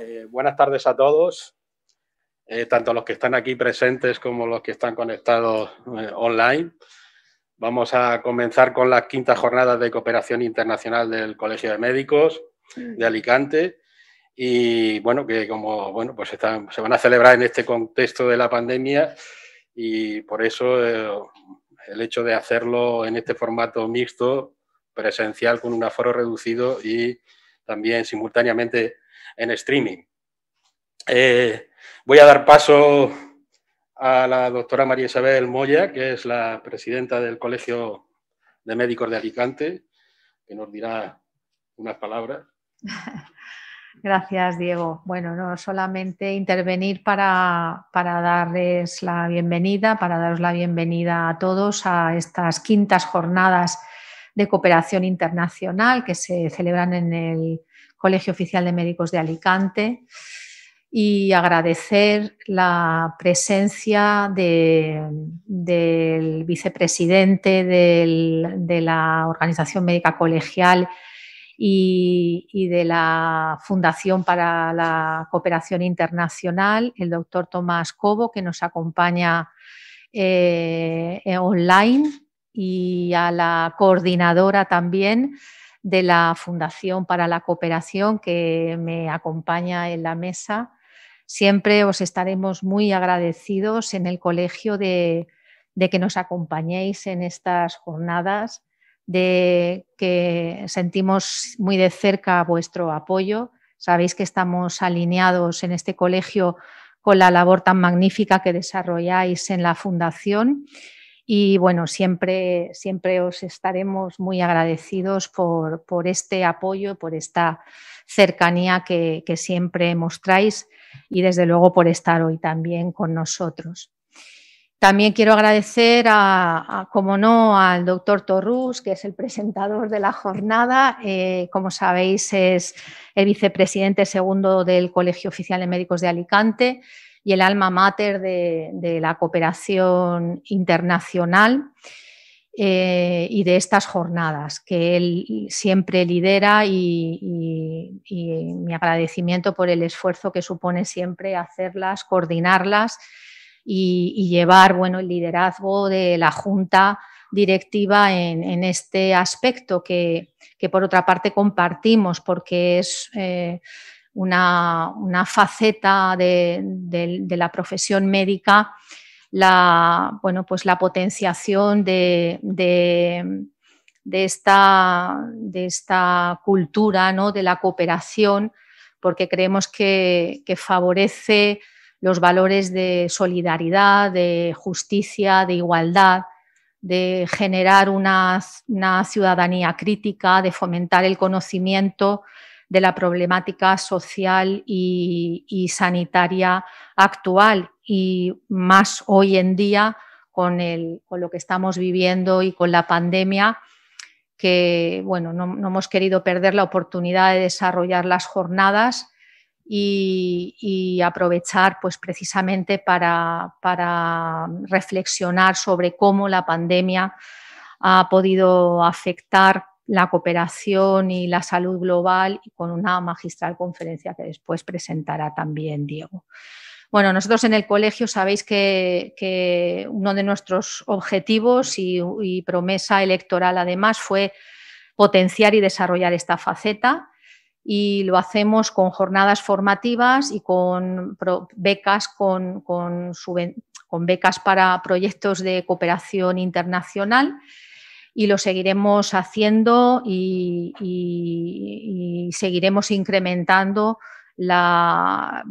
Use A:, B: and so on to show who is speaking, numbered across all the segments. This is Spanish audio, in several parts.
A: Eh, buenas tardes a todos,
B: eh, tanto los que están aquí presentes como los que están conectados eh, online. Vamos a comenzar con las quinta jornadas de cooperación internacional del Colegio de Médicos de Alicante. Y bueno, que como bueno, pues se van a celebrar en este contexto de la pandemia y por eso el hecho de hacerlo en este formato mixto, presencial con un aforo reducido y también simultáneamente en streaming. Eh, voy a dar paso a la doctora María Isabel Moya, que es la presidenta del Colegio de Médicos de Alicante, que nos dirá unas palabras.
C: Gracias, Diego. Bueno, no solamente intervenir para, para, darles la bienvenida, para daros la bienvenida a todos a estas quintas jornadas de cooperación internacional que se celebran en el Colegio Oficial de Médicos de Alicante y agradecer la presencia del vicepresidente de la Organización Médica Colegial y, de la Fundación para la Cooperación Internacional, el doctor Tomás Cobo, que nos acompaña eh, online, y a la coordinadora también de la Fundación para la Cooperación que me acompaña en la mesa. Siempre os estaremos muy agradecidos en el colegio de, que nos acompañéis en estas jornadas, de que sentimos muy de cerca vuestro apoyo. Sabéis que estamos alineados en este colegio con la labor tan magnífica que desarrolláis en la Fundación y bueno, siempre, siempre os estaremos muy agradecidos por, este apoyo, por esta cercanía que, siempre mostráis y desde luego por estar hoy también con nosotros. También quiero agradecer, a, como no, al doctor Torrús, que es el presentador de la jornada. Eh, como sabéis, es el vicepresidente segundo del Colegio Oficial de Médicos de Alicante y el alma mater de, la cooperación internacional eh, y de estas jornadas que él siempre lidera y, mi agradecimiento por el esfuerzo que supone siempre hacerlas, coordinarlas y, llevar bueno, el liderazgo de la Junta directiva en, este aspecto que, por otra parte compartimos porque es eh, una, faceta de, la profesión médica, la, pues potenciación de, esta, cultura ¿no? de la cooperación, porque creemos que, favorece los valores de solidaridad, de justicia, de igualdad, de generar una, ciudadanía crítica, de fomentar el conocimiento de la problemática social y, sanitaria actual y más hoy en día con, lo que estamos viviendo y con la pandemia, que bueno, no, hemos querido perder la oportunidad de desarrollar las jornadas y, aprovechar pues, precisamente para, para, reflexionar sobre cómo la pandemia ha podido afectar la cooperación y la salud global y con una magistral conferencia que después presentará también Diego. Bueno, nosotros en el colegio sabéis que, uno de nuestros objetivos y, promesa electoral además fue potenciar y desarrollar esta faceta y lo hacemos con jornadas formativas y con becas con, con becas para proyectos de cooperación internacional y lo seguiremos haciendo y, seguiremos incrementando la,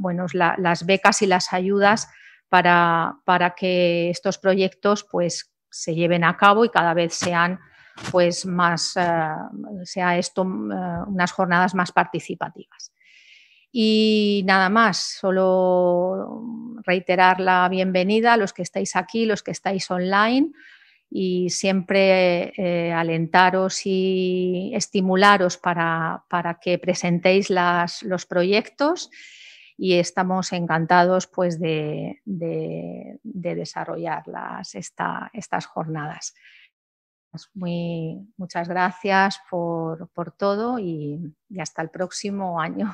C: las becas y las ayudas para, que estos proyectos pues, se lleven a cabo y cada vez sean pues más eh, sea eh, unas jornadas más participativas. Y nada más, solo reiterar la bienvenida a los que estáis aquí, los que estáis online, y siempre eh, alentaros y estimularos para, que presentéis los proyectos y estamos encantados pues, de, desarrollar las, estas jornadas. Pues, muy, muchas gracias por, todo y, hasta el próximo año.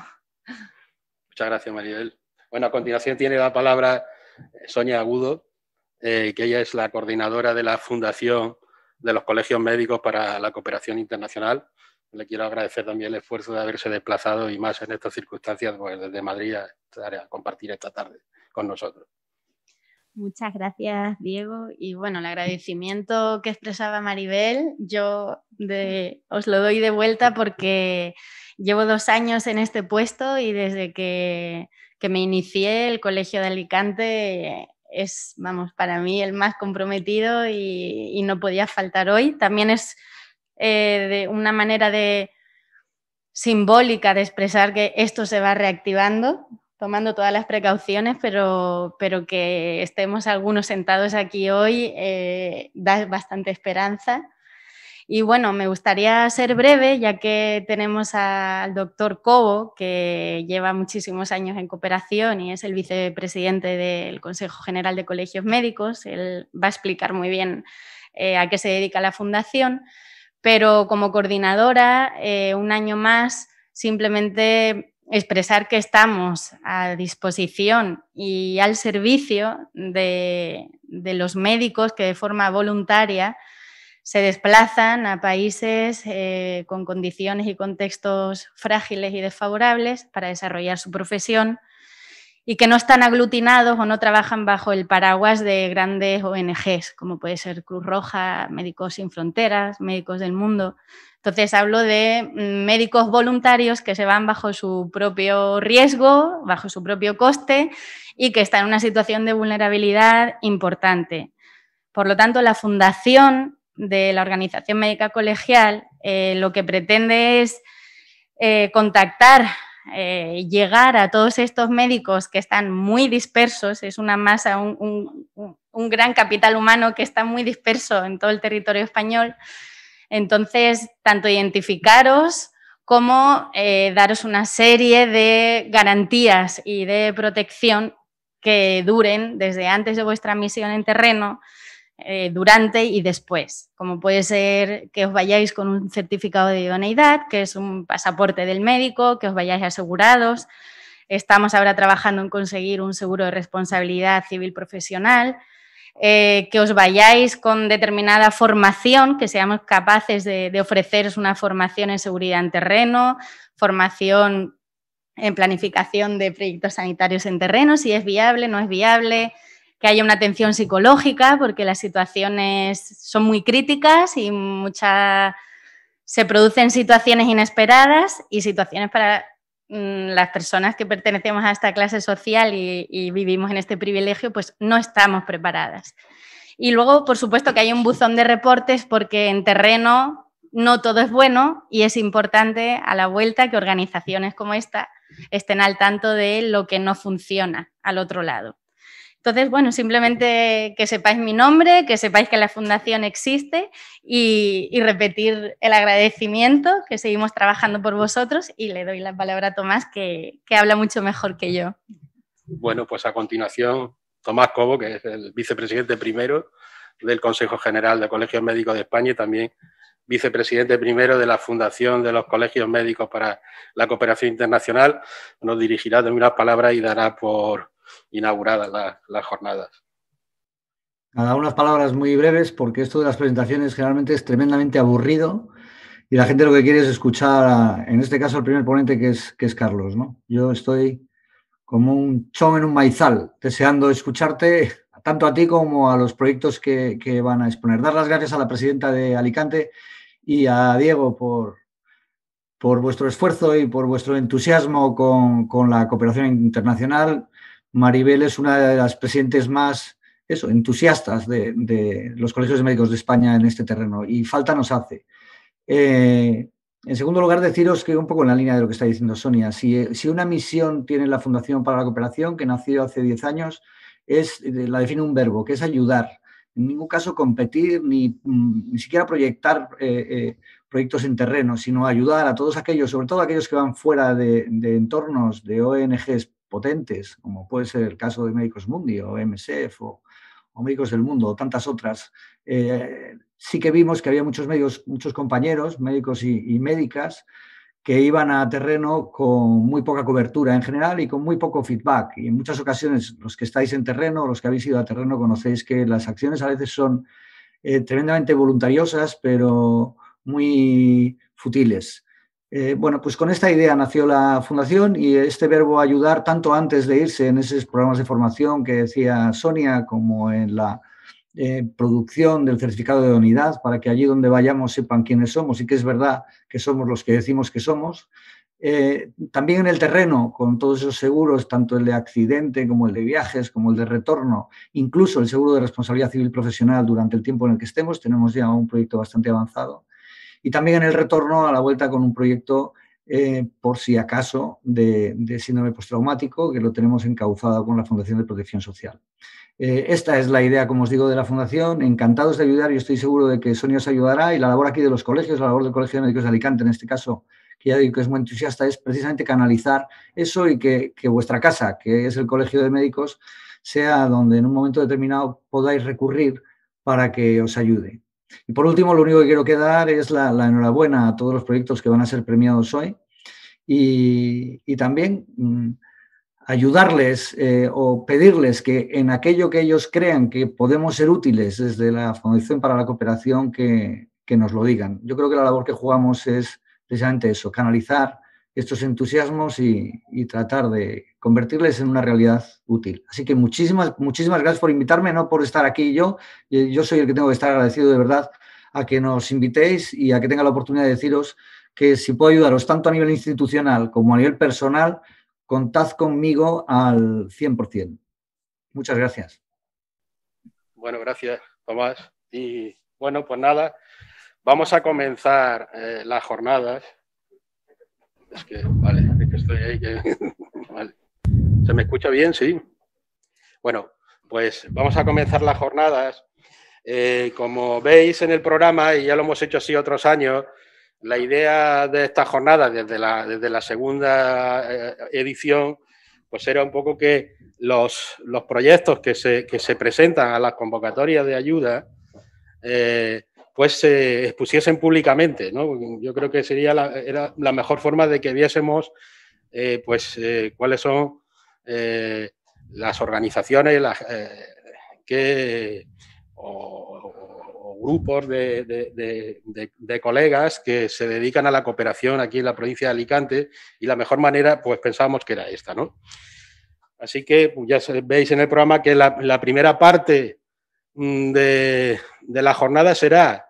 B: Muchas gracias, Maribel. Bueno, a continuación tiene la palabra eh, Sonia Agudo, eh, que ella es la coordinadora de la Fundación de los Colegios Médicos para la Cooperación Internacional. Le quiero agradecer también el esfuerzo de haberse desplazado y más en estas circunstancias, pues desde Madrid a, a compartir esta tarde con nosotros.
D: Muchas gracias, Diego. Y bueno, el agradecimiento que expresaba Maribel, yo os lo doy de vuelta porque llevo dos años en este puesto y desde que me inicié el Colegio de Alicante es, vamos, para mí el más comprometido y, no podía faltar hoy. También es eh, de una manera de simbólica de expresar que esto se va reactivando, tomando todas las precauciones, pero, que estemos algunos sentados aquí hoy eh, da bastante esperanza. Y bueno, me gustaría ser breve, ya que tenemos al doctor Cobo, que lleva muchísimos años en cooperación y es el vicepresidente del Consejo General de Colegios Médicos. Él va a explicar muy bien eh, a qué se dedica la fundación, pero como coordinadora, eh, un año más, simplemente expresar que estamos a disposición y al servicio de, de los médicos que de forma voluntaria se desplazan a países eh, con condiciones y contextos frágiles y desfavorables para desarrollar su profesión y que no están aglutinados o no trabajan bajo el paraguas de grandes ONGs, como puede ser Cruz Roja, Médicos Sin Fronteras, Médicos del Mundo. Entonces hablo de mm, médicos voluntarios que se van bajo su propio riesgo, bajo su propio coste y que están en una situación de vulnerabilidad importante. Por lo tanto, la fundación de la Organización Médica Colegial eh, lo que pretende es eh, contactar, eh, llegar a todos estos médicos que están muy dispersos, es una masa, un, gran capital humano que está muy disperso en todo el territorio español. Entonces, tanto identificaros como daros una serie de garantías y de protección que duren desde antes de vuestra misión en terreno eh, durante y después, como puede ser que os vayáis con un certificado de idoneidad, que es un pasaporte del médico, que os vayáis asegurados. Estamos ahora trabajando en conseguir un seguro de responsabilidad civil profesional, eh, que os vayáis con determinada formación, que seamos capaces de, de ofreceros una formación en seguridad en terreno, formación en planificación de proyectos sanitarios en terreno, si es viable, no es viable, que haya una atención psicológica, porque las situaciones son muy críticas y muchas se producen situaciones inesperadas y situaciones para mm, las personas que pertenecemos a esta clase social y, y, vivimos en este privilegio, pues no estamos preparadas. Y luego, por supuesto, que hay un buzón de reportes porque en terreno no todo es bueno y es importante a la vuelta que organizaciones como esta estén al tanto de lo que no funciona al otro lado. Entonces, bueno, simplemente que sepáis mi nombre, que sepáis que la fundación existe y, repetir el agradecimiento, que seguimos trabajando por vosotros y le doy la palabra a Tomás, que, habla mucho mejor que yo.
B: Bueno, pues a continuación, Tomás Cobo, que es el vicepresidente primero del Consejo General de Colegios Médicos de España y también vicepresidente primero de la Fundación de los Colegios Médicos para la Cooperación Internacional, nos dirigirá de unas palabras y dará por inauguradas las jornadas.
E: Nada, unas palabras muy breves porque esto de las presentaciones generalmente es tremendamente aburrido y la gente lo que quiere es escuchar, en este caso, al primer ponente que es, que es Carlos. ¿no? Yo estoy como un chón en un maizal, deseando escucharte tanto a ti como a los proyectos que, van a exponer. Dar las gracias a la presidenta de Alicante y a Diego por, por vuestro esfuerzo y por vuestro entusiasmo con, con la cooperación internacional. Maribel es una de las presidentes más entusiastas de, los colegios de médicos de España en este terreno y falta nos hace. Eh, en segundo lugar, deciros que un poco en la línea de lo que está diciendo Sonia, si, una misión tiene la Fundación para la Cooperación, que nació hace 10 años, es, eh, la define un verbo, que es ayudar. En ningún caso competir ni, mm, ni siquiera proyectar eh, proyectos en terreno, sino ayudar a todos aquellos, sobre todo aquellos que van fuera de, de entornos de ONGs potentes, como puede ser el caso de Médicos Mundi o MSF o, Médicos del Mundo o tantas otras, eh, sí que vimos que había muchos medios, muchos compañeros, médicos y, médicas, que iban a terreno con muy poca cobertura en general y con muy poco feedback. Y en muchas ocasiones, los que estáis en terreno, los que habéis ido a terreno, conocéis que las acciones a veces son eh, tremendamente voluntariosas, pero muy futiles. Eh, bueno, pues con esta idea nació la fundación y este verbo ayudar, tanto antes de irse en esos programas de formación que decía Sonia, como en la eh, producción del certificado de unidad, para que allí donde vayamos sepan quiénes somos y que es verdad que somos los que decimos que somos. Eh, también en el terreno, con todos esos seguros, tanto el de accidente como el de viajes, como el de retorno, incluso el seguro de responsabilidad civil profesional durante el tiempo en el que estemos, tenemos ya un proyecto bastante avanzado y también en el retorno a la vuelta con un proyecto, eh, por si acaso, de, síndrome postraumático, que lo tenemos encauzado con la Fundación de Protección Social. Eh, esta es la idea, como os digo, de la Fundación. Encantados de ayudar y estoy seguro de que Sonia os ayudará. Y la labor aquí de los colegios, la labor del Colegio de Médicos de Alicante, en este caso, que ya digo que es muy entusiasta, es precisamente canalizar eso y que vuestra casa, que es el Colegio de Médicos, sea donde en un momento determinado podáis recurrir para que os ayude. Y por último, lo único que quiero quedar es la, enhorabuena a todos los proyectos que van a ser premiados hoy y, también mm, ayudarles eh, o pedirles que en aquello que ellos crean que podemos ser útiles desde la Fundación para la Cooperación, que, nos lo digan. Yo creo que la labor que jugamos es precisamente eso, canalizar estos entusiasmos y tratar de convertirles en una realidad útil. Así que muchísimas, muchísimas gracias por invitarme, no por estar aquí yo. Yo soy el que tengo que estar agradecido de verdad a que nos invitéis y a que tenga la oportunidad de deciros que si puedo ayudaros tanto a nivel institucional como a nivel personal, contad conmigo al 100%. Muchas gracias.
B: Bueno, gracias, Tomás. Y bueno, pues nada, vamos a comenzar eh, las jornadas. Es que, vale, es que estoy ahí. Que... ¿Se me escucha bien? Sí. Bueno, pues vamos a comenzar las jornadas. Eh, como veis en el programa, y ya lo hemos hecho así otros años, la idea de esta jornada, desde la, desde la segunda eh, edición, pues era un poco que los, proyectos que se, presentan a las convocatorias de ayuda, eh, pues se expusiesen públicamente. ¿no? Yo creo que sería la, mejor forma de que viésemos pues, cuáles son eh, las organizaciones eh, o, grupos de, colegas que se dedican a la cooperación aquí en la provincia de Alicante y la mejor manera, pues pensábamos que era esta, ¿no? Así que pues, ya veis en el programa que la, primera parte mm, de la jornada será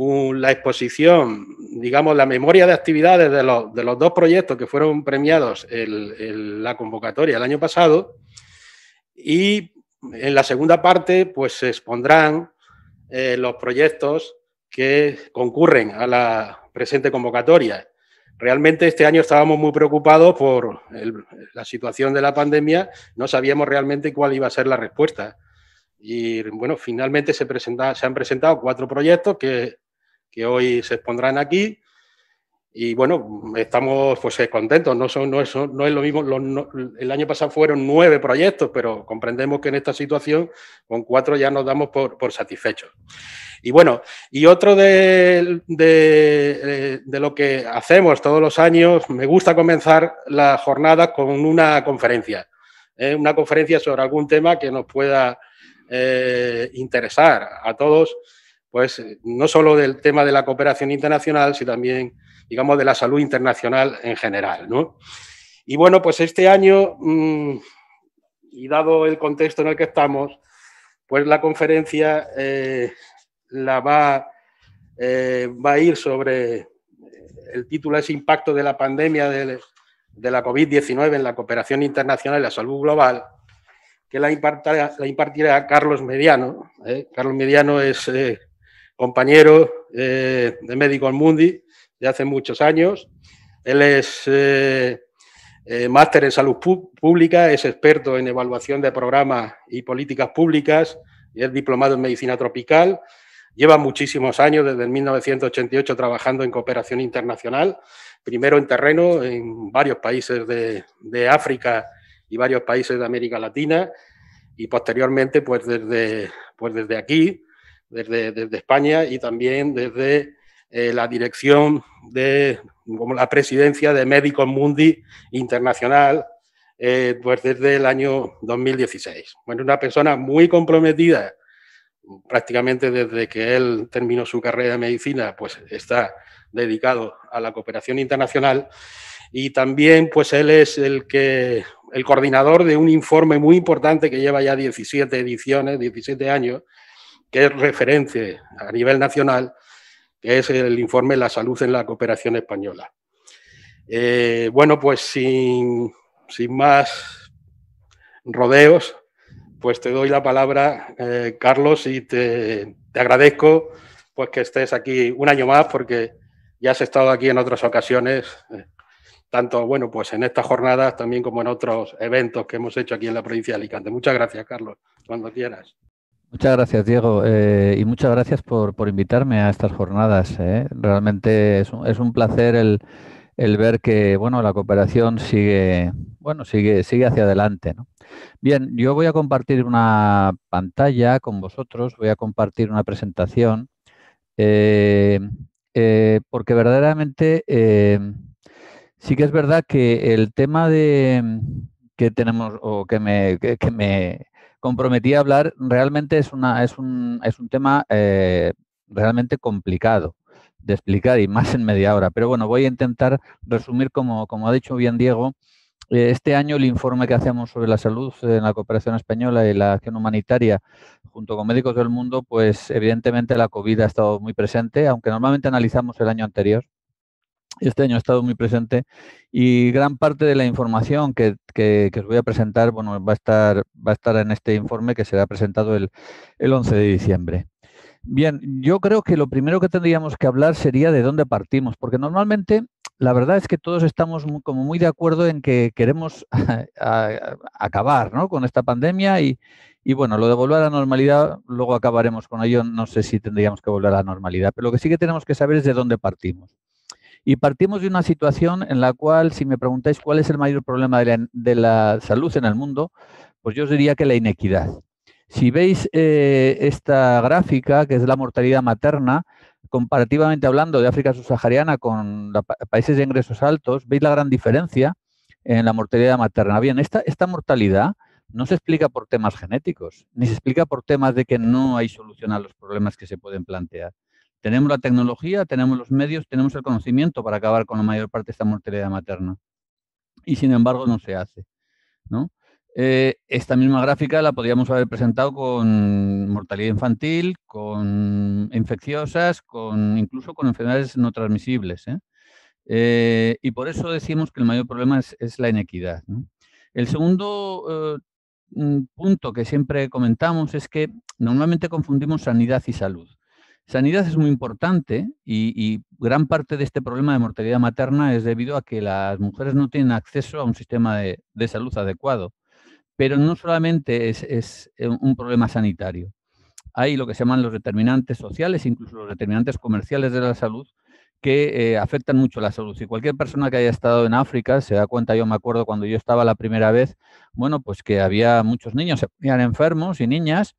B: la exposición, digamos, la memoria de actividades de los, de los dos proyectos que fueron premiados en la convocatoria el año pasado. Y en la segunda parte, pues se expondrán eh, los proyectos que concurren a la presente convocatoria. Realmente este año estábamos muy preocupados por la situación de la pandemia, no sabíamos realmente cuál iba a ser la respuesta. Y bueno, finalmente se, presenta, se han presentado cuatro proyectos que que hoy se expondrán aquí. Y bueno, estamos pues eh, contentos, no, no, es, no es lo mismo, el año pasado fueron nueve proyectos, pero comprendemos que en esta situación con cuatro ya nos damos por, satisfechos. Y bueno, y otro de, eh, de, lo que hacemos todos los años, me gusta comenzar la jornada con una conferencia, ¿eh? una conferencia sobre algún tema que nos pueda interesar a todos pues eh, no solo del tema de la cooperación internacional, sino también, digamos, de la salud internacional en general. ¿no? Y bueno, pues este año, mm, y dado el contexto en el que estamos, pues la conferencia eh, la va, eh, va a ir sobre, el título es Impacto de la pandemia de, la COVID-19 en la cooperación internacional y la salud global que la impartirá, la Carlos Mediano. Carlos Mediano es compañero eh, de Médico Mundi de hace muchos años. Él es eh, eh, máster en salud pública, es experto en evaluación de programas y políticas públicas y es diplomado en medicina tropical. Lleva muchísimos años, desde 1988, trabajando en cooperación internacional, primero en terreno en varios países de, África y varios países de América Latina y posteriormente, pues desde, pues desde aquí, desde, España y también desde eh, la dirección de como la presidencia de Médicos Mundi Internacional, eh, pues desde el año 2016. Bueno, una persona muy comprometida, prácticamente desde que él terminó su carrera de medicina, pues está dedicado a la cooperación internacional y también pues él es el que el coordinador de un informe muy importante que lleva ya 17 ediciones, 17 años, que es referencia a nivel nacional, que es el informe La salud en la cooperación española. Eh, bueno, pues sin, más rodeos, pues te doy la palabra, eh, Carlos, y te, agradezco pues que estés aquí un año más, porque ya has estado aquí en otras ocasiones, eh, tanto bueno, pues en estas jornadas también como en otros eventos que hemos hecho aquí en la provincia de Alicante. Muchas gracias, Carlos, cuando quieras.
F: Muchas gracias, Diego, eh, y muchas gracias por, invitarme a estas jornadas. ¿eh? Realmente es un, placer el, ver que bueno, la cooperación sigue, bueno, sigue, sigue hacia adelante. Bien, yo voy a compartir una pantalla con vosotros, voy a compartir una presentación, eh, porque verdaderamente sí que es verdad que el tema de que tenemos o que me, que me Comprometí a hablar, realmente es, una, es, un, es un tema eh, realmente complicado de explicar y más en media hora. Pero bueno, voy a intentar resumir, como, como ha dicho bien Diego, eh, este año el informe que hacemos sobre la salud en la cooperación española y la acción humanitaria junto con médicos del mundo, pues evidentemente la COVID ha estado muy presente, aunque normalmente analizamos el año anterior este año ha estado muy presente y gran parte de la información que, os voy a presentar bueno, va, a estar, va a estar en este informe que será presentado el, el 11 de diciembre. Bien, yo creo que lo primero que tendríamos que hablar sería de dónde partimos, porque normalmente la verdad es que todos estamos muy, como muy de acuerdo en que queremos acabar con esta pandemia y, y bueno, lo de volver a la normalidad, luego acabaremos con ello, no sé si tendríamos que volver a la normalidad, pero lo que sí que tenemos que saber es de dónde partimos. Y partimos de una situación en la cual, si me preguntáis cuál es el mayor problema de la, salud en el mundo, pues yo os diría que la inequidad. Si veis eh, esta gráfica, que es la mortalidad materna, comparativamente hablando de África subsahariana con países de ingresos altos, veis la gran diferencia en la mortalidad materna. Bien, esta mortalidad no se explica por temas genéticos, ni se explica por temas de que no hay solución a los problemas que se pueden plantear. Tenemos la tecnología, tenemos los medios, tenemos el conocimiento para acabar con la mayor parte de esta mortalidad materna. Y sin embargo no se hace. Eh, esta misma gráfica la podríamos haber presentado con mortalidad infantil, con infecciosas, con incluso con enfermedades no transmisibles. ¿eh? Eh, y por eso decimos que el mayor problema es, la inequidad. El segundo mm, punto que siempre comentamos es que normalmente confundimos sanidad y salud. Sanidad es muy importante y, gran parte de este problema de mortalidad materna es debido a que las mujeres no tienen acceso a un sistema de, salud adecuado. Pero no solamente es, eh, un problema sanitario. Hay lo que se llaman los determinantes sociales, incluso los determinantes comerciales de la salud, que eh, afectan mucho la salud. Y cualquier persona que haya estado en África se da cuenta, yo me acuerdo cuando yo estaba la primera vez, bueno, pues que había muchos niños, enfermos y niñas,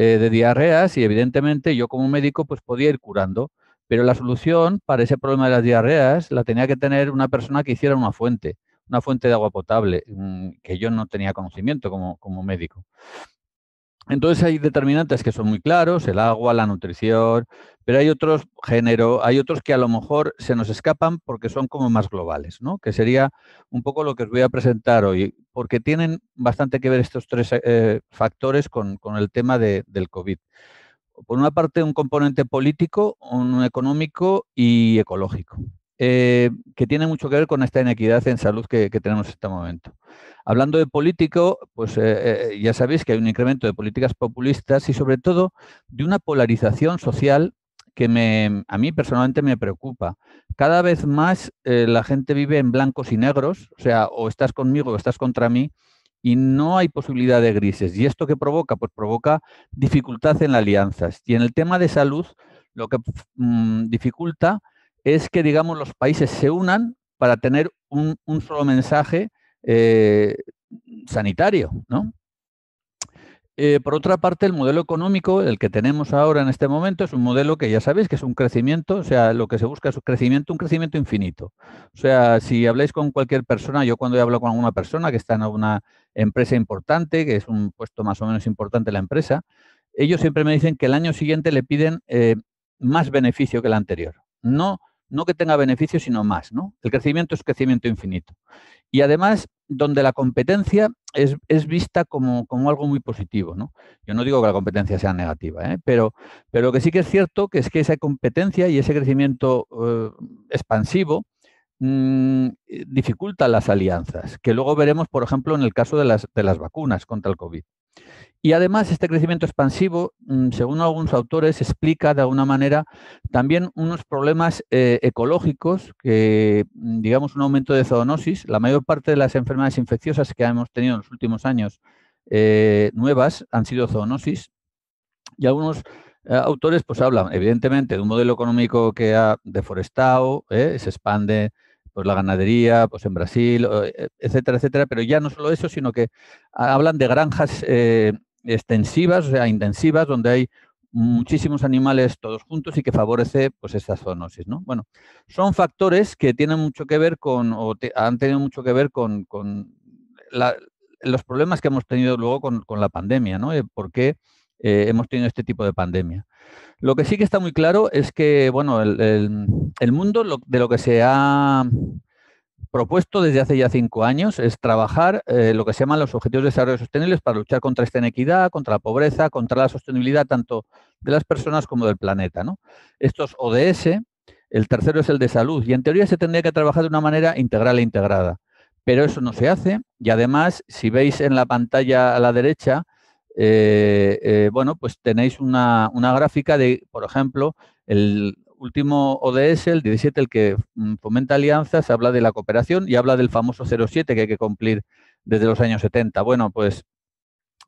F: eh, de diarreas y evidentemente yo como médico pues podía ir curando. Pero la solución para ese problema de las diarreas la tenía que tener una persona que hiciera una fuente, una fuente de agua potable, mm, que yo no tenía conocimiento como, como médico. Entonces hay determinantes que son muy claros, el agua, la nutrición, pero hay otros género, hay otros que a lo mejor se nos escapan porque son como más globales, ¿no? Que sería un poco lo que os voy a presentar hoy, porque tienen bastante que ver estos tres eh, factores con, el tema del COVID. Por una parte, un componente político, un económico y ecológico. Eh, que tiene mucho que ver con esta inequidad en salud que, tenemos en este momento. Hablando de político, pues eh, eh, ya sabéis que hay un incremento de políticas populistas y sobre todo de una polarización social que me, a mí personalmente me preocupa. Cada vez más la gente vive en blancos y negros, o sea, o estás conmigo o estás contra mí, y no hay posibilidad de grises. ¿Y esto qué provoca? Pues provoca dificultad en las alianzas. Y en el tema de salud, lo que mm, dificulta es que, digamos, los países se unan para tener un, solo mensaje eh, sanitario, ¿no? Eh, por otra parte, el modelo económico, el que tenemos ahora en este momento, es un modelo que ya sabéis que es un crecimiento, o sea, lo que se busca es un crecimiento, un crecimiento infinito. O sea, si habláis con cualquier persona, yo cuando hablo con alguna persona que está en una empresa importante, que es un puesto más o menos importante en la empresa, ellos siempre me dicen que el año siguiente le piden eh, más beneficio que el anterior. No no que tenga beneficios, sino más, ¿no? El crecimiento es crecimiento infinito. Y además, donde la competencia es, vista como, algo muy positivo, ¿no? Yo no digo que la competencia sea negativa, ¿eh? pero, pero lo que sí que es cierto que es que esa competencia y ese crecimiento eh, expansivo Mm, eh, dificulta las alianzas, que luego veremos, por ejemplo, en el caso de las, de las vacunas contra el COVID. Y además este crecimiento expansivo, mm, según algunos autores, explica de alguna manera también unos problemas eh, ecológicos, que mm, digamos un aumento de zoonosis. La mayor parte de las enfermedades infecciosas que hemos tenido en los últimos años eh, nuevas han sido zoonosis. Y algunos autores pues hablan evidentemente de un modelo económico que ha deforestado, se expande pues la ganadería, pues en Brasil, eh, etcétera, etcétera. Pero ya no solo eso, sino que hablan de granjas eh, extensivas, o sea, intensivas, donde hay muchísimos animales todos juntos y que favorece pues estas zoonosis, ¿no? Bueno, son factores que tienen mucho que ver con, o han tenido mucho que ver con, los problemas que hemos tenido luego con, la pandemia, ¿no? Eh, ¿Por qué? Eh, hemos tenido este tipo de pandemia. Lo que sí que está muy claro es que, bueno, el, mundo de lo que se ha propuesto desde hace ya cinco años es trabajar eh, lo que se llaman los objetivos de desarrollo sostenibles para luchar contra esta inequidad, contra la pobreza, contra la sostenibilidad tanto de las personas como del planeta. ¿no? Estos ODS, el tercero es el de salud, y en teoría se tendría que trabajar de una manera integral e integrada. Pero eso no se hace, y además, si veis en la pantalla a la derecha, eh, eh, bueno, pues tenéis una, gráfica de, por ejemplo, el último ODS, el 17, el que mm, fomenta alianzas, habla de la cooperación y habla del famoso 07 que hay que cumplir desde los años 70. Bueno, pues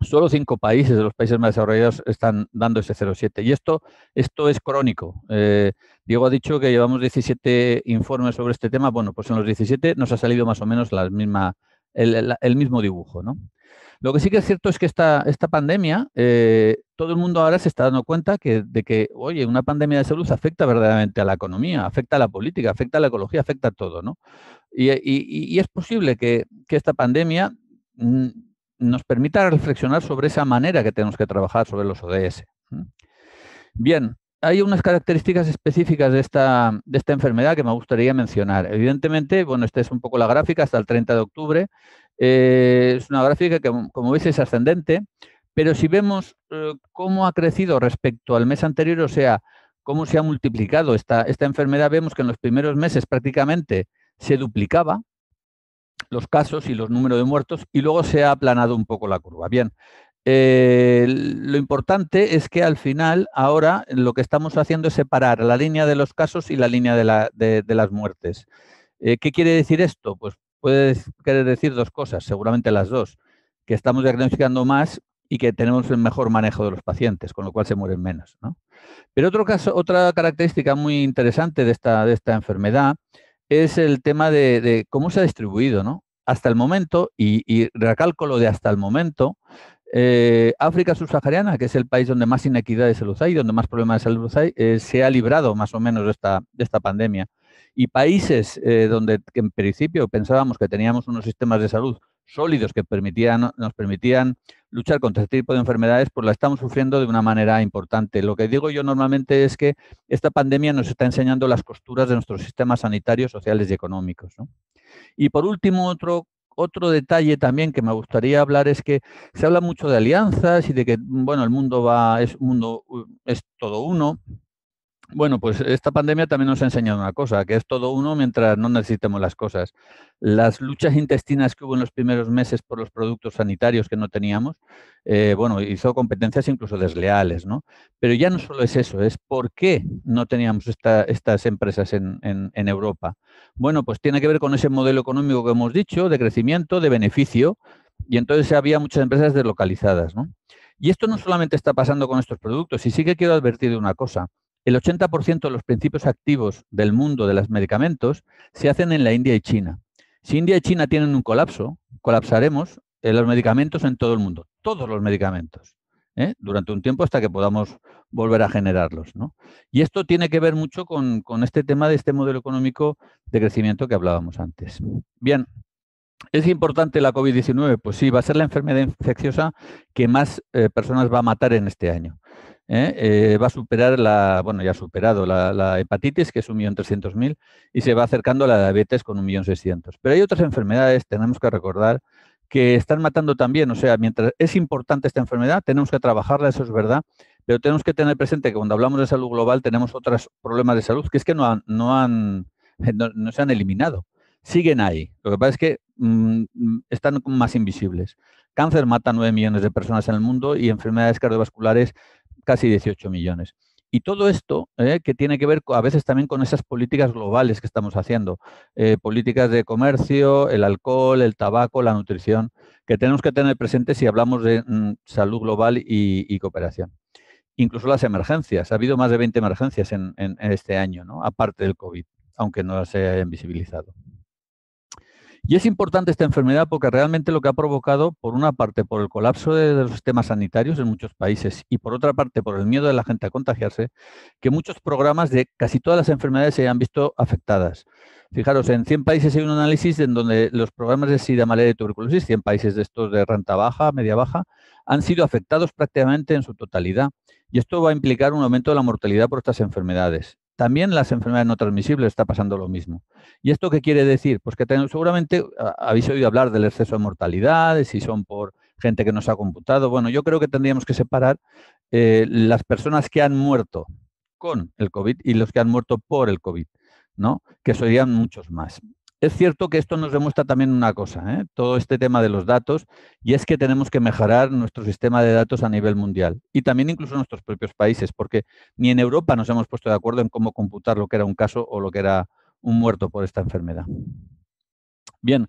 F: solo cinco países de los países más desarrollados están dando ese 0,7. Y esto, esto es crónico. Eh, Diego ha dicho que llevamos 17 informes sobre este tema. Bueno, pues en los 17 nos ha salido más o menos la misma, el mismo dibujo. ¿no? Lo que sí que es cierto es que esta, esta pandemia, eh, todo el mundo ahora se está dando cuenta de que, oye, una pandemia de salud afecta verdaderamente a la economía, afecta a la política, afecta a la ecología, afecta a todo, ¿no? Y, es posible que, esta pandemia mm, nos permita reflexionar sobre esa manera que tenemos que trabajar sobre los ODS. Bien, hay unas características específicas de esta, de esta enfermedad que me gustaría mencionar. Evidentemente, bueno, esta es un poco la gráfica hasta el 30 de octubre. Eh, es una gráfica que, como veis, es ascendente, pero si vemos eh, cómo ha crecido respecto al mes anterior, o sea, cómo se ha multiplicado esta, enfermedad, vemos que en los primeros meses prácticamente se duplicaba los casos y los números de muertos y luego se ha aplanado un poco la curva. Bien, eh, lo importante es que al final, ahora, lo que estamos haciendo es separar la línea de los casos y la línea de, las muertes. ¿Qué quiere decir esto? Pues puede querer decir dos cosas, seguramente las dos, que estamos diagnosticando más y que tenemos el mejor manejo de los pacientes, con lo cual se mueren menos. ¿no? Pero otro caso, otra característica muy interesante de esta, de esta enfermedad es el tema de, cómo se ha distribuido. ¿no? Hasta el momento, y, y de hasta el momento, eh, África subsahariana, que es el país donde más inequidad de salud hay, donde más problemas de salud hay, eh, se ha librado más o menos esta, de esta pandemia. Y países eh, donde en principio pensábamos que teníamos unos sistemas de salud sólidos que nos permitían luchar contra este tipo de enfermedades, pues la estamos sufriendo de una manera importante. Lo que digo yo normalmente es que esta pandemia nos está enseñando las costuras de nuestros sistemas sanitarios, sociales y económicos. Y por último, otro, otro detalle también que me gustaría hablar es que se habla mucho de alianzas y de que bueno, el mundo va, es, mundo, es todo uno, bueno, pues esta pandemia también nos ha enseñado una cosa, que es todo uno mientras no necesitemos las cosas. Las luchas intestinas que hubo en los primeros meses por los productos sanitarios que no teníamos, eh, bueno, hizo competencias incluso desleales, ¿no? Pero ya no solo es eso, es por qué no teníamos estas empresas en, en Europa. Bueno, pues tiene que ver con ese modelo económico que hemos dicho, de crecimiento, de beneficio, y entonces había muchas empresas deslocalizadas, ¿no? Y esto no solamente está pasando con estos productos, y sí que quiero advertir de una cosa. El 80% de los principios activos del mundo de los medicamentos se hacen en la India y China. Si India y China tienen un colapso, colapsaremos en los medicamentos en todo el mundo, todos los medicamentos, ¿eh? durante un tiempo hasta que podamos volver a generarlos. Y esto tiene que ver mucho con, este tema de este modelo económico de crecimiento que hablábamos antes. Bien, ¿Es importante la COVID-19? Pues sí, va a ser la enfermedad infecciosa que más eh, personas va a matar en este año. ¿eh? Eh, va a superar la, bueno, ya ha superado la, hepatitis, que es 1.300.000, y se va acercando a la diabetes con 1.600.000. Pero hay otras enfermedades, tenemos que recordar, que están matando también. O sea, mientras es importante esta enfermedad, tenemos que trabajarla, eso es verdad, pero tenemos que tener presente que cuando hablamos de salud global tenemos otros problemas de salud que es que no han, no han, no, se han eliminado. Siguen ahí. Lo que pasa es que mm, están más invisibles. Cáncer mata a 9 millones de personas en el mundo y enfermedades cardiovasculares casi 18 millones. Y todo esto eh, que tiene que ver a veces también con esas políticas globales que estamos haciendo, eh, políticas de comercio, el alcohol, el tabaco, la nutrición, que tenemos que tener presente si hablamos de mm, salud global y, cooperación. Incluso las emergencias. Ha habido más de 20 emergencias en, este año, ¿no? aparte del COVID, aunque no se hayan visibilizado. Y es importante esta enfermedad porque realmente lo que ha provocado, por una parte, por el colapso de los sistemas sanitarios en muchos países y por otra parte, por el miedo de la gente a contagiarse, que muchos programas de casi todas las enfermedades se hayan visto afectadas. Fijaros, en 100 países hay un análisis en donde los programas de SIDA, malaria y tuberculosis, 100 países de estos de renta baja, media baja, han sido afectados prácticamente en su totalidad. Y esto va a implicar un aumento de la mortalidad por estas enfermedades. También las enfermedades no transmisibles está pasando lo mismo. ¿Y esto qué quiere decir? Pues que seguramente ah, habéis oído hablar del exceso de mortalidad, si son por gente que no se ha computado. Bueno, yo creo que tendríamos que separar eh, las personas que han muerto con el COVID y los que han muerto por el COVID, ¿no? Que serían muchos más es cierto que esto nos demuestra también una cosa, ¿eh? todo este tema de los datos, y es que tenemos que mejorar nuestro sistema de datos a nivel mundial y también incluso nuestros propios países, porque ni en Europa nos hemos puesto de acuerdo en cómo computar lo que era un caso o lo que era un muerto por esta enfermedad. Bien,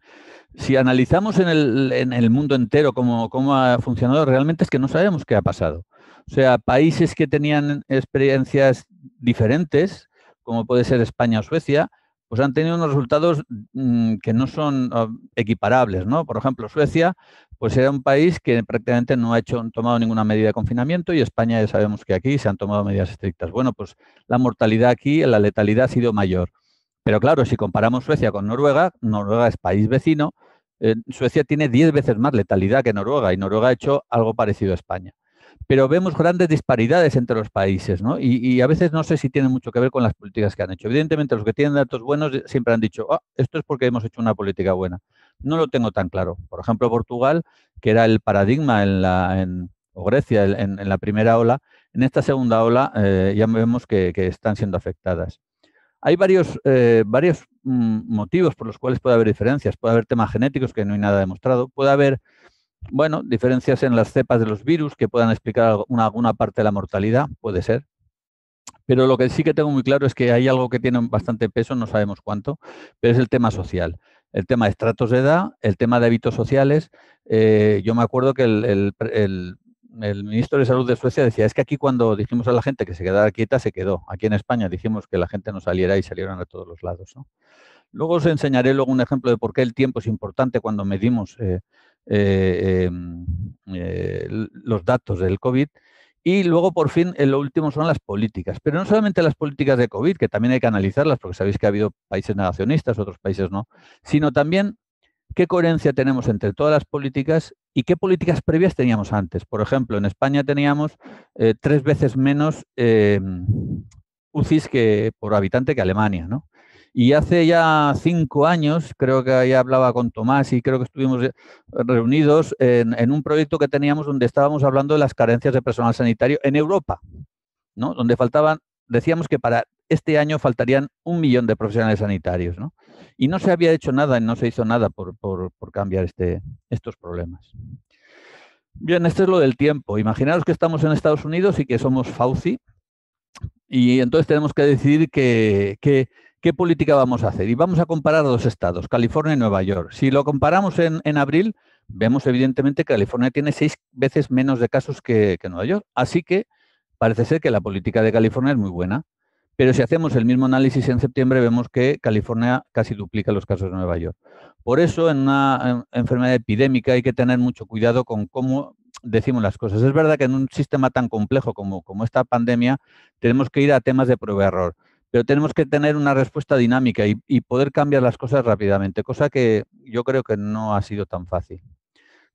F: si analizamos en el, mundo entero cómo, ha funcionado, realmente es que no sabemos qué ha pasado. O sea, países que tenían experiencias diferentes, como puede ser España o Suecia, pues han tenido unos resultados mm, que no son ah, equiparables, ¿no? Por ejemplo, Suecia, pues era un país que prácticamente no ha hecho, tomado ninguna medida de confinamiento y España ya sabemos que aquí se han tomado medidas estrictas. Bueno, pues la mortalidad aquí, la letalidad ha sido mayor. Pero claro, si comparamos Suecia con Noruega, Noruega es país vecino, eh, Suecia tiene 10 veces más letalidad que Noruega y Noruega ha hecho algo parecido a España pero vemos grandes disparidades entre los países, Y, a veces no sé si tiene mucho que ver con las políticas que han hecho. Evidentemente, los que tienen datos buenos siempre han dicho, ah, esto es porque hemos hecho una política buena. No lo tengo tan claro. Por ejemplo, Portugal, que era el paradigma en la, Grecia en, la primera ola, en esta segunda ola eh, ya vemos que, están siendo afectadas. Hay varios, eh, varios mm, motivos por los cuales puede haber diferencias. Puede haber temas genéticos que no hay nada demostrado. Puede haber bueno, diferencias en las cepas de los virus que puedan explicar alguna parte de la mortalidad, puede ser. Pero lo que sí que tengo muy claro es que hay algo que tiene bastante peso, no sabemos cuánto, pero es el tema social. El tema de estratos de edad, el tema de hábitos sociales. Eh, yo me acuerdo que el, ministro de Salud de Suecia decía, es que aquí cuando dijimos a la gente que se quedara quieta, se quedó. Aquí en España dijimos que la gente no saliera y salieron a todos los lados. Luego os enseñaré luego un ejemplo de por qué el tiempo es importante cuando medimos eh, eh, em, eh, los datos del COVID. Y luego, por fin, eh, lo último son las políticas. Pero no solamente las políticas de COVID, que también hay que analizarlas, porque sabéis que ha habido países negacionistas, otros países no, sino también qué coherencia tenemos entre todas las políticas y qué políticas previas teníamos antes. Por ejemplo, en España teníamos tres veces menos em, UCIs por habitante que Alemania, ¿no? Y hace ya cinco años, creo que ya hablaba con Tomás y creo que estuvimos reunidos en, un proyecto que teníamos donde estábamos hablando de las carencias de personal sanitario en Europa, ¿no? Donde faltaban, decíamos que para este año faltarían un millón de profesionales sanitarios, ¿no? Y no se había hecho nada y no se hizo nada por, cambiar este, estos problemas. Bien, este es lo del tiempo. Imaginaros que estamos en Estados Unidos y que somos Fauci, y entonces tenemos que decidir que, que ¿Qué política vamos a hacer? Y vamos a comparar dos estados, California y Nueva York. Si lo comparamos en, abril, vemos evidentemente que California tiene seis veces menos de casos que, Nueva York. Así que parece ser que la política de California es muy buena. Pero si hacemos el mismo análisis en septiembre, vemos que California casi duplica los casos de Nueva York. Por eso, en una enfermedad epidémica hay que tener mucho cuidado con cómo decimos las cosas. Es verdad que en un sistema tan complejo como, como esta pandemia, tenemos que ir a temas de prueba-error pero tenemos que tener una respuesta dinámica y, poder cambiar las cosas rápidamente, cosa que yo creo que no ha sido tan fácil.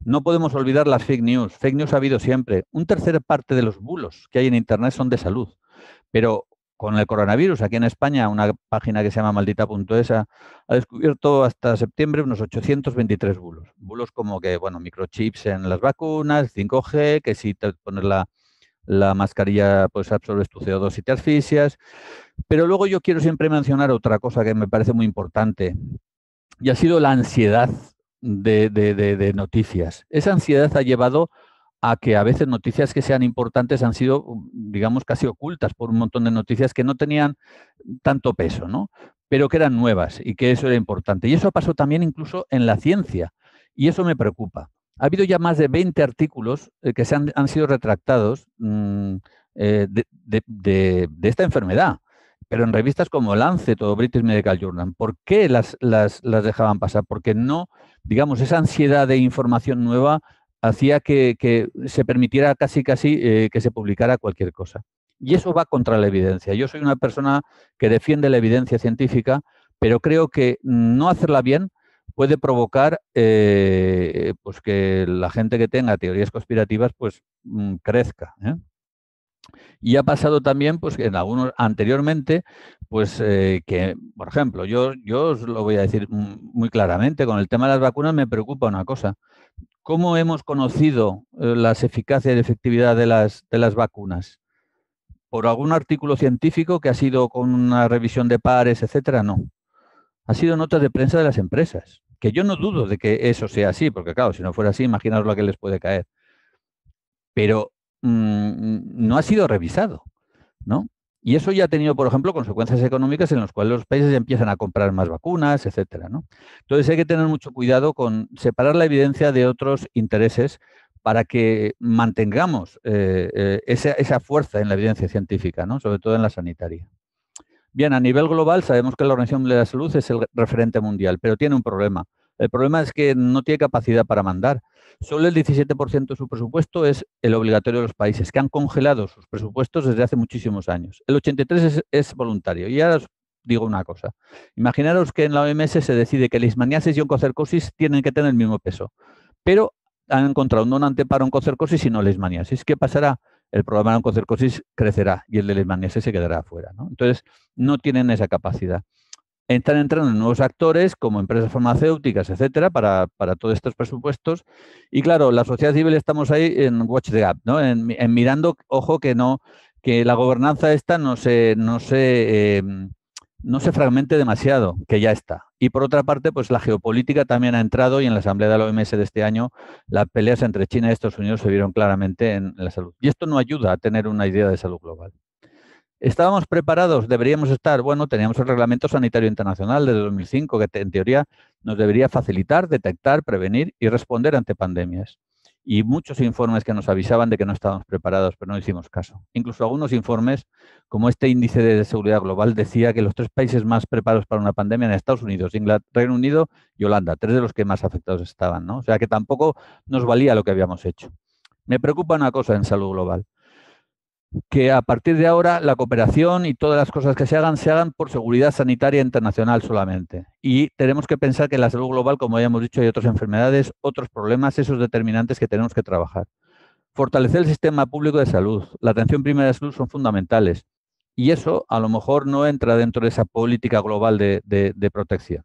F: No podemos olvidar las fake news. Fake news ha habido siempre. Un tercer parte de los bulos que hay en Internet son de salud. Pero con el coronavirus, aquí en España, una página que se llama maldita.es ha descubierto hasta septiembre unos 823 bulos. Bulos como que, bueno, microchips en las vacunas, 5G, que si te pones la, la mascarilla pues absorbes tu CO2 y te asfixias. Pero luego yo quiero siempre mencionar otra cosa que me parece muy importante y ha sido la ansiedad de, noticias. Esa ansiedad ha llevado a que a veces noticias que sean importantes han sido, digamos, casi ocultas por un montón de noticias que no tenían tanto peso, ¿no? Pero que eran nuevas y que eso era importante. Y eso pasó también incluso en la ciencia. Y eso me preocupa ha habido ya más de 20 artículos eh, que se han, han sido retractados mm, eh, de, esta enfermedad, pero en revistas como Lancet o British Medical Journal. ¿Por qué las, dejaban pasar? Porque no, digamos, esa ansiedad de información nueva hacía que, se permitiera casi, casi eh, que se publicara cualquier cosa. Y eso va contra la evidencia. Yo soy una persona que defiende la evidencia científica, pero creo que no hacerla bien puede provocar eh, pues que la gente que tenga teorías conspirativas pues mm, crezca. ¿eh? Y ha pasado también, pues, en algunos anteriormente, pues, eh, que, por ejemplo, yo, yo os lo voy a decir muy claramente, con el tema de las vacunas me preocupa una cosa. ¿Cómo hemos conocido las eficacia y efectividad de las, de las vacunas? ¿Por algún artículo científico que ha sido con una revisión de pares, etcétera? No. Ha sido nota de prensa de las empresas. Que yo no dudo de que eso sea así, porque claro, si no fuera así, imaginaos lo que les puede caer. Pero mm, no ha sido revisado, ¿no? Y eso ya ha tenido, por ejemplo, consecuencias económicas en las cuales los países empiezan a comprar más vacunas, etcétera. ¿no? Entonces hay que tener mucho cuidado con separar la evidencia de otros intereses para que mantengamos eh, eh, esa, esa, fuerza en la evidencia científica, ¿no? sobre todo en la sanitaria. Bien, a nivel global sabemos que la Organización de la Salud es el referente mundial, pero tiene un problema. El problema es que no tiene capacidad para mandar. Solo el 17% de su presupuesto es el obligatorio de los países, que han congelado sus presupuestos desde hace muchísimos años. El 83% es, es voluntario. Y ahora os digo una cosa. Imaginaros que en la OMS se decide que leishmaniasis y oncocercosis tienen que tener el mismo peso, pero han encontrado un donante para oncocercosis y no leishmaniasis. ¿Qué pasará? el problema de oncocercosis crecerá y el de Leishmaniasis se quedará afuera. Entonces, no tienen esa capacidad. Están entrando nuevos actores como empresas farmacéuticas, etcétera, para, todos estos presupuestos. Y claro, la sociedad civil estamos ahí en watch the gap, ¿no? en, mirando, ojo, que no que la gobernanza esta no se, no se, em, no se fragmente demasiado, que ya está. Y por otra parte, pues la geopolítica también ha entrado y en la asamblea de la OMS de este año las peleas entre China y Estados Unidos se vieron claramente en la salud. Y esto no ayuda a tener una idea de salud global. ¿Estábamos preparados? ¿Deberíamos estar? Bueno, teníamos el Reglamento Sanitario Internacional de 2005 que en teoría nos debería facilitar, detectar, prevenir y responder ante pandemias y muchos informes que nos avisaban de que no estábamos preparados, pero no hicimos caso. Incluso algunos informes, como este índice de seguridad global, decía que los tres países más preparados para una pandemia eran Estados Unidos, Inglaterra, Reino Unido y Holanda, tres de los que más afectados estaban. ¿no? O sea que tampoco nos valía lo que habíamos hecho. Me preocupa una cosa en salud global, que a partir de ahora la cooperación y todas las cosas que se hagan se hagan por seguridad sanitaria internacional solamente. Y tenemos que pensar que en la salud global, como ya hemos dicho, hay otras enfermedades, otros problemas, esos determinantes que tenemos que trabajar. Fortalecer el sistema público de salud, la atención primaria de salud son fundamentales. Y eso a lo mejor no entra dentro de esa política global de, de protección.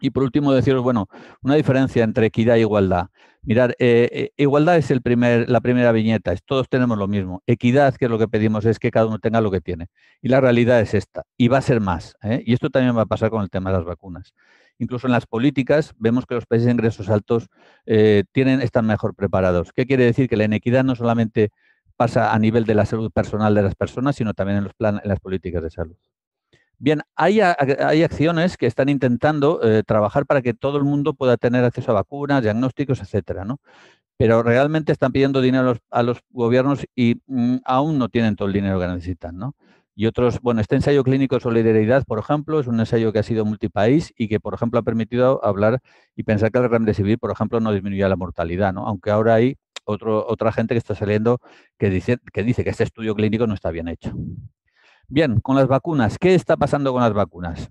F: Y por último, deciros, bueno, una diferencia entre equidad e igualdad. Mirar, eh, eh, igualdad es el primer, la primera viñeta, es, todos tenemos lo mismo. Equidad, que es lo que pedimos, es que cada uno tenga lo que tiene. Y la realidad es esta, y va a ser más. ¿eh? Y esto también va a pasar con el tema de las vacunas. Incluso en las políticas vemos que los países de ingresos altos tienen, están mejor preparados. ¿Qué quiere decir? Que la inequidad no solamente pasa a nivel de la salud personal de las personas, sino también en, los en las políticas de salud. Bien, hay, acciones que están intentando eh, trabajar para que todo el mundo pueda tener acceso a vacunas, diagnósticos, etcétera, ¿no? Pero realmente están pidiendo dinero a los, gobiernos y mm, aún no tienen todo el dinero que necesitan, ¿no? Y otros, bueno, este ensayo clínico de solidaridad, por ejemplo, es un ensayo que ha sido multipaís y que, por ejemplo, ha permitido hablar y pensar que el civil, por ejemplo, no disminuye la mortalidad, ¿no? Aunque ahora hay otra gente que está saliendo que dice que este estudio clínico no está bien hecho. Bien, con las vacunas. ¿Qué está pasando con las vacunas?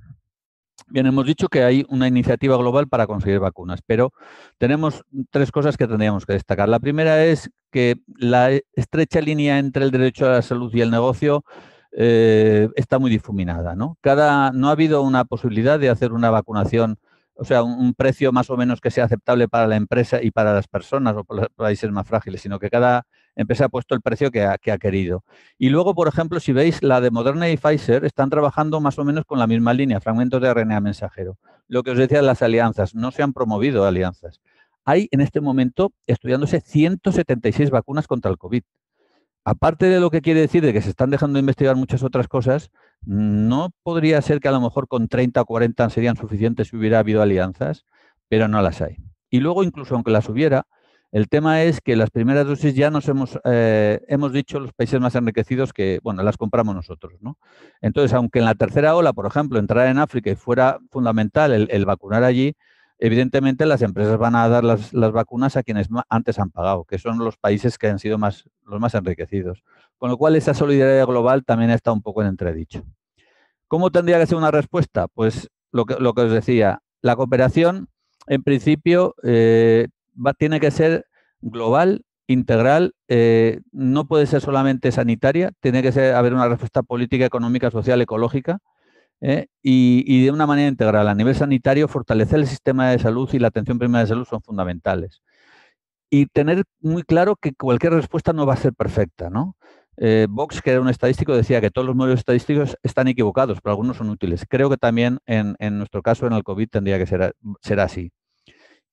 F: Bien, hemos dicho que hay una iniciativa global para conseguir vacunas, pero tenemos tres cosas que tendríamos que destacar. La primera es que la estrecha línea entre el derecho a la salud y el negocio eh, está muy difuminada. ¿no? Cada, no ha habido una posibilidad de hacer una vacunación, o sea, un, un precio más o menos que sea aceptable para la empresa y para las personas o para los países más frágiles, sino que cada empresa ha puesto el precio que ha, querido. Y luego, por ejemplo, si veis la de Moderna y Pfizer, están trabajando más o menos con la misma línea, fragmentos de RNA mensajero. Lo que os decía las alianzas, no se han promovido alianzas. Hay en este momento estudiándose 176 vacunas contra el COVID aparte de lo que quiere decir de que se están dejando investigar muchas otras cosas, no podría ser que a lo mejor con 30 o 40 serían suficientes si hubiera habido alianzas, pero no las hay. Y luego, incluso aunque las hubiera, el tema es que las primeras dosis ya nos hemos, eh, hemos dicho los países más enriquecidos que, bueno, las compramos nosotros, ¿no? Entonces, aunque en la tercera ola, por ejemplo, entrar en África y fuera fundamental el, vacunar allí, evidentemente las empresas van a dar las, vacunas a quienes antes han pagado, que son los países que han sido más, los más enriquecidos. Con lo cual, esa solidaridad global también está un poco en entredicho. ¿Cómo tendría que ser una respuesta? Pues lo que, lo que os decía, la cooperación, en principio, eh, tiene que ser global, integral, eh, no puede ser solamente sanitaria, tiene que haber una respuesta política, económica, social, ecológica. Eh, y, de una manera integral. A nivel sanitario, fortalecer el sistema de salud y la atención primaria de salud son fundamentales. Y tener muy claro que cualquier respuesta no va a ser perfecta. ¿no? Eh, Vox, que era un estadístico, decía que todos los modelos estadísticos están equivocados, pero algunos son útiles. Creo que también en, nuestro caso, en el COVID, tendría que ser así.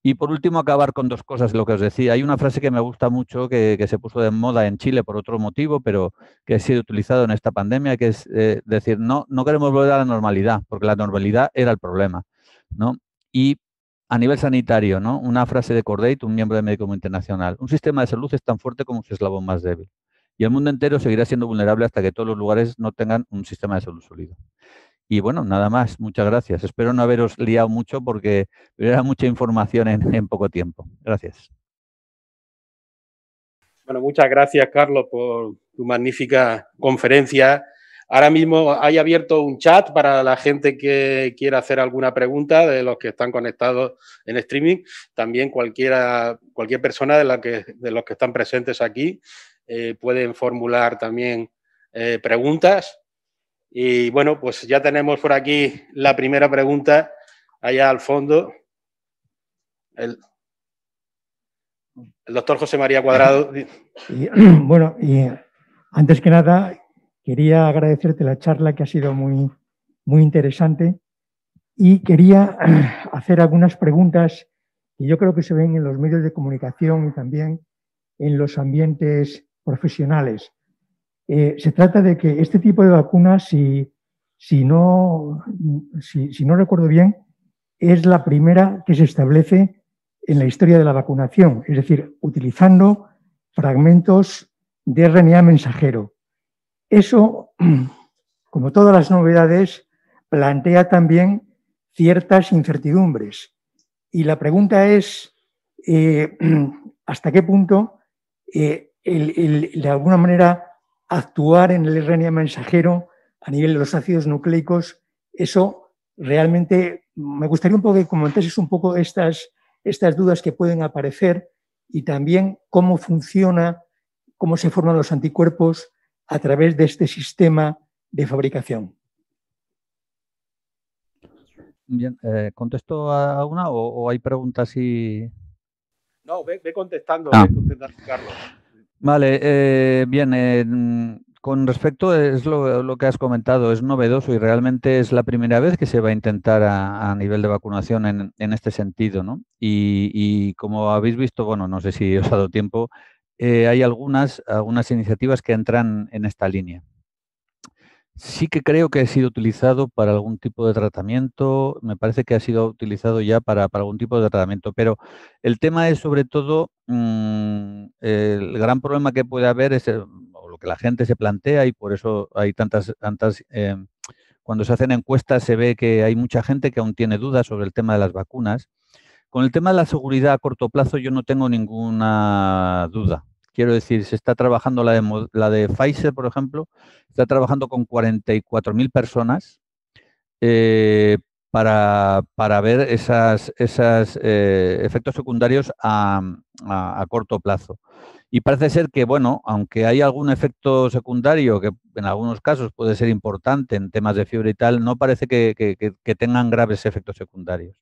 F: Y por último, acabar con dos cosas, lo que os decía. Hay una frase que me gusta mucho, que, se puso de moda en Chile por otro motivo, pero que ha sido utilizado en esta pandemia, que es eh, decir, no, no queremos volver a la normalidad, porque la normalidad era el problema. ¿no? Y a nivel sanitario, ¿no? una frase de Cordate, un miembro de Médico Internacional, un sistema de salud es tan fuerte como su eslabón más débil. Y el mundo entero seguirá siendo vulnerable hasta que todos los lugares no tengan un sistema de salud sólido. Y bueno, nada más, muchas gracias. Espero no haberos liado mucho porque era mucha información en, poco tiempo. Gracias.
B: Bueno, muchas gracias, Carlos, por tu magnífica conferencia. Ahora mismo hay abierto un chat para la gente que quiera hacer alguna pregunta de los que están conectados en streaming. También cualquiera, cualquier persona de, de los que están presentes aquí eh, pueden formular también eh, preguntas. Y bueno, pues ya tenemos por aquí la primera pregunta, allá al fondo. El, doctor José María Cuadrado.
A: bueno, y eh, antes que nada, quería agradecerte la charla que ha sido muy, muy interesante y quería hacer algunas preguntas que yo creo que se ven en los medios de comunicación y también en los ambientes profesionales. Eh, se trata de que este tipo de vacunas, si, si, no, si, no recuerdo bien, es la primera que se establece en la historia de la vacunación, es decir, utilizando fragmentos de RNA mensajero. Eso, como todas las novedades, plantea también ciertas incertidumbres. Y la pregunta es, eh, ¿hasta qué punto, eh, de alguna manera, actuar en el RNA mensajero a nivel de los ácidos nucleicos, eso realmente me gustaría un poco que comentases un poco estas, estas dudas que pueden aparecer y también cómo funciona, cómo se forman los anticuerpos a través de este sistema de fabricación.
F: Bien, eh, ¿contesto a una o, hay preguntas y...
B: No, ve, contestando, ah. ve contestando, Carlos.
F: Vale, eh, bien, eh, con respecto es lo, que has comentado, es novedoso y realmente es la primera vez que se va a intentar a, nivel de vacunación en, este sentido, ¿no? Y, y, como habéis visto, bueno, no sé si os ha dado tiempo, eh, hay algunas, algunas iniciativas que entran en esta línea. Sí que creo que ha sido utilizado para algún tipo de tratamiento, me parece que ha sido utilizado ya para, algún tipo de tratamiento, pero el tema es sobre todo, mm, el gran problema que puede haber es eh, o lo que la gente se plantea y por eso hay tantas, tantas eh, cuando se hacen encuestas se ve que hay mucha gente que aún tiene dudas sobre el tema de las vacunas. Con el tema de la seguridad a corto plazo yo no tengo ninguna duda. Quiero decir, se está trabajando la de, Pfizer, por ejemplo, está trabajando con 44.000 personas eh, para, ver esos esas, eh, efectos secundarios a, corto plazo. Y parece ser que, bueno, aunque hay algún efecto secundario que en algunos casos puede ser importante en temas de fiebre y tal, no parece que tengan graves efectos secundarios.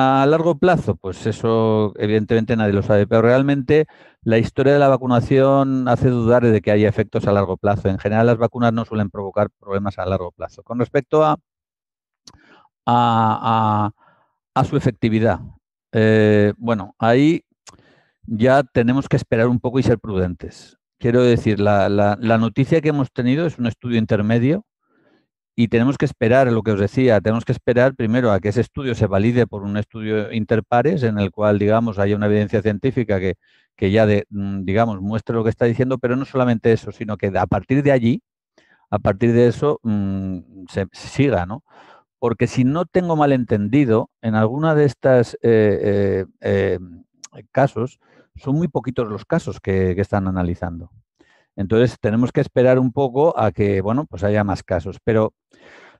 F: A largo plazo, pues eso evidentemente nadie lo sabe, pero realmente la historia de la vacunación hace dudar de que haya efectos a largo plazo. En general, las vacunas no suelen provocar problemas a largo plazo. Con respecto a, su efectividad, eh, bueno, ahí ya tenemos que esperar un poco y ser prudentes. Quiero decir, la noticia que hemos tenido es un estudio intermedio y tenemos que esperar, lo que os decía, tenemos que esperar primero a que ese estudio se valide por un estudio interpares en el cual, digamos, haya una evidencia científica que, ya, mm, digamos, muestre lo que está diciendo, pero no solamente eso, sino que a partir de allí, a partir de eso, mm, se, siga, ¿no? Porque si no tengo malentendido, en alguna de estas eh, eh, eh, casos, son muy poquitos los casos que están analizando. Entonces tenemos que esperar un poco a que, bueno, pues haya más casos. Pero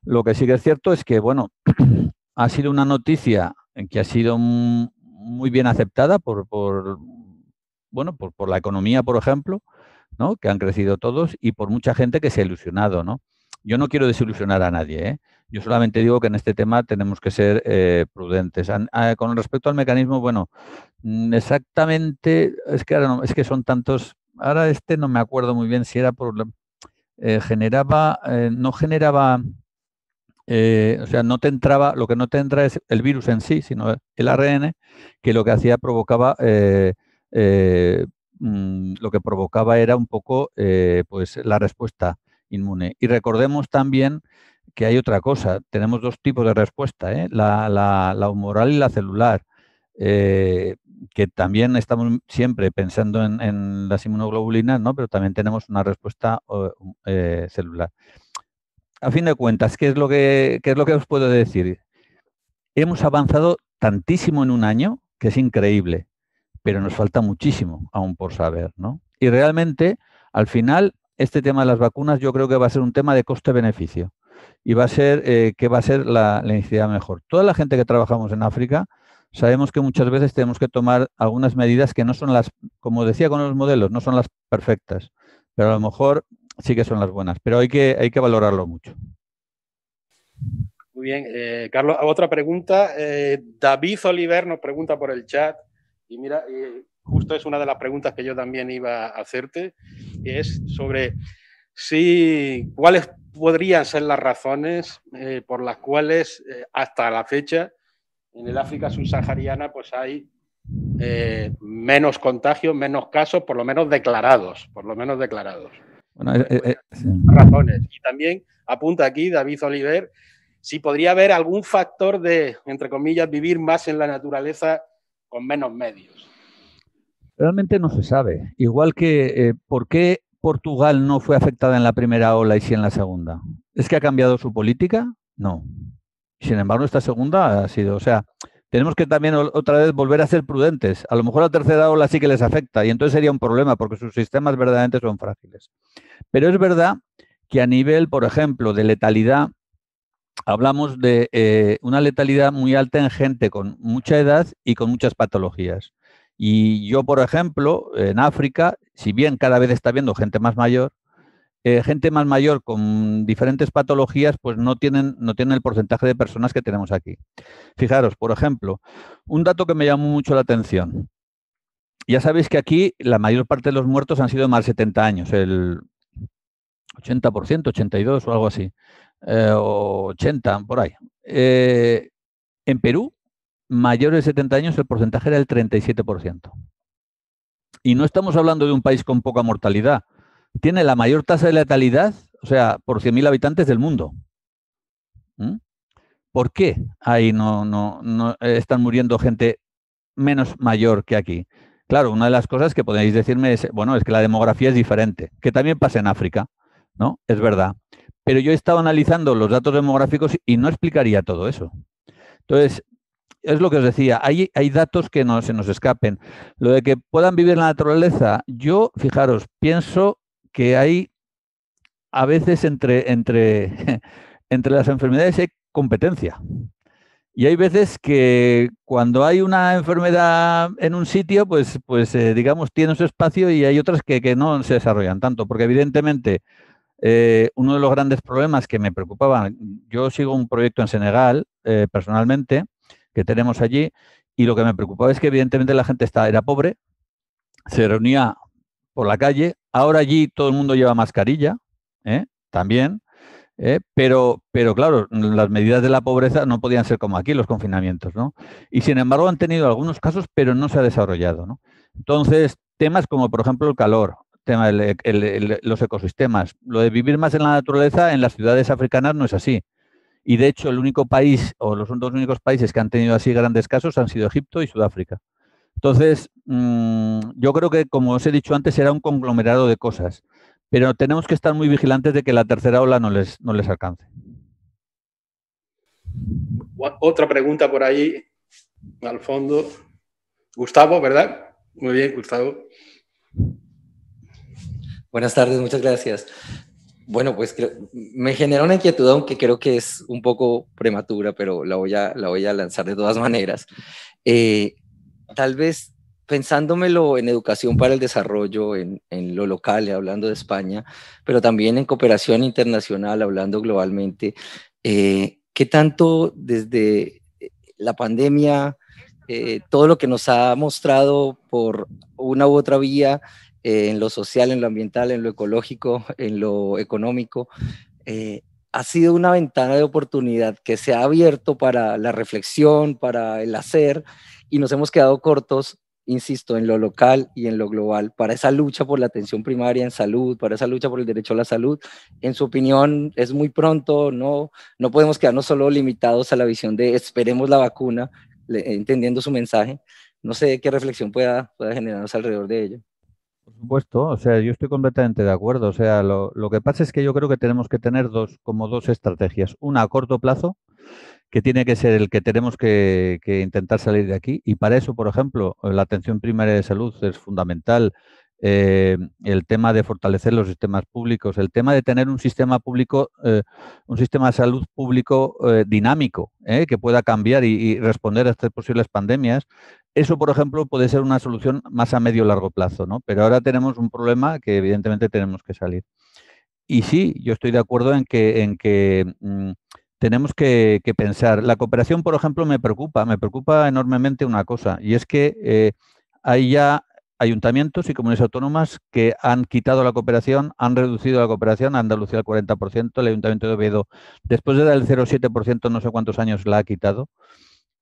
F: lo que sí que es cierto es que, bueno, ha sido una noticia que ha sido muy bien aceptada por, bueno, por, la economía, por ejemplo, ¿no? Que han crecido todos y por mucha gente que se ha ilusionado, ¿no? Yo no quiero desilusionar a nadie, ¿eh? Yo solamente digo que en este tema tenemos que ser eh, prudentes. con respecto al mecanismo, bueno, mm, exactamente, es que es que son tantos ahora este no me acuerdo muy bien si era por eh, generaba, eh, no generaba, eh, o sea, no te entraba, lo que no te entra es el virus en sí, sino el ARN, que lo que hacía provocaba, mm, lo que provocaba era un poco, pues, la respuesta inmune. Y recordemos también que hay otra cosa, tenemos dos tipos de respuesta, la, la, humoral y la celular que también estamos siempre pensando en, las inmunoglobulinas, ¿no? pero también tenemos una respuesta mm, eh, celular. A fin de cuentas, ¿qué es, lo que, ¿qué es lo que os puedo decir? Hemos avanzado tantísimo en un año que es increíble, pero nos falta muchísimo aún por saber. Y realmente, al final, este tema de las vacunas yo creo que va a ser un tema de coste-beneficio y va a ser eh, va a ser la, la mejor. Toda la gente que trabajamos en África sabemos que muchas veces tenemos que tomar algunas medidas que no son las, como decía con los modelos, no son las perfectas, pero a lo mejor sí que son las buenas, pero hay que, hay que valorarlo mucho.
B: Muy bien, eh, Carlos, otra pregunta. Eh, David Oliver nos pregunta por el chat y mira, eh, justo es una de las preguntas que yo también iba a hacerte, es sobre si cuáles podrían ser las razones por las cuales hasta la fecha en el África subsahariana pues hay eh, menos contagios, menos casos, por lo menos declarados, por lo menos declarados. Eh, eh, razones. Y también apunta aquí David Oliver si podría haber algún factor de, entre comillas, vivir más en la naturaleza con menos medios.
F: Realmente no se sabe. Igual que por qué Portugal no fue afectada en la primera ola y sí en la segunda. ¿Es que ha cambiado su política? No. Sin embargo, esta segunda ha sido, o sea, tenemos que también otra vez volver a ser prudentes. A lo mejor la tercera ola sí que les afecta y entonces sería un problema porque sus sistemas verdaderamente son frágiles. Pero es verdad que a nivel, por ejemplo, de letalidad, hablamos de eh, una letalidad muy alta en gente con mucha edad y con muchas patologías. Y yo, por ejemplo, en África, si bien cada vez está viendo gente más mayor, eh, gente más mayor con diferentes patologías, pues no tienen, no tienen el porcentaje de personas que tenemos aquí. Fijaros, por ejemplo, un dato que me llamó mucho la atención. Ya sabéis que aquí la mayor parte de los muertos han sido de más de 70 años, el 80%, 82 o algo así, eh, o 80 por ahí. Eh, en Perú, mayores de 70 años, el porcentaje era el 37%. Y no estamos hablando de un país con poca mortalidad tiene la mayor tasa de letalidad, o sea, por 100.000 habitantes del mundo. ¿Mm? ¿Por qué ahí no, no, no eh, están muriendo gente menos mayor que aquí? Claro, una de las cosas que podéis decirme es, bueno, es que la demografía es diferente, que también pasa en África, ¿no? Es verdad. Pero yo he estado analizando los datos demográficos y no explicaría todo eso. Entonces, es lo que os decía, hay, hay datos que no se nos escapen. Lo de que puedan vivir la naturaleza, yo, fijaros, pienso que hay a veces entre, entre, entre las enfermedades hay competencia. Y hay veces que cuando hay una enfermedad en un sitio, pues, pues eh, digamos, tiene su espacio y hay otras que, no se desarrollan tanto, porque evidentemente eh, uno de los grandes problemas que me preocupaba, yo sigo un proyecto en Senegal eh, personalmente, que tenemos allí, y lo que me preocupaba es que evidentemente la gente está, era pobre, se reunía por la calle. Ahora allí todo el mundo lleva mascarilla, ¿eh? también. ¿eh? Pero, pero claro, las medidas de la pobreza no podían ser como aquí, los confinamientos, ¿no? Y sin embargo han tenido algunos casos, pero no se ha desarrollado, ¿no? Entonces, temas como, por ejemplo, el calor, tema e, el, los ecosistemas, lo de vivir más en la naturaleza en las ciudades africanas no es así. Y de hecho, el único país, o los dos únicos países que han tenido así grandes casos han sido Egipto y Sudáfrica. Entonces, mm, yo creo que, como os he dicho antes, será un conglomerado de cosas, pero tenemos que estar muy vigilantes de que la tercera ola no les, no les alcance.
B: Otra pregunta por ahí, al fondo. Gustavo, ¿verdad? Muy bien, Gustavo.
G: Buenas tardes, muchas gracias. Bueno, pues me generó una inquietud, aunque creo que es un poco prematura, pero la voy a, la voy a lanzar de todas maneras. Eh, tal vez pensándomelo en educación para el desarrollo, en, lo local, hablando de España, pero también en cooperación internacional, hablando globalmente, eh, ¿qué tanto desde eh, la pandemia, eh, todo lo que nos ha mostrado por una u otra vía, eh, en lo social, en lo ambiental, en lo ecológico, en lo económico, ha sido una ventana de oportunidad que se ha abierto para la reflexión, para el hacer y nos hemos quedado cortos, insisto, en lo local y en lo global, para esa lucha por la atención primaria en salud, para esa lucha por el derecho a la salud. En su opinión, es muy pronto, no, no podemos quedarnos solo limitados a la visión de esperemos la vacuna, entendiendo su mensaje. No sé qué reflexión pueda, pueda generarnos alrededor de ello.
F: Por supuesto, o sea, yo estoy completamente de acuerdo. O sea, lo, lo que pasa es que yo creo que tenemos que tener dos, como dos estrategias. Una a corto plazo, que tiene que ser el que tenemos que, intentar salir de aquí. Y para eso, por ejemplo, eh, la atención primaria de salud es fundamental. Eh, el tema de fortalecer los sistemas públicos, el tema de tener un sistema público, eh, un sistema de salud público dinámico, que pueda cambiar y, responder a estas posibles pandemias. Eso, por ejemplo, puede ser una solución más a medio largo plazo, Pero ahora tenemos un problema que evidentemente tenemos que salir. Y sí, yo estoy de acuerdo en que, en que mm, tenemos que, pensar. La cooperación, por ejemplo, me preocupa, me preocupa enormemente una cosa, y es que eh, hay ya ayuntamientos y comunidades autónomas que han quitado la cooperación, han reducido la cooperación, Andalucía al 40%, el ayuntamiento de Oviedo, después de dar el 0,7%, no sé cuántos años la ha quitado,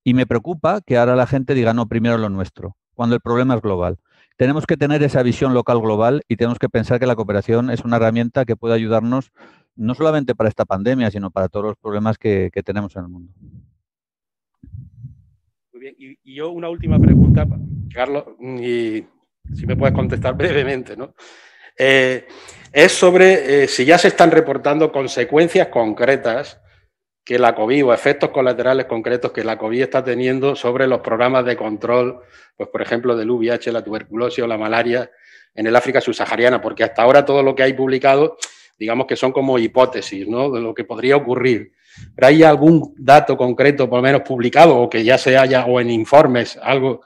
F: y me preocupa que ahora la gente diga, no, primero lo nuestro, cuando el problema es global. Tenemos que tener esa visión local global y tenemos que pensar que la cooperación es una herramienta que puede ayudarnos no solamente para esta pandemia, sino para todos los problemas que, tenemos en el mundo.
B: Muy bien, y, yo una última pregunta, Carlos, y si me puedes contestar brevemente, ¿no? Eh, es sobre eh, si ya se están reportando consecuencias concretas que la COVID o efectos colaterales concretos que la COVID está teniendo sobre los programas de control, pues por ejemplo del VIH, la tuberculosis o la malaria en el África subsahariana, porque hasta ahora todo lo que hay publicado digamos que son como hipótesis, ¿no? De lo que podría ocurrir. ¿Pero hay algún dato concreto, por lo menos publicado, o que ya se haya, o en informes, algo,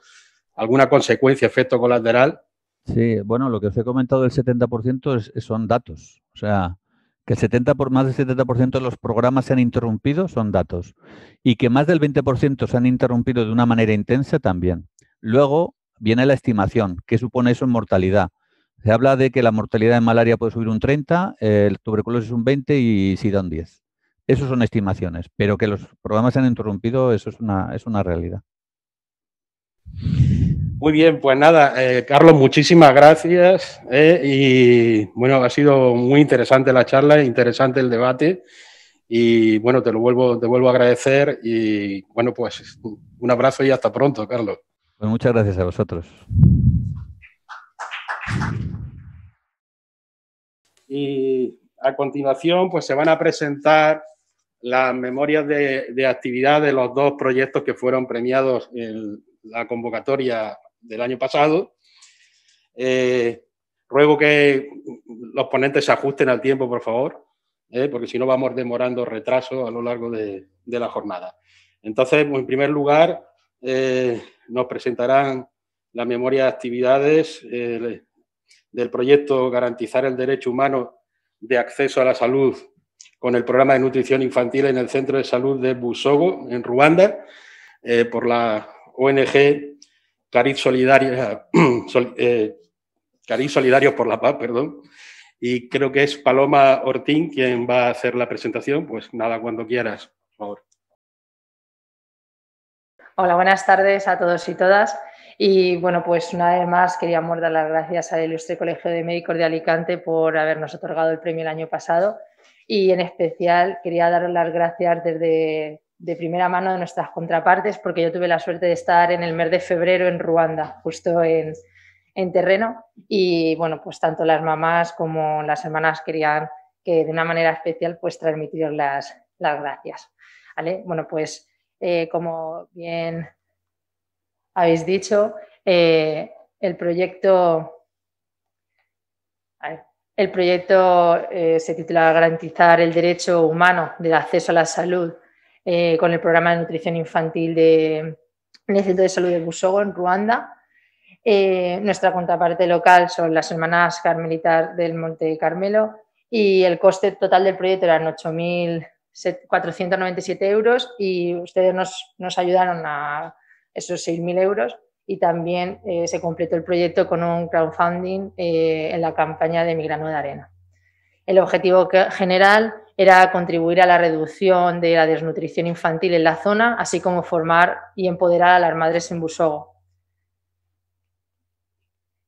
B: alguna consecuencia, efecto colateral?
F: Sí, bueno, lo que os he comentado del 70% son datos. O sea, que el 70 por, más del 70% de los programas se han interrumpido son datos. Y que más del 20% se han interrumpido de una manera intensa también. Luego viene la estimación, que supone eso en mortalidad. Se habla de que la mortalidad de malaria puede subir un 30, el tuberculosis un 20 y SIDA un 10. Esas son estimaciones, pero que los programas se han interrumpido, eso es una, es una realidad.
B: Muy bien, pues nada, eh, Carlos, muchísimas gracias. Eh, y bueno, ha sido muy interesante la charla, interesante el debate. Y bueno, te lo vuelvo, te vuelvo a agradecer. Y bueno, pues un abrazo y hasta pronto, Carlos.
F: Pues muchas gracias a vosotros.
B: Y a continuación, pues se van a presentar las memorias de, actividad de los dos proyectos que fueron premiados en la convocatoria del año pasado. Eh, ruego que los ponentes se ajusten al tiempo, por favor, eh, porque si no vamos demorando retraso a lo largo de, la jornada. Entonces, en primer lugar, eh, nos presentarán las memorias de actividades del proyecto Garantizar el Derecho Humano de Acceso a la Salud con el programa de nutrición infantil en el Centro de Salud de Busogo, en Ruanda, eh, por la ONG Cariz, Solidaria, eh, Solidarios por la Paz, perdón. Y creo que es Paloma Ortín quien va a hacer la presentación. Pues nada, cuando quieras, por favor.
H: Hola, buenas tardes a todos y todas. Y bueno, pues una vez más queríamos dar las gracias al Ilustre Colegio de Médicos de Alicante por habernos otorgado el premio el año pasado y en especial quería dar las gracias desde de primera mano de nuestras contrapartes porque yo tuve la suerte de estar en el mes de febrero en Ruanda, justo en, en terreno y bueno, pues tanto las mamás como las hermanas querían que de una manera especial pues transmitiros las, las gracias. ¿Vale? Bueno, pues eh, como bien habéis dicho, eh, el proyecto, el proyecto eh, se titula Garantizar el derecho humano del acceso a la salud eh, con el programa de nutrición infantil de, Centro de Salud de Busogo, en Ruanda. nuestra contraparte local son las hermanas carmelitas del Monte Carmelo y el coste total del proyecto eran 8.497 euros y ustedes nos, nos ayudaron a esos 6.000 euros y también eh, se completó el proyecto con un crowdfunding eh, en la campaña de Migrano de arena. El objetivo general era contribuir a la reducción de la desnutrición infantil en la zona, así como formar y empoderar a las madres en Busogo.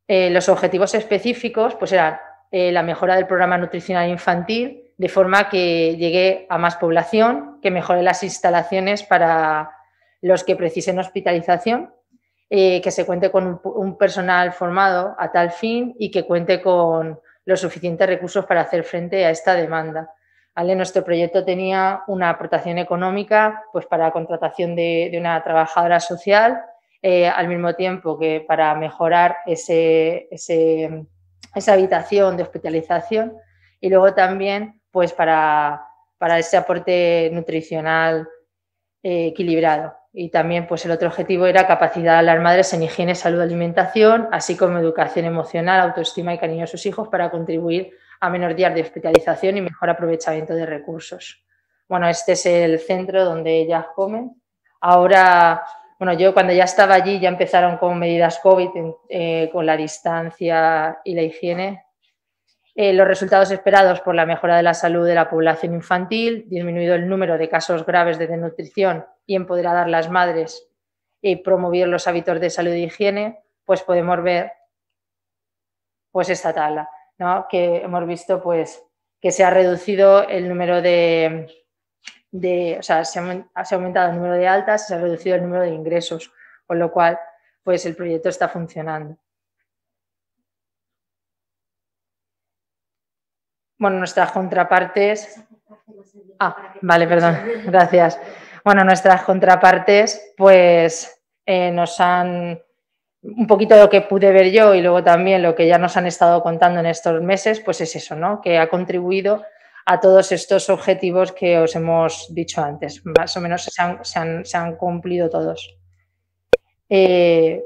H: Eh, los objetivos específicos pues eran la mejora del programa nutricional infantil, de forma que llegue a más población, que mejore las instalaciones para los que precisen hospitalización, eh, que se cuente con un, personal formado a tal fin y que cuente con los suficientes recursos para hacer frente a esta demanda. Nuestro proyecto tenía una aportación económica pues, para la contratación de, una trabajadora social, eh, al mismo tiempo que para mejorar ese, esa habitación de hospitalización y luego también pues, para, para ese aporte nutricional eh, equilibrado. Y también pues, el otro objetivo era capacitar a las madres en higiene, salud, alimentación, así como educación emocional, autoestima y cariño a sus hijos para contribuir a menor días de hospitalización y mejor aprovechamiento de recursos. Bueno, este es el centro donde ellas comen. Ahora, bueno, yo cuando ya estaba allí ya empezaron con medidas COVID, eh, con la distancia y la higiene, eh, los resultados esperados por la mejora de la salud de la población infantil, disminuido el número de casos graves de desnutrición y empoderar a las madres y promover los hábitos de salud y higiene, pues podemos ver pues esta tabla, ¿no? que hemos visto pues que se ha reducido el número de, de o sea, se ha, aumentado el número de altas, se ha reducido el número de ingresos, con lo cual pues el proyecto está funcionando. Bueno, nuestras contrapartes. Ah, vale, perdón, gracias. Bueno, nuestras contrapartes, pues eh, nos han un poquito lo que pude ver yo y luego también lo que ya nos han estado contando en estos meses, pues es eso, ¿no? Que ha contribuido a todos estos objetivos que os hemos dicho antes. Más o menos se han, cumplido todos. Eh,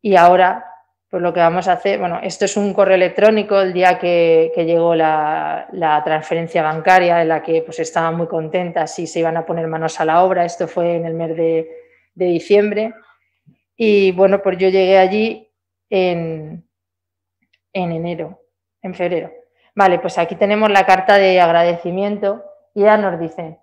H: y ahora, pues lo que vamos a hacer, bueno, esto es un correo electrónico el día que, llegó la, transferencia bancaria en la que pues estaban muy contentas y se iban a poner manos a la obra, esto fue en el mes de, diciembre y bueno, pues yo llegué allí en, en enero, en febrero. Vale, pues aquí tenemos la carta de agradecimiento y ya nos dicen,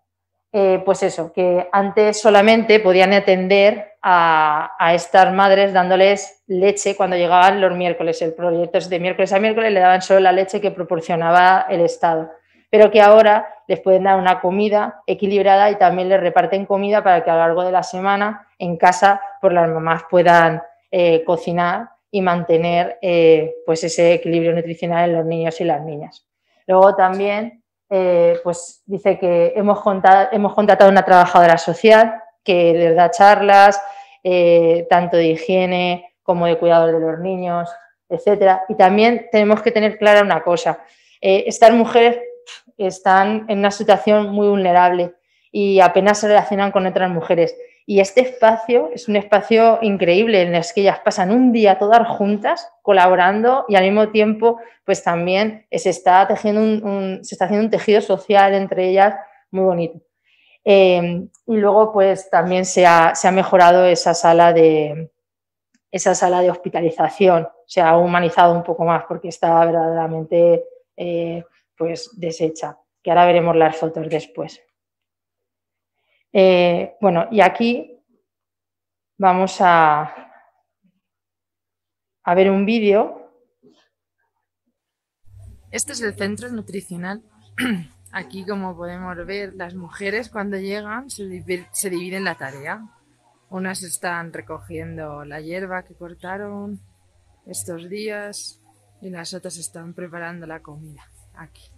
H: eh, pues eso, que antes solamente podían atender a, estas madres dándoles leche cuando llegaban los miércoles. El proyecto es de miércoles a miércoles, le daban solo la leche que proporcionaba el Estado. Pero que ahora les pueden dar una comida equilibrada y también les reparten comida para que a lo largo de la semana en casa por pues las mamás puedan eh, cocinar y mantener eh, pues ese equilibrio nutricional en los niños y las niñas. Luego también eh, pues dice que hemos, contratado a una trabajadora social que les da charlas, eh, tanto de higiene como de cuidado de los niños, etcétera. Y también tenemos que tener clara una cosa, eh, estas mujeres están en una situación muy vulnerable y apenas se relacionan con otras mujeres. Y este espacio es un espacio increíble en el que ellas pasan un día todas juntas colaborando y al mismo tiempo pues también se está, tejiendo se está haciendo un tejido social entre ellas muy bonito. Eh, y luego pues también se ha, mejorado esa sala, de, esa sala de hospitalización, se ha humanizado un poco más porque está verdaderamente eh, pues deshecha, que ahora veremos las fotos después. Eh, bueno, y aquí vamos a, ver un vídeo. Este es el centro nutricional. Aquí, como podemos ver, las mujeres cuando llegan se, se dividen la tarea. Unas están recogiendo la hierba que cortaron estos días y las otras están preparando la comida aquí.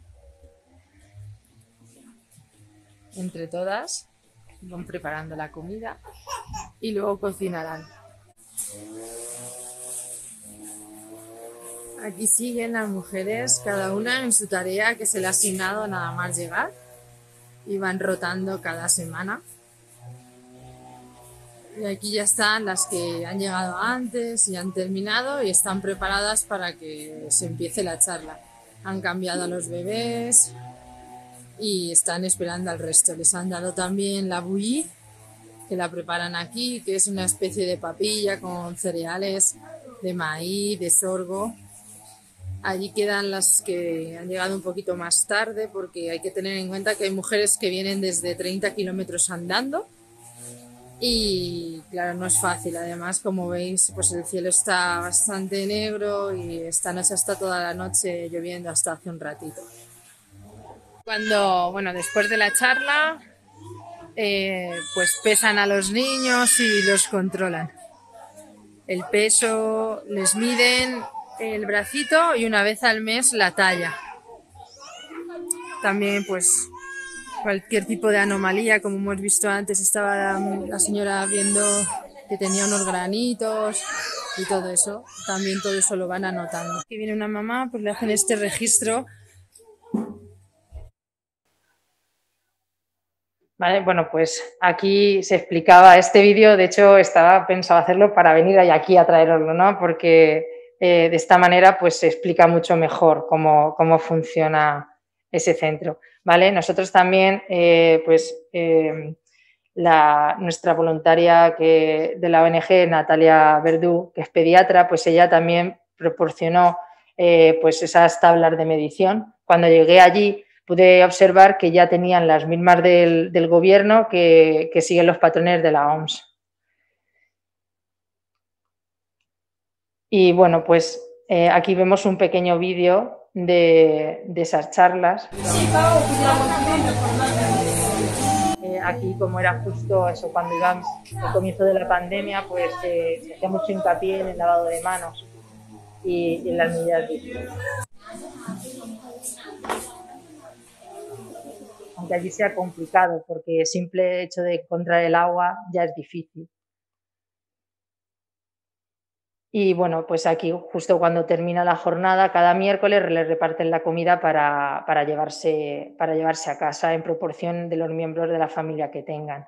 H: Entre todas van preparando la comida y luego cocinarán. Aquí siguen las mujeres, cada una en su tarea que se le ha asignado nada más llegar y van rotando cada semana. Y aquí ya están las que han llegado antes y han terminado y están preparadas para que se empiece la charla. Han cambiado a los bebés, y están esperando al resto. Les han dado también la bulli, que la preparan aquí, que es una especie de papilla con cereales de maíz, de sorgo. Allí quedan las que han llegado un poquito más tarde porque hay que tener en cuenta que hay mujeres que vienen desde 30 kilómetros andando y claro, no es fácil. Además, como veis, pues el cielo está bastante negro y esta noche está toda la noche lloviendo hasta hace un ratito. Cuando, bueno, después de la charla, eh, pues pesan a los niños y los controlan. El peso, les miden el bracito y una vez al mes la talla. También pues cualquier tipo de anomalía, como hemos visto antes, estaba la, señora viendo que tenía unos granitos y todo eso. También todo eso lo van anotando. Aquí viene una mamá, pues le hacen este registro Vale, bueno, pues aquí se explicaba este vídeo, de hecho estaba pensado hacerlo para venir aquí a traerlo, ¿no? Porque eh, de esta manera pues se explica mucho mejor cómo, funciona ese centro, ¿vale? Nosotros también, eh, pues eh, nuestra voluntaria que, de la ONG, Natalia Verdú, que es pediatra, pues ella también proporcionó pues esas tablas de medición. Cuando llegué allí, pude observar que ya tenían las mismas del, gobierno que, siguen los patrones de la OMS. Y bueno, pues eh, aquí vemos un pequeño vídeo de, esas charlas. Eh, aquí, como era justo eso, cuando íbamos al comienzo de la pandemia, pues eh, se hacía mucho hincapié en el lavado de manos y, en las medidas aunque allí sea complicado, porque el simple hecho de encontrar el agua ya es difícil. Y bueno, pues aquí justo cuando termina la jornada, cada miércoles les reparten la comida para, para, llevarse, para llevarse a casa en proporción de los miembros de la familia que tengan.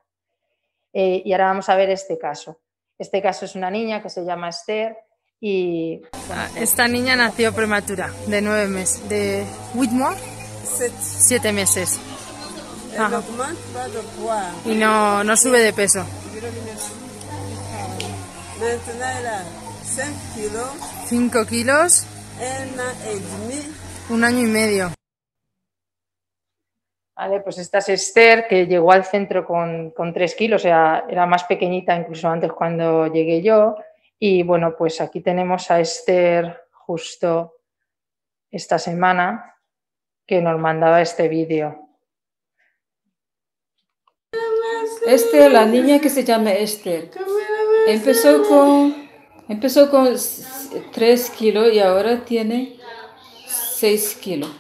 H: Eh, y ahora vamos a ver este caso. Este caso es una niña que se llama Esther y... Ah, esta niña nació prematura, de nueve meses, de Whitmore, siete meses.
I: Y no, no sube de peso.
H: 5 kilos. Un año y medio. Vale, pues esta es Esther, que llegó al centro con, con 3 kilos, sea, era más pequeñita incluso antes cuando llegué yo. Y bueno, pues aquí tenemos a Esther justo esta semana que nos mandaba este vídeo.
J: Esther, la niña que se llama Esther, empezó con, empezó con 3 kilos y ahora tiene 6 kilos.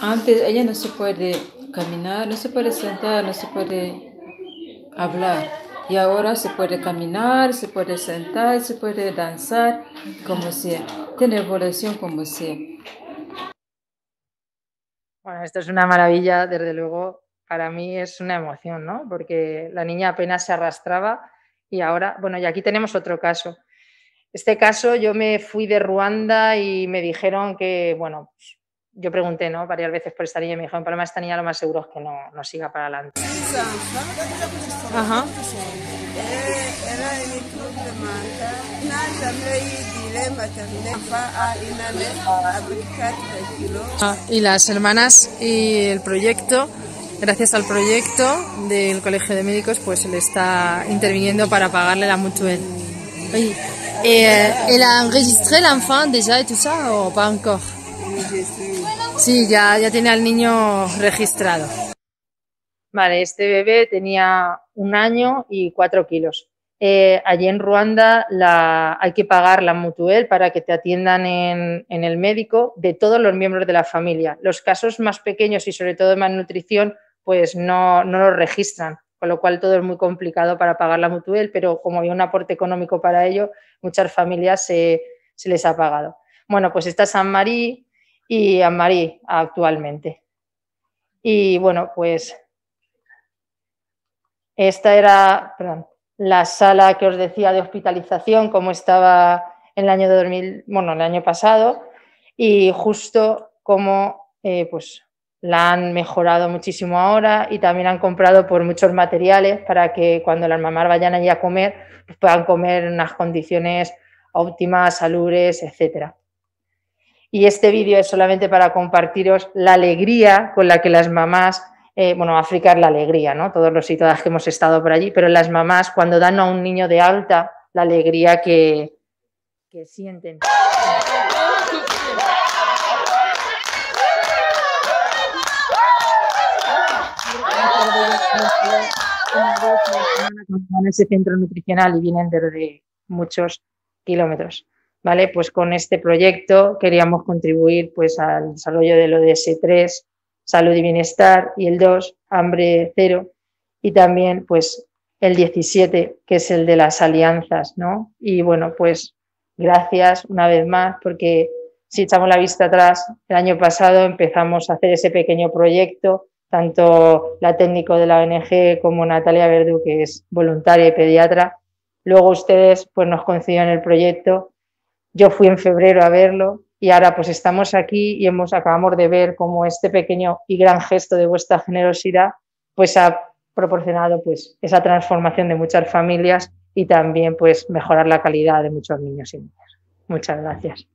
J: Antes ella no se puede caminar, no se puede sentar, no se puede hablar. Y ahora se puede caminar, se puede sentar, se puede danzar, como sea, Tiene evolución como sea.
H: Bueno, esto es una maravilla, desde luego, para mí es una emoción, ¿no? Porque la niña apenas se arrastraba y ahora, bueno, y aquí tenemos otro caso. Este caso yo me fui de Ruanda y me dijeron que, bueno, pues, yo pregunté, ¿no? Varias veces por esta niña y me dijeron, mí esta niña lo más seguro es que no, no siga para adelante. Ajá. Ah, y las hermanas y el proyecto gracias al proyecto del Colegio de Médicos, pues se le está interviniendo para pagarle la Mutuel. ¿El Et euh, elle a déjà et tout ça ou pas encore Sí, ya, ya tiene al niño registrado. Vale, este bebé tenía un año y cuatro kilos. Eh, allí en Ruanda la, hay que pagar la mutuel para que te atiendan en, en, el médico de todos los miembros de la familia. Los casos más pequeños y sobre todo de malnutrición pues no, no lo registran, con lo cual todo es muy complicado para pagar la mutuel, pero como hay un aporte económico para ello, muchas familias se, les ha pagado. Bueno, pues está San Marí y Anmarí actualmente. Y bueno, pues esta era la sala que os decía de hospitalización, como estaba en el año 2000, bueno, el año pasado, y justo como eh, pues la han mejorado muchísimo ahora y también han comprado por muchos materiales para que cuando las mamás vayan allí a comer pues puedan comer en unas condiciones óptimas, salubres, etc. Y este vídeo es solamente para compartiros la alegría con la que las mamás, eh, bueno, África es la alegría, ¿no? Todos los y que hemos estado por allí, pero las mamás cuando dan a un niño de alta, la alegría que, que sienten.
C: en ese centro nutricional y vienen desde
H: muchos kilómetros. ¿Vale? Pues con este proyecto queríamos contribuir pues, al desarrollo del ODS 3, salud y bienestar, y el 2, hambre cero, y también pues, el 17, que es el de las alianzas. ¿no? Y bueno, pues gracias una vez más, porque si echamos la vista atrás, el año pasado empezamos a hacer ese pequeño proyecto tanto la técnico de la ONG como Natalia Verdu, que es voluntaria y pediatra. Luego ustedes pues, nos concedieron el proyecto. Yo fui en febrero a verlo y ahora pues estamos aquí y hemos, acabamos de ver cómo este pequeño y gran gesto de vuestra generosidad pues ha proporcionado pues esa transformación de muchas familias y también pues mejorar la calidad de muchos niños y niñas. Muchas gracias.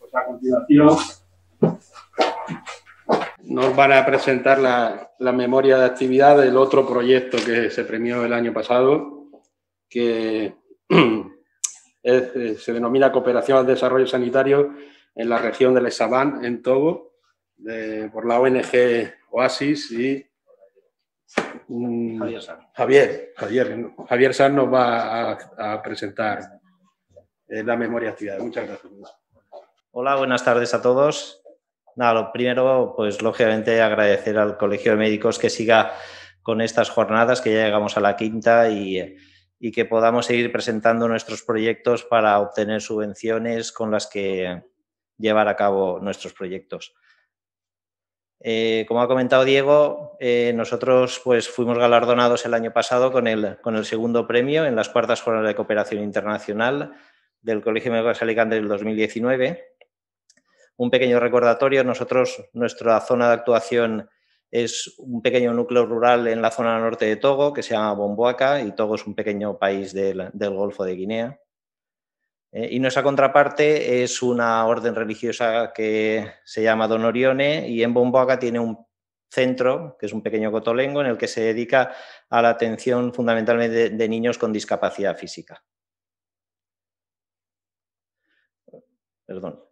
B: Pues continuación nos van a presentar la, memoria de actividad del otro proyecto que se premió el año pasado, que eh, se denomina Cooperación al Desarrollo Sanitario en la región del Esabán, en Togo, por la ONG Oasis mm, Javier, Javier, nos va a, presentar eh, la memoria de actividad. Muchas gracias.
K: Hola, buenas tardes a todos lo primero, pues lógicamente agradecer al Colegio de Médicos que siga con estas jornadas, que ya llegamos a la quinta y, que podamos seguir presentando nuestros proyectos para obtener subvenciones con las que llevar a cabo nuestros proyectos. Eh, como ha comentado Diego, eh, nosotros pues, fuimos galardonados el año pasado con el, segundo premio en las cuartas jornadas de cooperación internacional del Colegio Médico de Alicante del 2019 un pequeño recordatorio, nosotros, nuestra zona de actuación es un pequeño núcleo rural en la zona norte de Togo que se llama Bomboaca y Togo es un pequeño país del, Golfo de Guinea. Eh, y nuestra contraparte es una orden religiosa que se llama Don Orione y en Bomboaca tiene un centro, que es un pequeño cotolengo, en el que se dedica a la atención fundamentalmente de, de niños con discapacidad física. Perdón.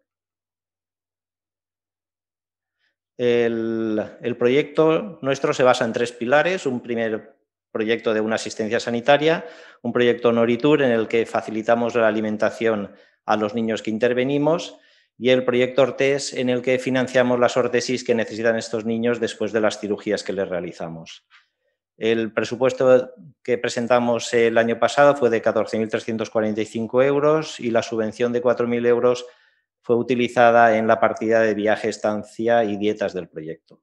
K: El, proyecto nuestro se basa en tres pilares. Un primer proyecto de una asistencia sanitaria, un proyecto Noritur en el que facilitamos la alimentación a los niños que intervenimos y el proyecto Ortes en el que financiamos las ortesis que necesitan estos niños después de las cirugías que les realizamos. El presupuesto que presentamos el año pasado fue de 14.345 euros y la subvención de 4.000 euros fue utilizada en la partida de viaje, estancia y dietas del proyecto.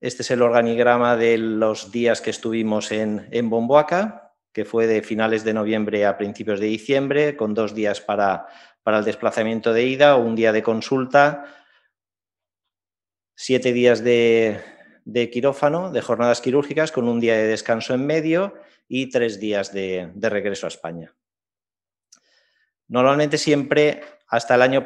K: Este es el organigrama de los días que estuvimos en, Bomboaca, que fue de finales de noviembre a principios de diciembre, con dos días para, para el desplazamiento de ida, un día de consulta, siete días de, quirófano, de jornadas quirúrgicas, con un día de descanso en medio y tres días de, de regreso a España. Normalmente siempre hasta el, año,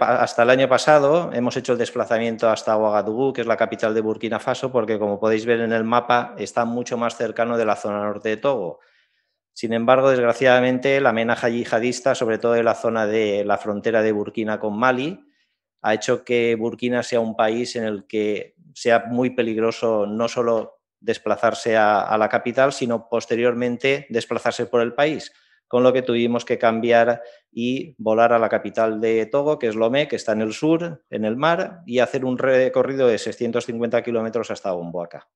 K: pasado hemos hecho el desplazamiento hasta Ouagadougou, que es la capital de Burkina Faso, porque como podéis ver en el mapa está mucho más cercano de la zona norte de Togo. Sin embargo, desgraciadamente, la amenaza yihadista, sobre todo en la zona de la frontera de Burkina con Mali, ha hecho que Burkina sea un país en el que sea muy peligroso no solo desplazarse a la capital, sino posteriormente desplazarse por el país con lo que tuvimos que cambiar y volar a la capital de Togo, que es Lomé, que está en el sur, en el mar, y hacer un recorrido de 650 kilómetros hasta Bomboaca.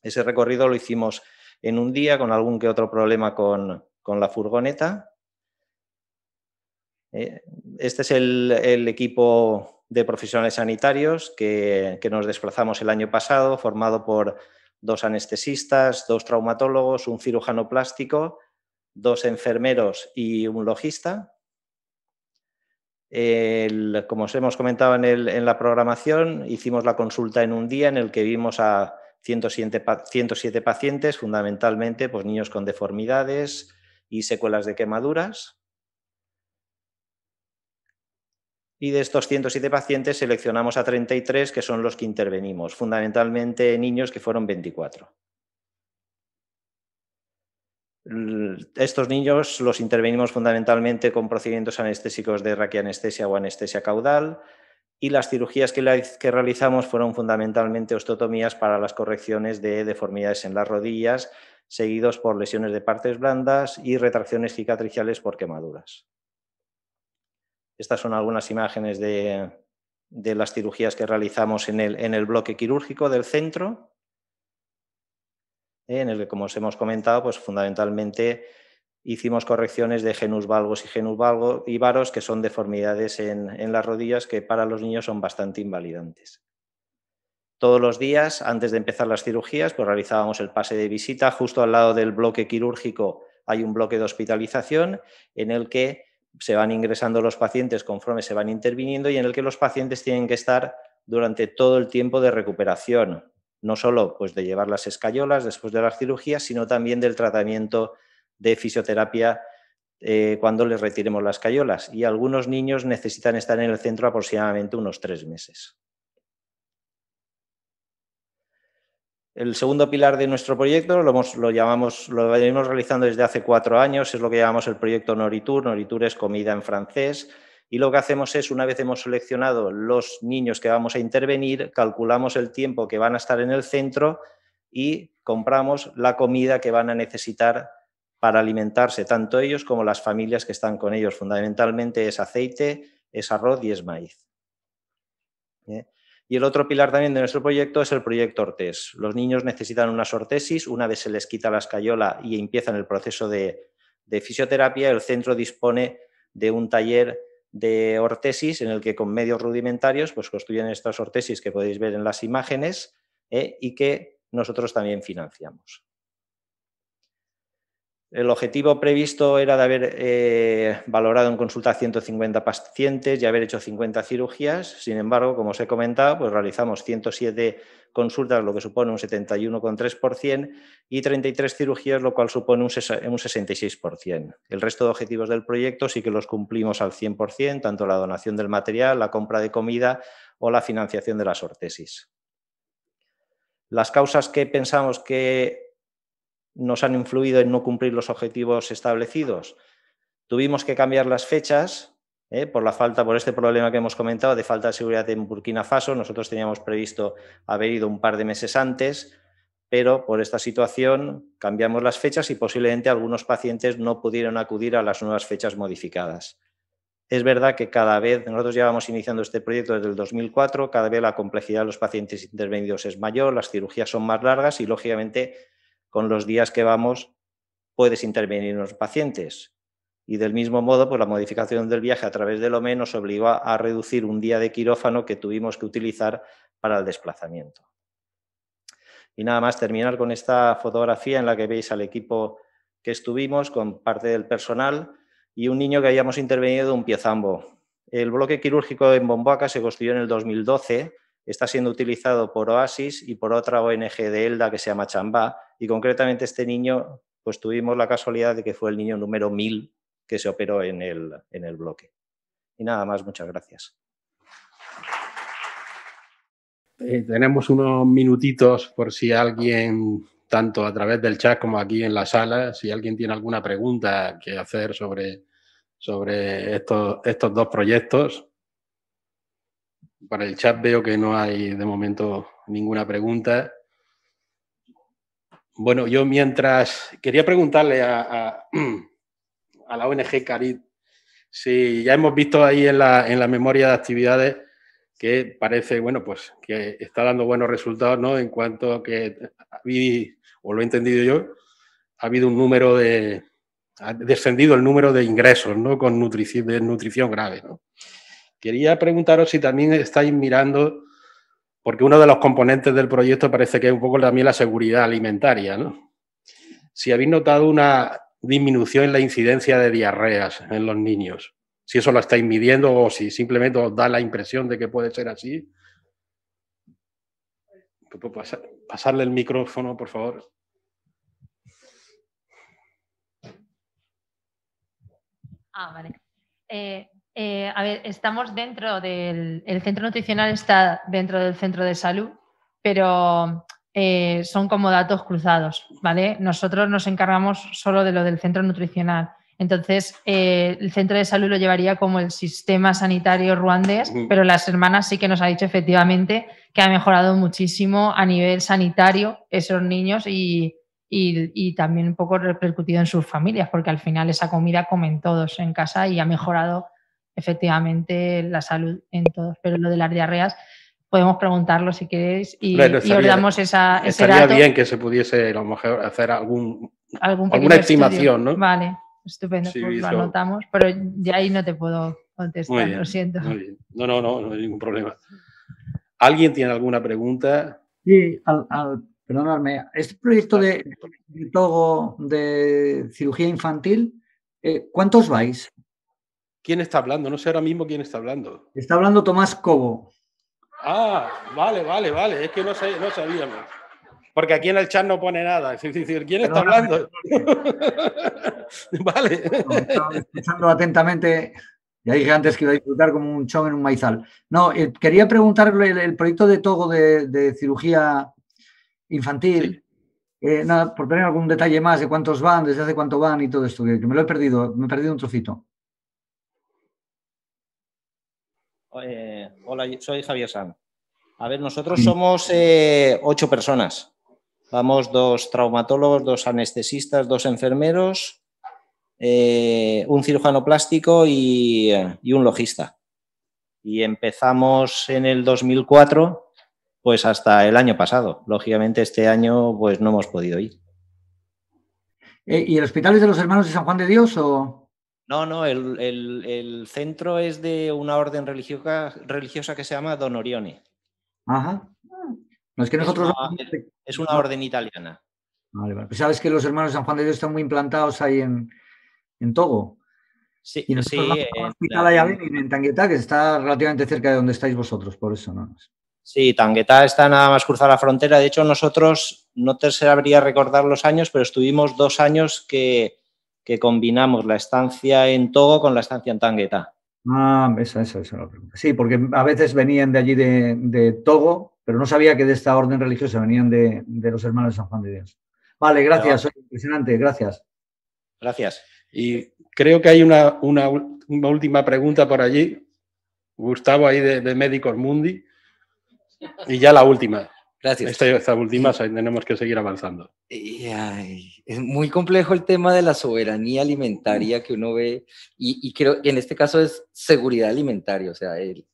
K: Ese recorrido lo hicimos en un día con algún que otro problema con, la furgoneta. Eh, este es el, equipo de profesionales sanitarios que nos desplazamos el año pasado, formado por dos anestesistas, dos traumatólogos, un cirujano plástico dos enfermeros y un logista. como os hemos comentado en, la programación, hicimos la consulta en un día en el que vimos a 107, 107 pacientes, fundamentalmente pues, niños con deformidades y secuelas de quemaduras. Y de estos 107 pacientes seleccionamos a 33, que son los que intervenimos, fundamentalmente niños que fueron 24. Estos niños los intervenimos fundamentalmente con procedimientos anestésicos de raquianestesia o anestesia caudal y las cirugías que, realizamos fueron fundamentalmente osteotomías para las correcciones de deformidades en las rodillas, seguidos por lesiones de partes blandas y retracciones cicatriciales por quemaduras. Estas son algunas imágenes de, las cirugías que realizamos en el bloque quirúrgico del centro en el que, como os hemos comentado, pues fundamentalmente hicimos correcciones de genus valgos y valgos y varos, que son deformidades en, las rodillas que para los niños son bastante invalidantes. Todos los días, antes de empezar las cirugías, pues realizábamos el pase de visita. Justo al lado del bloque quirúrgico hay un bloque de hospitalización en el que se van ingresando los pacientes conforme se van interviniendo y en el que los pacientes tienen que estar durante todo el tiempo de recuperación no solo pues, de llevar las escayolas después de las cirugías, sino también del tratamiento de fisioterapia eh, cuando les retiremos las escayolas. Y algunos niños necesitan estar en el centro aproximadamente unos tres meses. El segundo pilar de nuestro proyecto lo, lo, llamamos, lo venimos realizando desde hace cuatro años, es lo que llamamos el proyecto NoriTour, NoriTour es comida en francés y lo que hacemos es, una vez hemos seleccionado los niños que vamos a intervenir, calculamos el tiempo que van a estar en el centro y compramos la comida que van a necesitar para alimentarse, tanto ellos como las familias que están con ellos. Fundamentalmente es aceite, es arroz y es maíz. ¿Eh? Y el otro pilar también de nuestro proyecto es el proyecto Ortés. Los niños necesitan unas ortesis, una vez se les quita la escayola y empiezan el proceso de fisioterapia, el centro dispone de un taller de ortesis en el que con medios rudimentarios pues construyen estas ortesis que podéis ver en las imágenes ¿eh? y que nosotros también financiamos. El objetivo previsto era de haber eh, valorado en consulta 150 pacientes y haber hecho 50 cirugías. Sin embargo, como os he comentado, pues realizamos 107 consultas, lo que supone un 71,3%, y 33 cirugías, lo cual supone un 66%. El resto de objetivos del proyecto sí que los cumplimos al 100%, tanto la donación del material, la compra de comida o la financiación de las ortesis. Las causas que pensamos que nos han influido en no cumplir los objetivos establecidos. Tuvimos que cambiar las fechas ¿eh? por la falta, por este problema que hemos comentado de falta de seguridad en Burkina Faso. Nosotros teníamos previsto haber ido un par de meses antes, pero por esta situación cambiamos las fechas y posiblemente algunos pacientes no pudieron acudir a las nuevas fechas modificadas. Es verdad que cada vez, nosotros llevamos iniciando este proyecto desde el 2004, cada vez la complejidad de los pacientes intervenidos es mayor, las cirugías son más largas y lógicamente con los días que vamos puedes intervenir en los pacientes y del mismo modo, pues la modificación del viaje a través de lo nos obligó a reducir un día de quirófano que tuvimos que utilizar para el desplazamiento. Y nada más terminar con esta fotografía en la que veis al equipo que estuvimos con parte del personal y un niño que habíamos intervenido de un piezambo. El bloque quirúrgico en Bomboaca se construyó en el 2012, está siendo utilizado por Oasis y por otra ONG de Elda que se llama Chambá y concretamente este niño pues tuvimos la casualidad de que fue el niño número 1000 que se operó en el, en el bloque. Y nada más, muchas gracias.
B: Eh, tenemos unos minutitos por si alguien, tanto a través del chat como aquí en la sala, si alguien tiene alguna pregunta que hacer sobre, sobre estos, estos dos proyectos. Para el chat veo que no hay de momento ninguna pregunta. Bueno, yo mientras quería preguntarle a a la ONG Carit. Sí, ya hemos visto ahí en la, memoria de actividades que parece, bueno, pues que está dando buenos resultados, ¿no? En cuanto a que vi, o lo he entendido yo, ha habido un número de, ha descendido el número de ingresos, ¿no? Con nutrición, de nutrición grave, ¿no? Quería preguntaros si también estáis mirando, porque uno de los componentes del proyecto parece que es un poco también la seguridad alimentaria, ¿no? Si habéis notado una disminución en la incidencia de diarreas en los niños. Si eso lo estáis midiendo o si simplemente os da la impresión de que puede ser así. Pues, pues, Pasarle el micrófono, por favor.
H: Ah, vale. Eh, eh, a ver, estamos dentro del el centro nutricional, está dentro del centro de salud, pero eh, son como datos cruzados, ¿vale? Nosotros nos encargamos solo de lo del centro nutricional. Entonces, eh, el centro de salud lo llevaría como el sistema sanitario ruandés, pero las hermanas sí que nos ha dicho efectivamente que ha mejorado muchísimo a nivel sanitario esos niños y, también un poco repercutido en sus familias, porque al final esa comida comen todos en casa y ha mejorado efectivamente la salud en todos. Pero lo de las diarreas podemos preguntarlo si queréis y, os damos esa, ese estaría bien
B: que se pudiese a lo mejor hacer algún,
H: alguna estimación, ¿no? Vale, estupendo, pues, lo anotamos, pero ya ahí no te puedo contestar, lo siento.
B: No, no, no, no hay ningún problema. ¿Alguien tiene alguna pregunta?
E: Sí, al, al este proyecto de, Togo de cirugía infantil, eh, ¿cuántos vais?
B: ¿Quién está hablando? No sé ahora mismo quién está hablando.
E: Está hablando Tomás Cobo.
B: Ah, vale, vale, vale. Es que no, sé, no sabíamos. Porque aquí en el chat no pone nada. Es decir, ¿quién está hablando?
E: vale. escuchando atentamente y dije antes que iba a disfrutar como un chon en un maizal. No, eh, quería preguntarle el, proyecto de Togo de, cirugía infantil. Eh, nada, por tener algún detalle más de cuántos van, desde hace cuánto van y todo esto, que me lo he perdido, me he perdido un trocito.
K: Eh, hola, soy Javier San. A ver, nosotros somos eh, ocho personas. Vamos dos traumatólogos, dos anestesistas, dos enfermeros, eh, un cirujano plástico y, un logista. Y empezamos en el 2004, pues hasta el año pasado. Lógicamente este año pues no hemos podido ir. ¿Y el hospital de los hermanos de San Juan de Dios o...? No, no, el, centro es de una orden religiosa, religiosa que se llama Don Orione.
E: Ajá. No es que nosotros.
K: Este- es una, orden italiana.
E: Vale, vale. Pues sabes que los hermanos San Juan de Dios están muy implantados ahí en, en Togo. Sí, sí. En,
K: que
E: está relativamente cerca de donde estáis vosotros, por eso, ¿no?
K: Sí, Tanguetá está nada más cruzar la frontera. De hecho, nosotros, no te sabría recordar los años, pero estuvimos dos años que que combinamos la estancia en Togo con la estancia en Tangueta.
E: Ah, esa, esa, la pregunta. Sí, porque a veces venían de allí de, Togo, pero no sabía que de esta orden religiosa venían de, los hermanos de San Juan de Dios.
K: Vale, gracias,
E: impresionante, gracias.
K: Gracias.
B: Y creo que hay una, última pregunta por allí. Gustavo ahí de, Médicos Mundi. Y ya la última. Gracias. Esta, última tenemos que seguir avanzando.
G: Y, ay, es muy complejo el tema
B: de la soberanía
G: alimentaria que uno ve y, creo creo en este caso es seguridad alimentaria, o sea, el,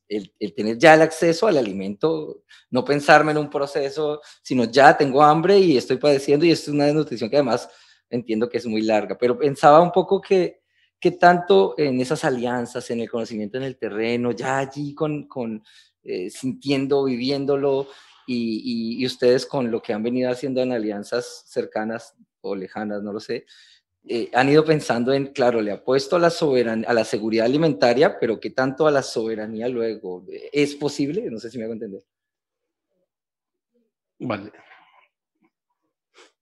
G: tener ya el acceso al alimento, no pensarme en un proceso, sino ya tengo hambre y estoy padeciendo y esto es una desnutrición que además entiendo que es muy larga, pero pensaba un poco que, que tanto en esas alianzas, en el conocimiento en el terreno, ya allí con, con eh, sintiendo, viviéndolo. Y, y, y ustedes con lo que han venido haciendo en alianzas cercanas o lejanas, no lo sé, eh, han ido pensando en, claro, le apuesto a la, soberanía, a la seguridad alimentaria, pero ¿qué tanto a la soberanía luego? ¿Es posible? No sé si me hago entender.
B: Vale.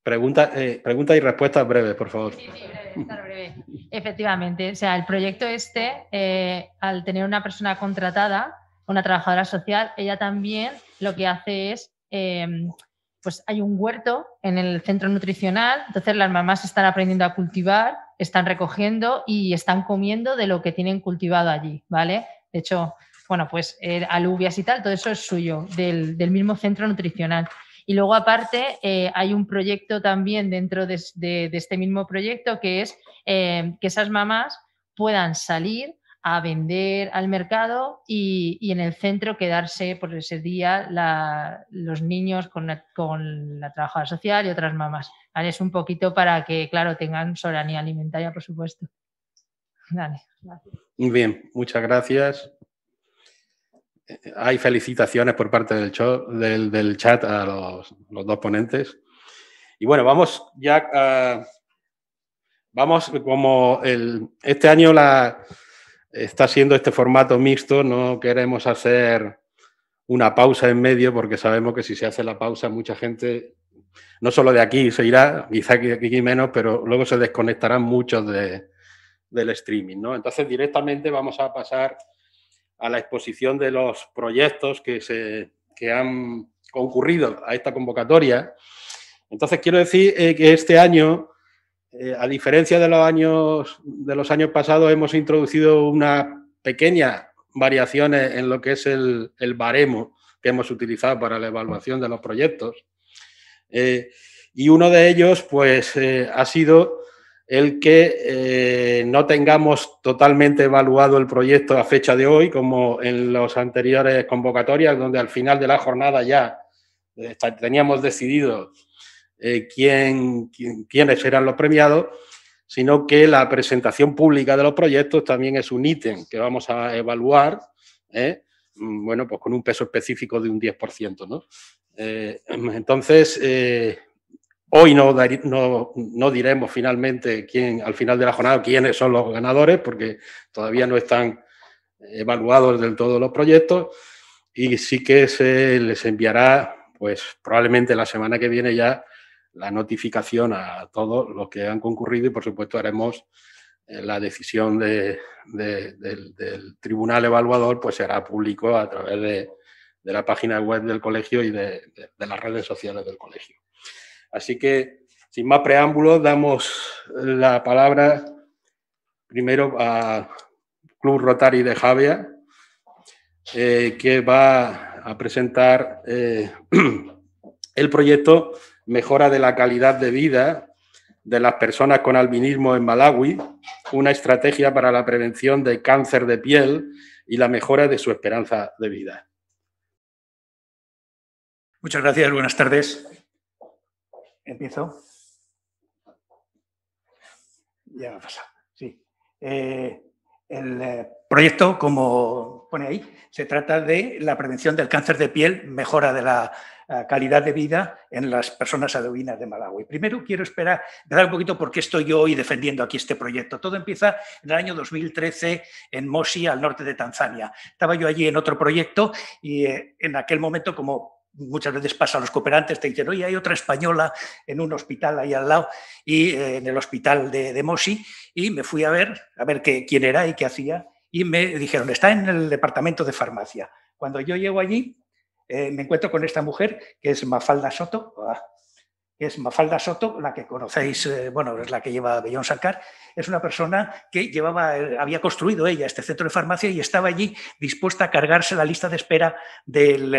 B: Pregunta, eh, pregunta y respuesta breve, por favor. Sí, sí, breve,
H: estar breve. Efectivamente, o sea, el proyecto este, eh, al tener una persona contratada, una trabajadora social, ella también lo que hace es pues hay un huerto en el centro nutricional, entonces las mamás están aprendiendo a cultivar, están recogiendo y están comiendo de lo que tienen cultivado allí, ¿vale? De hecho, bueno, pues eh, alubias y tal, todo eso es suyo, del, mismo centro nutricional. Y luego aparte eh, hay un proyecto también dentro de, este mismo proyecto que es eh, que esas mamás puedan salir a vender al mercado y, en el centro quedarse por ese día los niños con la, trabajadora social y otras mamás. Es un poquito para que, claro, tengan soberanía alimentaria, por supuesto. Dale,
B: bien, muchas gracias. Hay felicitaciones por parte del, del, chat a los, dos ponentes. Y bueno, vamos ya Vamos como el, este año la, está siendo este formato mixto, no queremos hacer una pausa en medio porque sabemos que si se hace la pausa mucha gente, no solo de aquí se irá, quizá aquí menos, pero luego se desconectarán muchos de, del streaming, ¿no? Entonces directamente vamos a pasar a la exposición de los proyectos que, se, que han concurrido a esta convocatoria. Entonces quiero decir eh, que este año eh, a diferencia de los, años, de los años pasados, hemos introducido una pequeña variación en lo que es el, baremo que hemos utilizado para la evaluación de los proyectos. Eh, y uno de ellos, pues, eh, ha sido el que no tengamos totalmente evaluado el proyecto a fecha de hoy, como en las anteriores convocatorias, donde al final de la jornada ya teníamos decidido eh, quiénes serán los premiados, sino que la presentación pública de los proyectos también es un ítem que vamos a evaluar, ¿eh? mm, bueno, pues con un peso específico de un 10%. Eh, entonces, hoy no, no, diremos finalmente quién, al final de la jornada quiénes son los ganadores, porque todavía no están evaluados del todo los proyectos, y sí que se les enviará, pues probablemente la semana que viene ya la notificación a todos los que han concurrido y, por supuesto, haremos eh, la decisión del, tribunal evaluador, pues será público a través de, la página web del colegio y de, las redes sociales del colegio. Así que, sin más preámbulos, damos eh, la palabra primero a Club Rotary de Javia, eh, que va a presentar el proyecto mejora de la calidad de vida de las personas con albinismo en Malawi, una estrategia para la prevención de cáncer de piel y la mejora de su esperanza
K: de vida.
A: Muchas gracias, buenas tardes. Empiezo. Ya me pasar,
L: sí. Eh, el eh, proyecto, como pone ahí, se trata de la prevención del cáncer de piel, mejora de la eh, calidad de vida en las personas aduinas de Malawi. Primero quiero esperar, dar un poquito por qué estoy yo hoy defendiendo aquí este proyecto. Todo empieza en el año 2013 en Moshi, al norte de Tanzania. Estaba yo allí en otro proyecto y eh, en aquel momento como muchas veces pasa a los cooperantes, te dicen, oye, hay otra española en un hospital ahí al lado, y eh, en el hospital de, de, Moshi, y me fui a ver, a ver qué, quién era y qué hacía, y me dijeron, está en el departamento de farmacia. Cuando yo llego allí, eh, me encuentro con esta mujer que es Mafalda Soto, que ah, es Mafalda Soto, la que conocéis, eh, bueno, es la que lleva Bellón Sacar, es una persona que llevaba, eh, había construido ella este centro de farmacia y estaba allí dispuesta a cargarse la lista de espera del...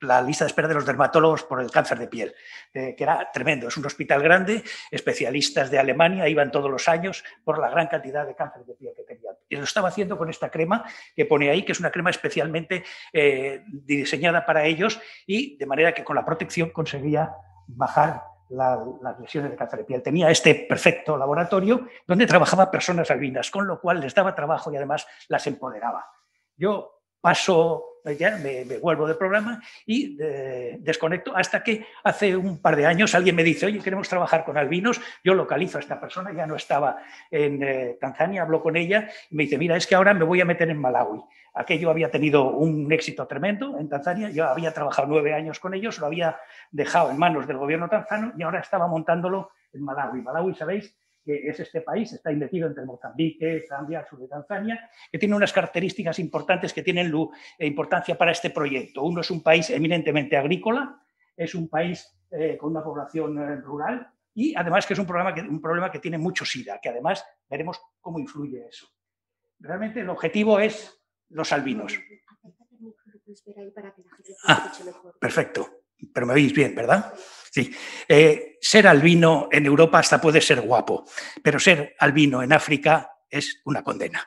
L: la lista de espera de los dermatólogos por el cáncer de piel, que era tremendo. Es un hospital grande, especialistas de Alemania iban todos los años por la gran cantidad de cáncer de piel que tenía. Y lo estaba haciendo con esta crema que pone ahí, que es una crema especialmente eh, diseñada para ellos y de manera que con la protección conseguía bajar las lesiones de cáncer de piel. Tenía este perfecto laboratorio donde trabajaba personas albinas, con lo cual les daba trabajo y además las empoderaba. Yo paso pues ya me, vuelvo del programa y eh, desconecto hasta que hace un par de años alguien me dice, oye, queremos trabajar con albinos, yo localizo a esta persona, ya no estaba en eh, Tanzania, hablo con ella y me dice, mira, es que ahora me voy a meter en Malawi. Aquello había tenido un éxito tremendo en Tanzania, yo había trabajado nueve años con ellos, lo había dejado en manos del gobierno tanzano y ahora estaba montándolo en Malawi. Malawi, sabéis, que es este país, está invertido entre Mozambique, Zambia, el sur de Tanzania, que tiene unas características importantes que tienen eh, importancia para este proyecto. Uno es un país eminentemente agrícola, es un país eh, con una población eh, rural y además que es un, que, un problema que tiene mucho SIDA, que además veremos cómo influye eso. Realmente el objetivo es los albinos. Ah, perfecto, pero me veis bien, ¿verdad? Sí. Eh, ser albino en Europa hasta puede ser guapo, pero ser albino en África es una condena.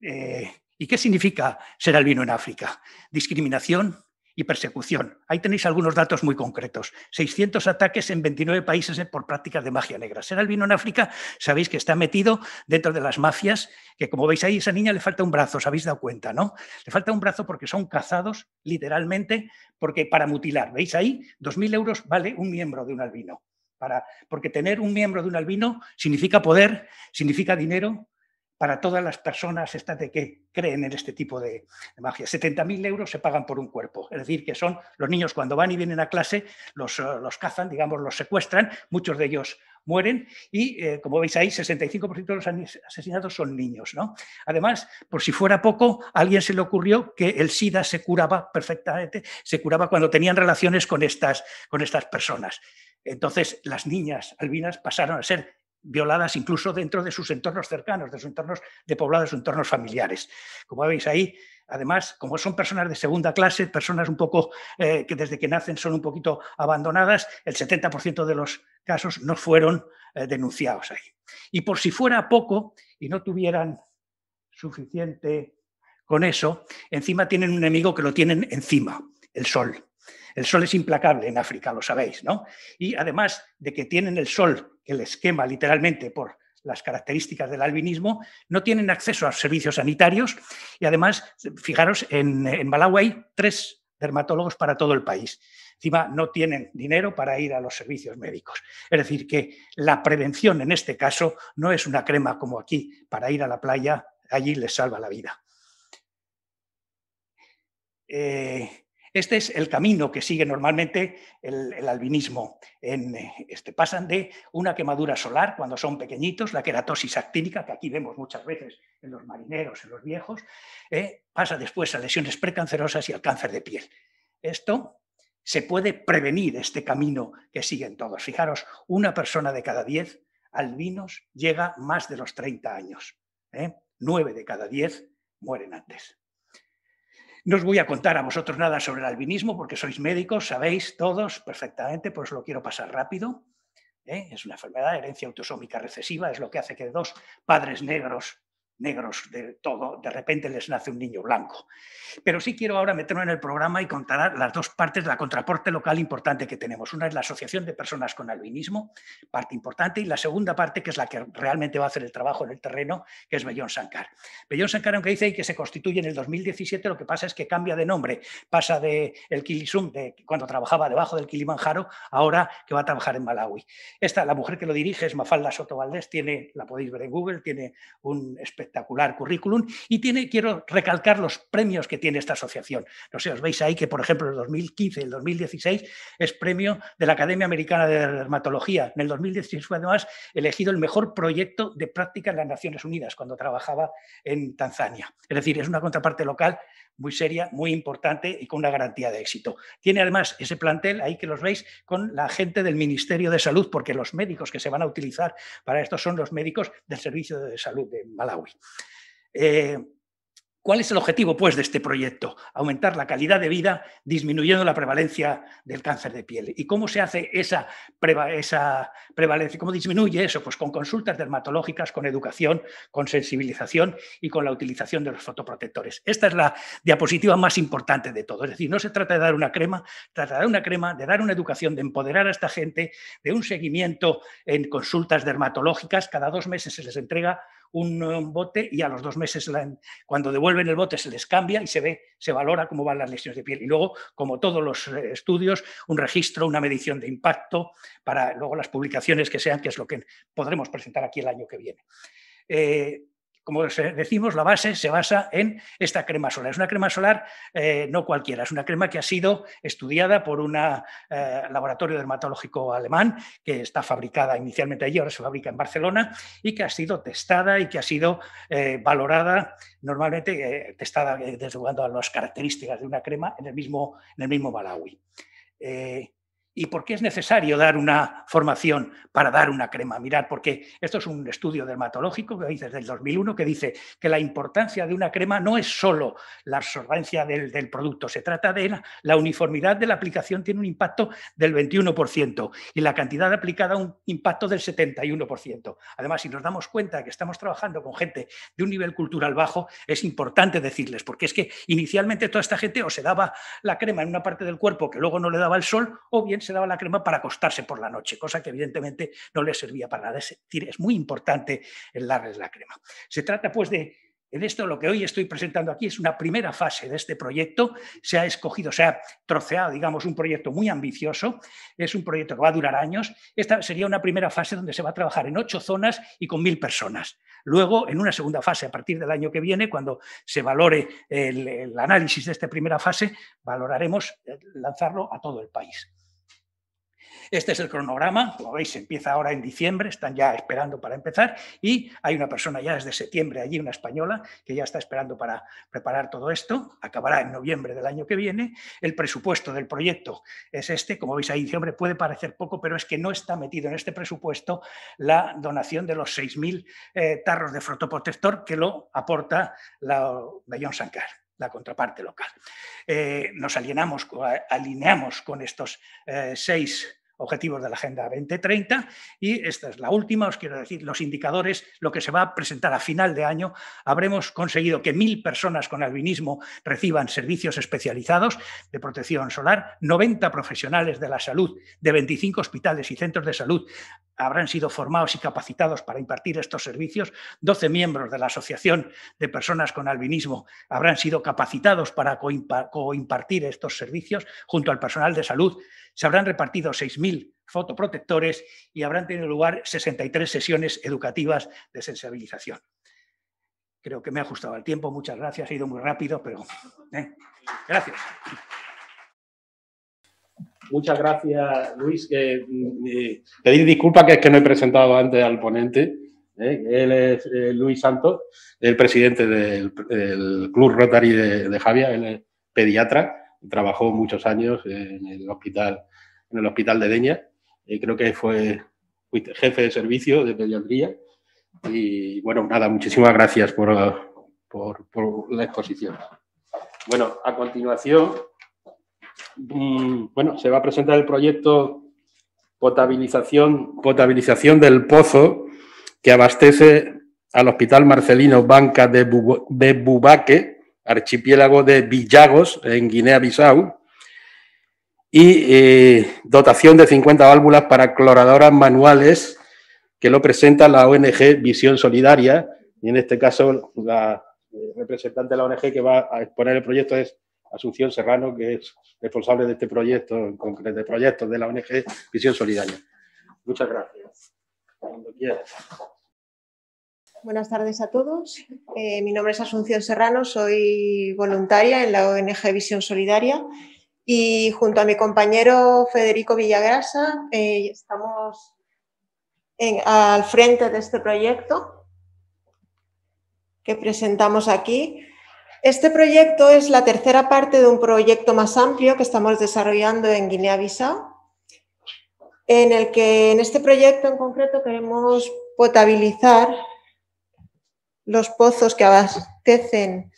L: Eh, ¿Y qué significa ser albino en África? Discriminación, y persecución. Ahí tenéis algunos datos muy concretos. 600 ataques en 29 países eh, por prácticas de magia negra. Ser albino en África, sabéis que está metido dentro de las mafias, que como veis ahí, esa niña le falta un brazo, os habéis dado cuenta, ¿no? Le falta un brazo porque son cazados literalmente porque para mutilar. ¿Veis ahí? 2.000 euros vale un miembro de un albino. Para, porque tener un miembro de un albino significa poder, significa dinero, para todas las personas estas de que creen en este tipo de, magia. 70.000 euros se pagan por un cuerpo, es decir, que son los niños cuando van y vienen a clase, los, eh, los cazan, digamos, los secuestran, muchos de ellos mueren y, eh, como veis ahí, 65% de los asesinados son niños. ¿no? Además, por si fuera poco, a alguien se le ocurrió que el SIDA se curaba perfectamente, se curaba cuando tenían relaciones con estas, con estas personas. Entonces, las niñas albinas pasaron a ser violadas incluso dentro de sus entornos cercanos, de sus entornos de poblados, de sus entornos familiares. Como veis ahí, además, como son personas de segunda clase, personas un poco eh, que desde que nacen son un poquito abandonadas, el 70% de los casos no fueron eh, denunciados ahí. Y por si fuera poco y no tuvieran suficiente con eso, encima tienen un enemigo que lo tienen encima, el sol. El sol es implacable en África, lo sabéis, ¿no? Y además de que tienen el sol que les quema literalmente por las características del albinismo, no tienen acceso a servicios sanitarios y además, fijaros, en, en Malawi hay tres dermatólogos para todo el país. Encima no tienen dinero para ir a los servicios médicos. Es decir, que la prevención en este caso no es una crema como aquí para ir a la playa, allí les salva la vida. Eh, este es el camino que sigue normalmente el, albinismo. Eh, este. pasan de una quemadura solar cuando son pequeñitos, la queratosis actínica, que aquí vemos muchas veces en los marineros, en los viejos, eh, pasa después a lesiones precancerosas y al cáncer de piel. Esto se puede prevenir, este camino que siguen todos. Fijaros, una persona de cada diez albinos llega más de los 30 años. Eh. Nueve de cada diez mueren antes. No os voy a contar a vosotros nada sobre el albinismo porque sois médicos, sabéis todos perfectamente, por eso lo quiero pasar rápido. ¿eh? Es una enfermedad de herencia autosómica recesiva, es lo que hace que dos padres negros negros de todo, de repente les nace un niño blanco. Pero sí quiero ahora meterme en el programa y contar las dos partes de la contraporte local importante que tenemos. Una es la Asociación de Personas con Albinismo, parte importante, y la segunda parte, que es la que realmente va a hacer el trabajo en el terreno, que es Bellón Sancar. Bellón Sancar, aunque dice que se constituye en el 2017, lo que pasa es que cambia de nombre, pasa de el Kilisum, de cuando trabajaba debajo del Kilimanjaro, ahora que va a trabajar en Malawi. Esta, la mujer que lo dirige es Mafalda Soto Valdés, tiene, la podéis ver en Google, tiene un especialista espectacular currículum y tiene, quiero recalcar los premios que tiene esta asociación. No sé, os veis ahí que, por ejemplo, el 2015 y el 2016 es premio de la Academia Americana de Dermatología. En el 2016 fue además elegido el mejor proyecto de práctica en las Naciones Unidas cuando trabajaba en Tanzania. Es decir, es una contraparte local muy seria, muy importante y con una garantía de éxito. Tiene además ese plantel, ahí que los veis, con la gente del Ministerio de Salud, porque los médicos que se van a utilizar para esto son los médicos del Servicio de Salud de Malawi. Eh, ¿Cuál es el objetivo, pues, de este proyecto? Aumentar la calidad de vida disminuyendo la prevalencia del cáncer de piel. ¿Y cómo se hace esa, esa prevalencia? ¿Cómo disminuye eso? Pues con consultas dermatológicas, con educación, con sensibilización y con la utilización de los fotoprotectores. Esta es la diapositiva más importante de todo. Es decir, no se trata de dar una crema, trata de dar una crema, de dar una educación, de empoderar a esta gente, de un seguimiento en consultas dermatológicas. Cada dos meses se les entrega un, eh, bote y a los dos meses, cuando devuelven el bote, se les cambia y se ve, se valora cómo van las lesiones de piel. Y luego, como todos los eh, estudios, un registro, una medición de impacto para luego las publicaciones que sean, que es lo que podremos presentar aquí el año que viene. Eh, como decimos, la base se basa en esta crema solar. Es una crema solar eh, no cualquiera, es una crema que ha sido estudiada por un eh, laboratorio dermatológico alemán que está fabricada inicialmente allí, ahora se fabrica en Barcelona y que ha sido testada y que ha sido eh, valorada normalmente, testada desde a las características de una crema en el mismo, en el mismo Malawi y por qué es necesario dar una formación para dar una crema. Mirad, porque esto es un estudio dermatológico que dice desde el 2001 que dice que la importancia de una crema no es solo la absorbencia del, del producto, se trata de la, uniformidad de la aplicación tiene un impacto del 21% y la cantidad aplicada un impacto del 71%. Además, si nos damos cuenta que estamos trabajando con gente de un nivel cultural bajo, es importante decirles, porque es que inicialmente toda esta gente o se daba la crema en una parte del cuerpo que luego no le daba el sol, o bien se daba la crema para acostarse por la noche, cosa que evidentemente no le servía para nada. Es decir, es muy importante el darles la crema. Se trata pues de en esto lo que hoy estoy presentando aquí es una primera fase de este proyecto. Se ha escogido, se ha troceado, digamos, un proyecto muy ambicioso. Es un proyecto que va a durar años. Esta sería una primera fase donde se va a trabajar en ocho zonas y con mil personas. Luego, en una segunda fase, a partir del año que viene, cuando se valore el análisis de esta primera fase, valoraremos eh, lanzarlo a todo el país. Este es el cronograma, como veis, empieza ahora en diciembre, están ya esperando para empezar y hay una persona ya desde septiembre allí, una española, que ya está esperando para preparar todo esto, acabará en noviembre del año que viene. El presupuesto del proyecto es este, como veis ahí, diciembre, puede parecer poco, pero es que no está metido en este presupuesto la donación de los 6.000 eh, tarros de frotoprotector que lo aporta la Bellón Sancar la contraparte local. Eh, nos alineamos con estos eh, seis objetivos de la Agenda 2030 y esta es la última, os quiero decir, los indicadores, lo que se va a presentar a final de año. Habremos conseguido que mil personas con albinismo reciban servicios especializados de protección solar, 90 profesionales de la salud de 25 hospitales y centros de salud habrán sido formados y capacitados para impartir estos servicios, 12 miembros de la Asociación de Personas con Albinismo habrán sido capacitados para coimpartir estos servicios junto al personal de salud se habrán repartido 6.000 fotoprotectores y habrán tenido lugar 63 sesiones educativas de sensibilización. Creo que me ha ajustado al tiempo, muchas gracias, ha ido muy rápido, pero
B: ¿eh? gracias. Muchas gracias, Luis. Eh, pedir disculpas que es que no he presentado antes al ponente. ¿eh? Él es Luis Santos, el presidente del, Club Rotary de, de Javia, él es pediatra trabajó muchos años en el hospital, en el hospital de Deña. Eh, creo que fue jefe de servicio de pediatría. Y bueno, nada, muchísimas gracias por, por, la exposición. Bueno, a continuación, mm, bueno, se va a presentar el proyecto potabilización, potabilización del pozo que abastece al Hospital Marcelino Banca de, de Bubaque archipiélago de Villagos, en Guinea-Bissau, y eh, dotación de 50 válvulas para cloradoras manuales que lo presenta la ONG Visión Solidaria, y en este caso la eh, representante de la ONG que va a exponer el proyecto es Asunción Serrano, que es responsable de este proyecto, en concreto, de proyectos de la ONG Visión Solidaria. Muchas gracias. Cuando
I: buenas tardes a todos. Eh, mi nombre es Asunción Serrano, soy voluntaria en la ONG Visión Solidaria y junto a mi compañero Federico Villagrasa eh,
H: estamos
I: al frente de este proyecto que presentamos aquí. Este proyecto es la tercera parte de un proyecto más amplio que estamos desarrollando en Guinea-Bissau, en el que en este proyecto en concreto queremos potabilizar los pozos que abastecen,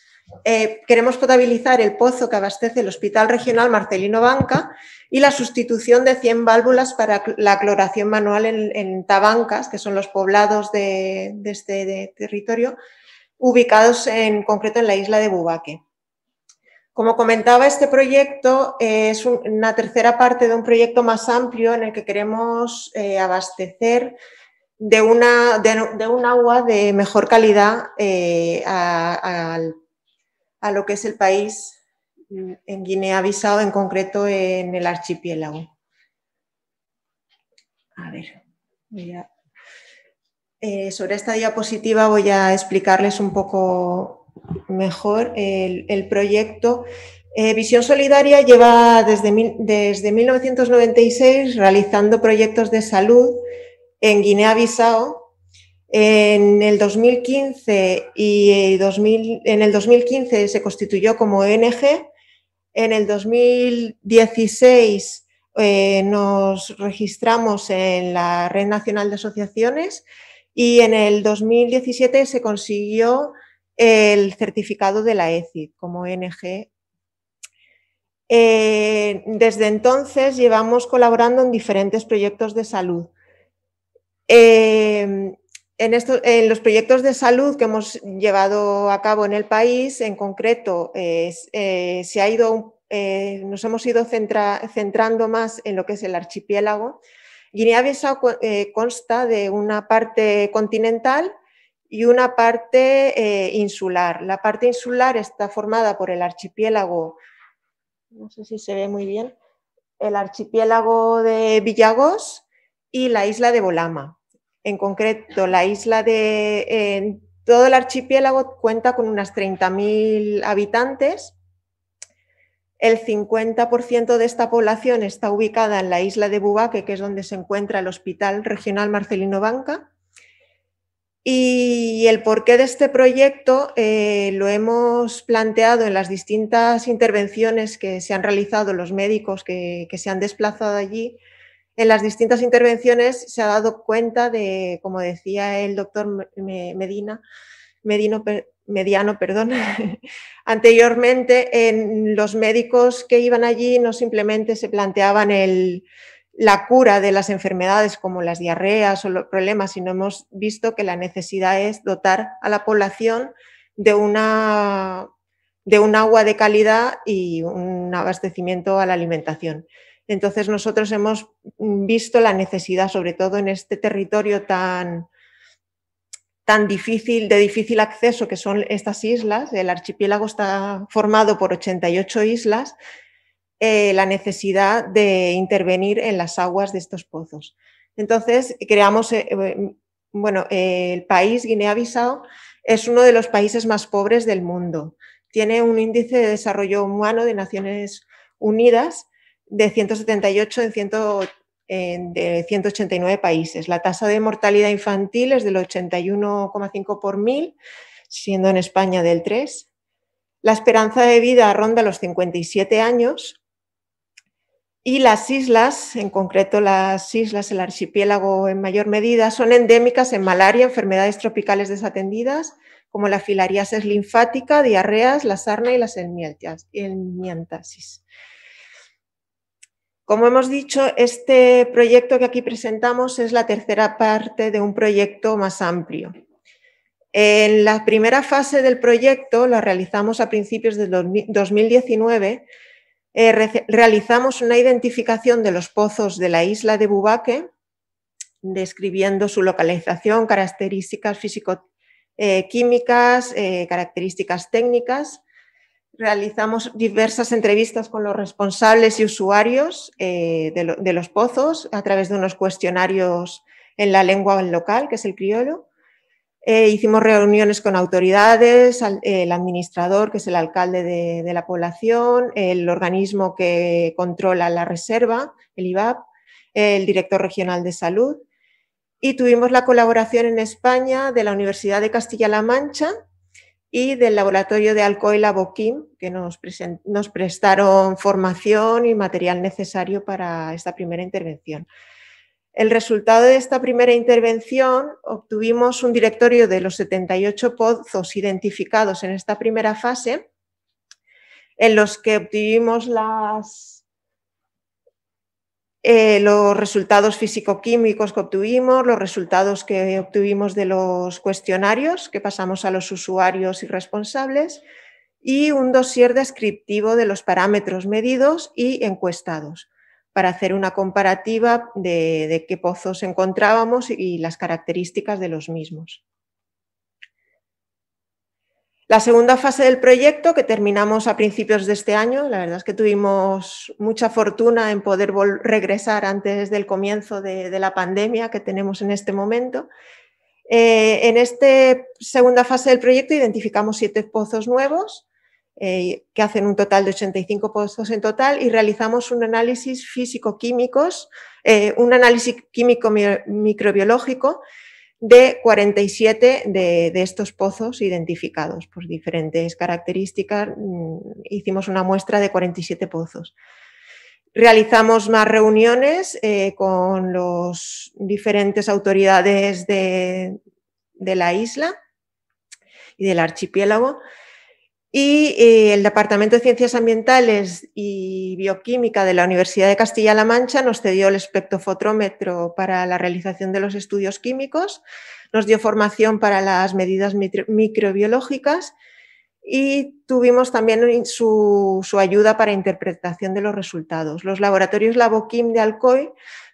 I: eh, queremos potabilizar el pozo que abastece el Hospital Regional Marcelino Banca y la sustitución de 100 válvulas para la cloración manual en, Tabancas, que son los poblados de, este territorio, ubicados en concreto en la isla de Bubaque. Como comentaba, este proyecto es una tercera parte de un proyecto más amplio en el que queremos eh, abastecer de una, un agua de mejor calidad eh, a, lo que es el país mm, en Guinea-Bissau, en concreto en el archipiélago. A ver, eh, sobre esta diapositiva voy a explicarles un poco mejor el, proyecto. Eh, Visión Solidaria lleva desde, desde 1996 realizando proyectos de salud en Guinea-Bissau. En el 2015 y 2000, eh, en el 2015 se constituyó como ONG. En el 2016 eh, nos registramos en la Red Nacional de Asociaciones y en el 2017 se consiguió el certificado de la ECI como ONG. Eh, desde entonces llevamos colaborando en diferentes proyectos de salud Em, en, los proyectos de salud que hemos llevado a cabo en el país, en concreto, eh, se ha ido, eh, nos hemos ido centrando más en lo que es el archipiélago. Guinea-Bissau eh, consta de una parte continental y una parte insular. La parte insular está formada por el archipiélago, no sé si se ve muy bien, el archipiélago de Villagos y la isla de Bolama. En concreto, la isla de todo el archipiélago cuenta con unas 30.000 habitantes. El 50% de esta población está ubicada en la isla de Bubaque, que es donde se encuentra el Hospital Regional Marcelino Banca. Y el porqué de este proyecto eh, lo hemos planteado en las distintas intervenciones que se han realizado los médicos que se han desplazado allí, en las distintas intervenciones se ha dado cuenta de, como decía el doctor Medina, Mediano, perdón, anteriormente en los médicos que iban allí no simplemente se planteaban la cura de las enfermedades como las diarreas o los problemas, sino hemos visto que la necesidad es dotar a la población de un agua de calidad y un abastecimiento a la alimentación. Entonces nosotros hemos mm, visto la necesidad, sobre todo en este territorio tan, difícil, de difícil acceso que son estas islas, el archipiélago está formado por 88 islas, eh, la necesidad de intervenir en las aguas de estos pozos. Entonces creamos, eh, eh, bueno, el país Guinea-Bissau es uno de los países más pobres del mundo. Tiene un índice de desarrollo humano de Naciones Unidas de 178 en, 189 países. La tasa de mortalidad infantil es del 81,5 por mil, siendo en España del 3. La esperanza de vida ronda los 57 años, y las islas, en concreto las islas, el archipiélago en mayor medida, son endémicas en malaria, enfermedades tropicales desatendidas, como la filariasis linfática, diarreas, la sarna y las enmiantasis. Como hemos dicho, este proyecto que aquí presentamos es la tercera parte de un proyecto más amplio. En la primera fase del proyecto, lo realizamos a principios de 2019, eh, realizamos una identificación de los pozos de la isla de Bubaque, describiendo su localización, características físico-químicas, eh, eh, características técnicas Realizamos diversas entrevistas con los responsables y usuarios eh, de, los pozos a través de unos cuestionarios en la lengua local, que es el criollo. Eh, hicimos reuniones con autoridades, el administrador, que es el alcalde de, de, la población, el organismo que controla la reserva, el IVAP, el director regional de salud. Y tuvimos la colaboración en España de la Universidad de Castilla-La Mancha y del laboratorio de Alcoy Boquim, que nos, nos prestaron formación y material necesario para esta primera intervención. El resultado de esta primera intervención obtuvimos un directorio de los 78 pozos identificados en esta primera fase, en los que obtuvimos las eh, los resultados físico-químicos que obtuvimos, los resultados que obtuvimos de los cuestionarios que pasamos a los usuarios y responsables y un dossier descriptivo de los parámetros medidos y encuestados para hacer una comparativa de qué pozos encontrábamos y las características de los mismos. La segunda fase del proyecto, que terminamos a principios de este año, la verdad es que tuvimos mucha fortuna en poder regresar antes del comienzo de, la pandemia que tenemos en este momento. Eh, en esta segunda fase del proyecto identificamos siete pozos nuevos, eh, que hacen un total de 85 pozos en total, y realizamos un análisis físico-químicos, eh, un análisis químico-microbiológico de 47 de, estos pozos identificados por diferentes características. Mm, hicimos una muestra de 47 pozos. Realizamos más reuniones eh, con las diferentes autoridades de la isla y del archipiélago y eh, el Departamento de Ciencias Ambientales y Bioquímica de la Universidad de Castilla-La Mancha nos cedió el espectrofotrómetro para la realización de los estudios químicos, nos dio formación para las medidas microbiológicas y tuvimos también su, ayuda para interpretación de los resultados. Los laboratorios Laboquim de Alcoy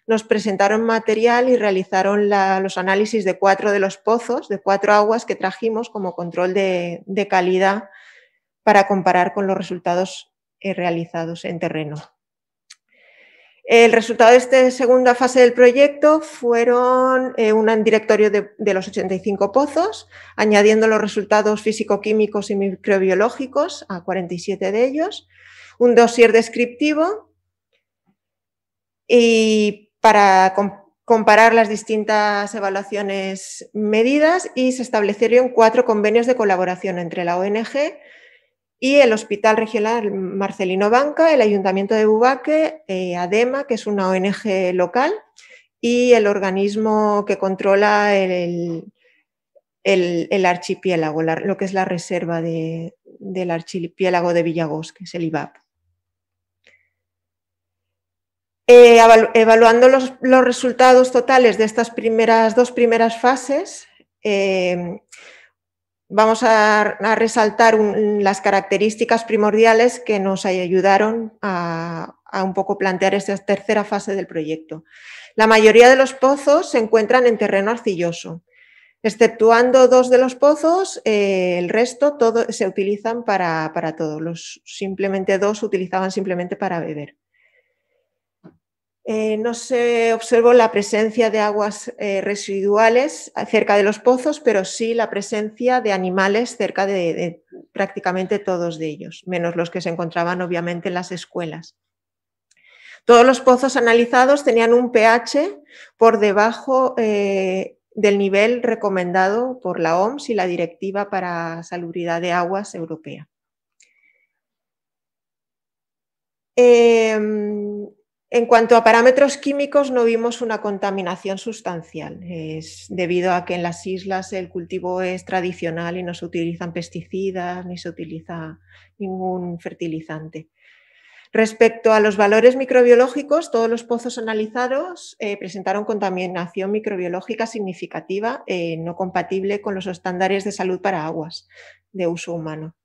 I: nos presentaron material y realizaron los análisis de cuatro de los pozos, de cuatro aguas que trajimos como control de calidad para comparar con los resultados eh, realizados en terreno. El resultado de esta segunda fase del proyecto fueron eh, un directorio de, los 85 pozos, añadiendo los resultados físico-químicos y microbiológicos a 47 de ellos, un dossier descriptivo y para comparar las distintas evaluaciones medidas y se establecieron cuatro convenios de colaboración entre la ONG, y el Hospital Regional Marcelino Banca, el Ayuntamiento de Bubaque, eh, ADEMA, que es una ONG local, y el organismo que controla el, archipiélago, lo que es la reserva del archipiélago de Villagos, que es el IVAP. Eh, evaluando los, resultados totales de estas primeras, dos primeras fases, eh, vamos a, resaltar las características primordiales que nos ayudaron a, un poco plantear esta tercera fase del proyecto. La mayoría de los pozos se encuentran en terreno arcilloso. Exceptuando dos de los pozos, eh, el resto todo, se utilizan para, todo, todos. Los, simplemente dos se utilizaban simplemente para beber. Eh, no se observó la presencia de aguas eh, residuales cerca de los pozos, pero sí la presencia de animales cerca de, prácticamente todos de ellos, menos los que se encontraban obviamente en las escuelas. Todos los pozos analizados tenían un pH por debajo eh, del nivel recomendado por la OMS y la Directiva para Salubridad de Aguas Europea. Em, en cuanto a parámetros químicos, no vimos una contaminación sustancial. Es debido a que en las islas el cultivo es tradicional y no se utilizan pesticidas ni se utiliza ningún fertilizante. Respecto a los valores microbiológicos, todos los pozos analizados eh, presentaron contaminación microbiológica significativa eh, no compatible con los estándares de salud para aguas de uso humano.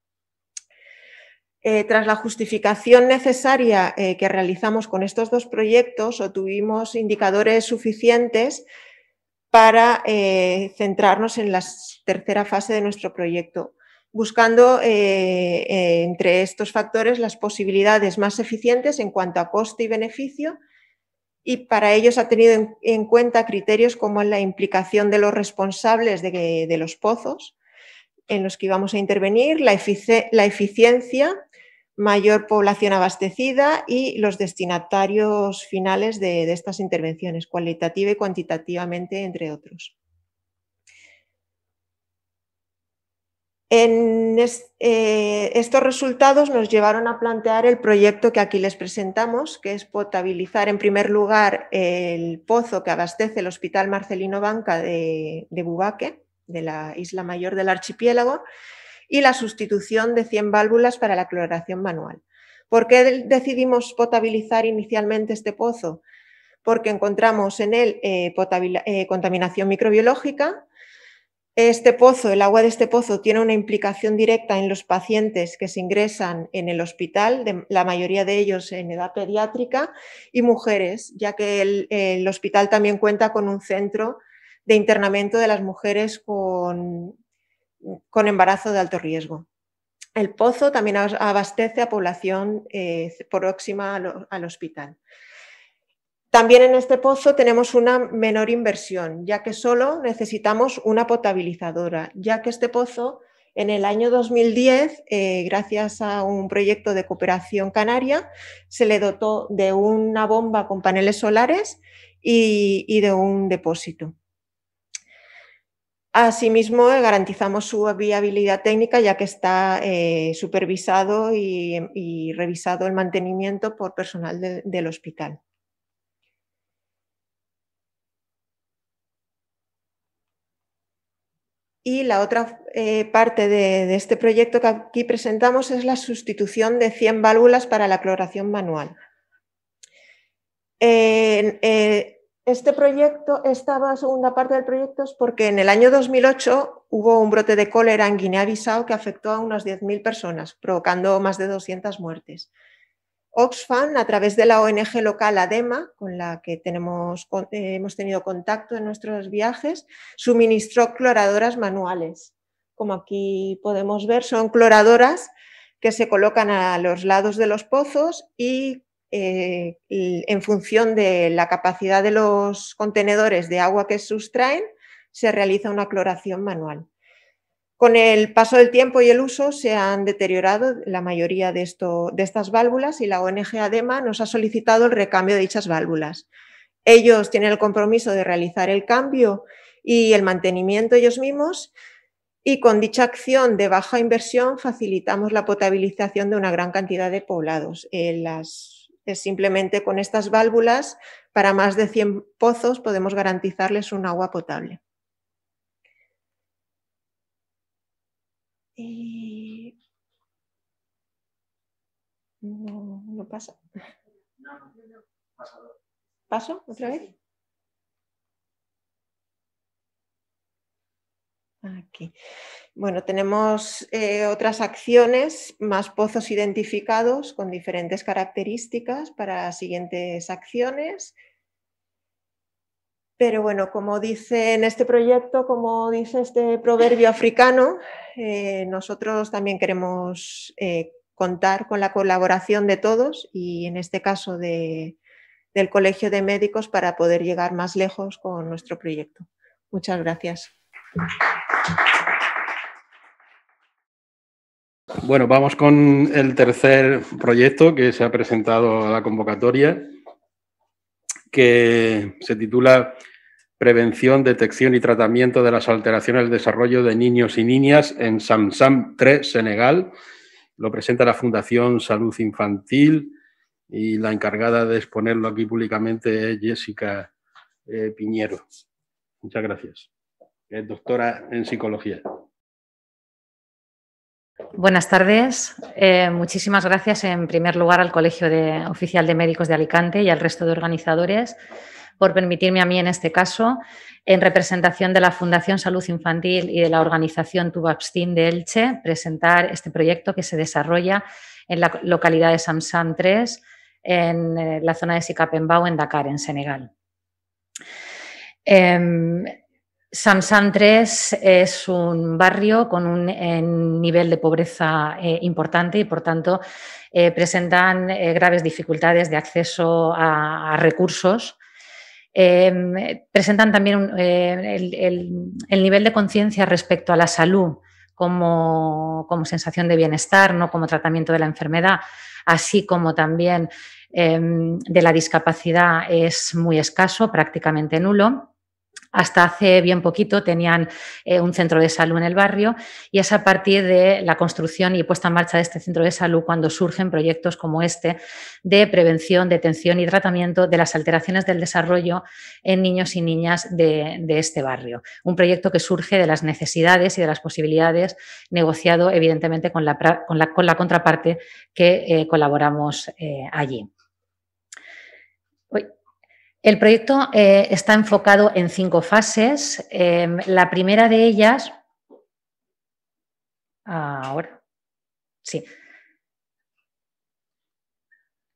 I: Eh, tras la justificación necesaria eh, que realizamos con estos dos proyectos, obtuvimos indicadores suficientes para eh, centrarnos en la tercera fase de nuestro proyecto, buscando entre estos factores las posibilidades más eficientes en cuanto a coste y beneficio. Y para ello ha tenido en, cuenta criterios como la implicación de los responsables de, los pozos, en los que íbamos a intervenir, la eficiencia mayor población abastecida y los destinatarios finales de, estas intervenciones, cualitativa y cuantitativamente, entre otros. En eh, estos resultados nos llevaron a plantear el proyecto que aquí les presentamos, que es potabilizar en primer lugar el pozo que abastece el Hospital Marcelino Banca de, de Bubaque, de la isla mayor del archipiélago, y la sustitución de 100 válvulas para la cloración manual. ¿Por qué decidimos potabilizar inicialmente este pozo? Porque encontramos en él eh, eh, contaminación microbiológica. Este pozo, el agua de este pozo, tiene una implicación directa en los pacientes que se ingresan en el hospital, la mayoría de ellos en edad pediátrica, y mujeres, ya que el hospital también cuenta con un centro de internamiento de las mujeres con, con embarazo de alto riesgo. El pozo también abastece a población eh, próxima al, hospital. También en este pozo tenemos una menor inversión, ya que solo necesitamos una potabilizadora, ya que este pozo en el año 2010, eh, gracias a un proyecto de cooperación canaria, se le dotó de una bomba con paneles solares y de un depósito. Asimismo, garantizamos su viabilidad técnica ya que está eh, supervisado y, revisado el mantenimiento por personal del hospital. Y la otra eh, parte de, este proyecto que aquí presentamos es la sustitución de 100 válvulas para la cloración manual. Eh, este proyecto, esta segunda parte del proyecto es porque en el año 2008 hubo un brote de cólera en Guinea-Bissau que afectó a unas 10.000 personas, provocando más de 200 muertes. Oxfam, a través de la ONG local ADEMA, con la que tenemos, eh, hemos tenido contacto en nuestros viajes, suministró cloradoras manuales. Como aquí podemos ver, son cloradoras que se colocan a los lados de los pozos y eh, en función de la capacidad de los contenedores de agua que sustraen, se realiza una cloración manual. Con el paso del tiempo y el uso se han deteriorado la mayoría de, de estas válvulas y la ONG ADEMA nos ha solicitado el recambio de dichas válvulas. Ellos tienen el compromiso de realizar el cambio y el mantenimiento ellos mismos y con dicha acción de baja inversión facilitamos la potabilización de una gran cantidad de poblados. Eh, las simplemente con estas válvulas, para más de 100 pozos, podemos garantizarles un agua potable. no pasa. ¿Paso otra vez? Aquí. Ah, bueno, tenemos eh, otras acciones, más pozos identificados con diferentes características para siguientes acciones. Pero bueno, como dice en este proyecto, como dice este proverbio africano, eh, nosotros también queremos eh, contar con la colaboración de todos y en este caso de, del Colegio de Médicos para poder llegar más lejos con nuestro proyecto. Muchas gracias.
B: Bueno, vamos con el tercer proyecto que se ha presentado a la convocatoria, que se titula Prevención, Detección y Tratamiento de las Alteraciones del Desarrollo de Niños y Niñas en Samsam 3, Senegal. Lo presenta la Fundación Salud Infantil y la encargada de exponerlo aquí públicamente es Jessica eh, Piñero. Muchas gracias. Es doctora en psicología.
M: Buenas tardes. Eh, muchísimas gracias en primer lugar al Colegio de Oficial de Médicos de Alicante y al resto de organizadores por permitirme a mí en este caso, en representación de la Fundación Salud Infantil y de la organización Tubabstin de Elche, presentar este proyecto que se desarrolla en la localidad de Samsan 3, en eh, la zona de Sikapembao, en Dakar, en Senegal. Em, Samsan 3 es un barrio con un nivel de pobreza eh, importante y, por tanto, eh, presentan eh, graves dificultades de acceso a, recursos. Em, presentan también el, nivel de conciencia respecto a la salud como, como, sensación de bienestar, no como tratamiento de la enfermedad, así como también em, de la discapacidad es muy escaso, prácticamente nulo. Hasta hace bien poquito tenían eh, un centro de salud en el barrio y es a partir de la construcción y puesta en marcha de este centro de salud cuando surgen proyectos como este de prevención, detención y tratamiento de las alteraciones del desarrollo en niños y niñas de, este barrio. Un proyecto que surge de las necesidades y de las posibilidades negociado evidentemente con la, contraparte que eh, colaboramos eh, allí. El proyecto eh, está enfocado en cinco fases. Em, la primera de ellas, ahora, sí,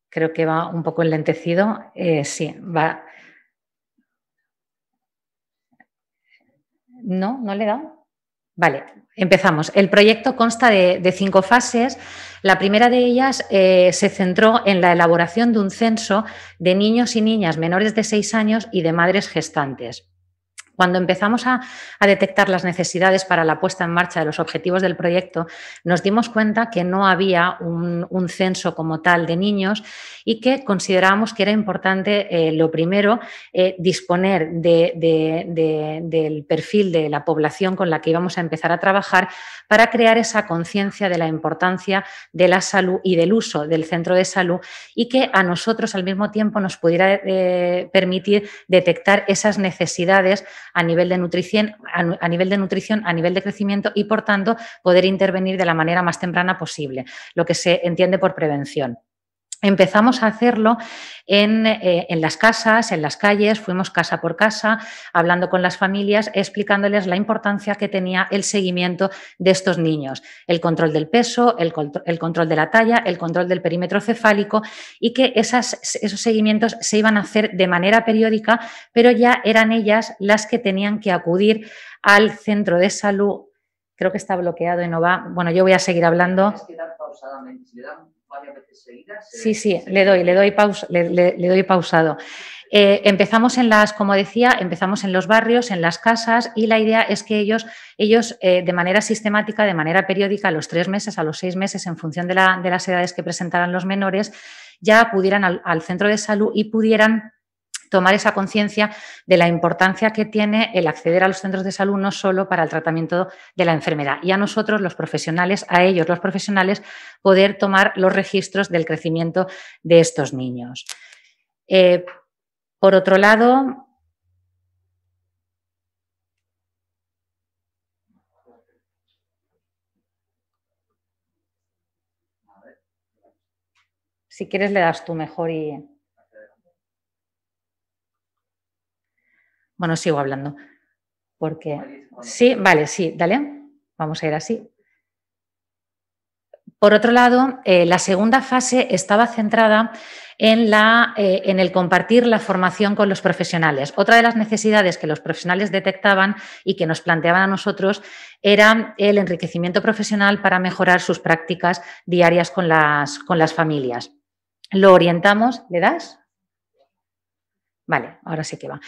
M: creo que va un poco enlentecido, eh, sí, va. No, no le da? Vale, empezamos. El proyecto consta de cinco fases. La primera de ellas eh, se centró en la elaboración de un censo de niños y niñas menores de 6 años y de madres gestantes. Cuando empezamos a, detectar las necesidades para la puesta en marcha de los objetivos del proyecto, nos dimos cuenta que no había un, censo como tal de niños y que considerábamos que era importante, eh, lo primero, eh, disponer del perfil de la población con la que íbamos a empezar a trabajar para crear esa conciencia de la importancia de la salud y del uso del centro de salud y que a nosotros al mismo tiempo nos pudiera eh, permitir detectar esas necesidades a nivel de nutrición, a nivel de nutrición, a nivel de crecimiento y por tanto poder intervenir de la manera más temprana posible, lo que se entiende por prevención. Empezamos a hacerlo eh, en, las casas, en las calles, fuimos casa por casa, hablando con las familias, explicándoles la importancia que tenía el seguimiento de estos niños, el control del peso, el, control de la talla, el control del perímetro cefálico y que esas, esos seguimientos se iban a hacer de manera periódica, pero ya eran ellas las que tenían que acudir al centro de salud. Creo que está bloqueado y no va. Bueno, yo voy a seguir hablando. Sí, eh, sí, le doy, le doy, pausa, le, doy pausado. Eh, empezamos en las, como decía, empezamos en los barrios, en las casas, y la idea es que ellos, ellos eh, de manera sistemática, de manera periódica, a los tres meses, a los seis meses, en función de, las edades que presentaran los menores, ya pudieran al centro de salud y pudieran tomar esa conciencia de la importancia que tiene el acceder a los centros de salud no solo para el tratamiento de la enfermedad y a nosotros los profesionales, a ellos los profesionales, poder tomar los registros del crecimiento de estos niños. Eh, por otro lado, si quieres le das tu mejor y... Bueno, sigo hablando. Porque. Sí, vale, sí, dale. Vamos a ir así. Por otro lado, eh, la segunda fase estaba centrada en, eh, en, el compartir la formación con los profesionales. Otra de las necesidades que los profesionales detectaban y que nos planteaban a nosotros era el enriquecimiento profesional para mejorar sus prácticas diarias con las, con las familias. Lo orientamos, ¿le das? Vale, ahora sí que va.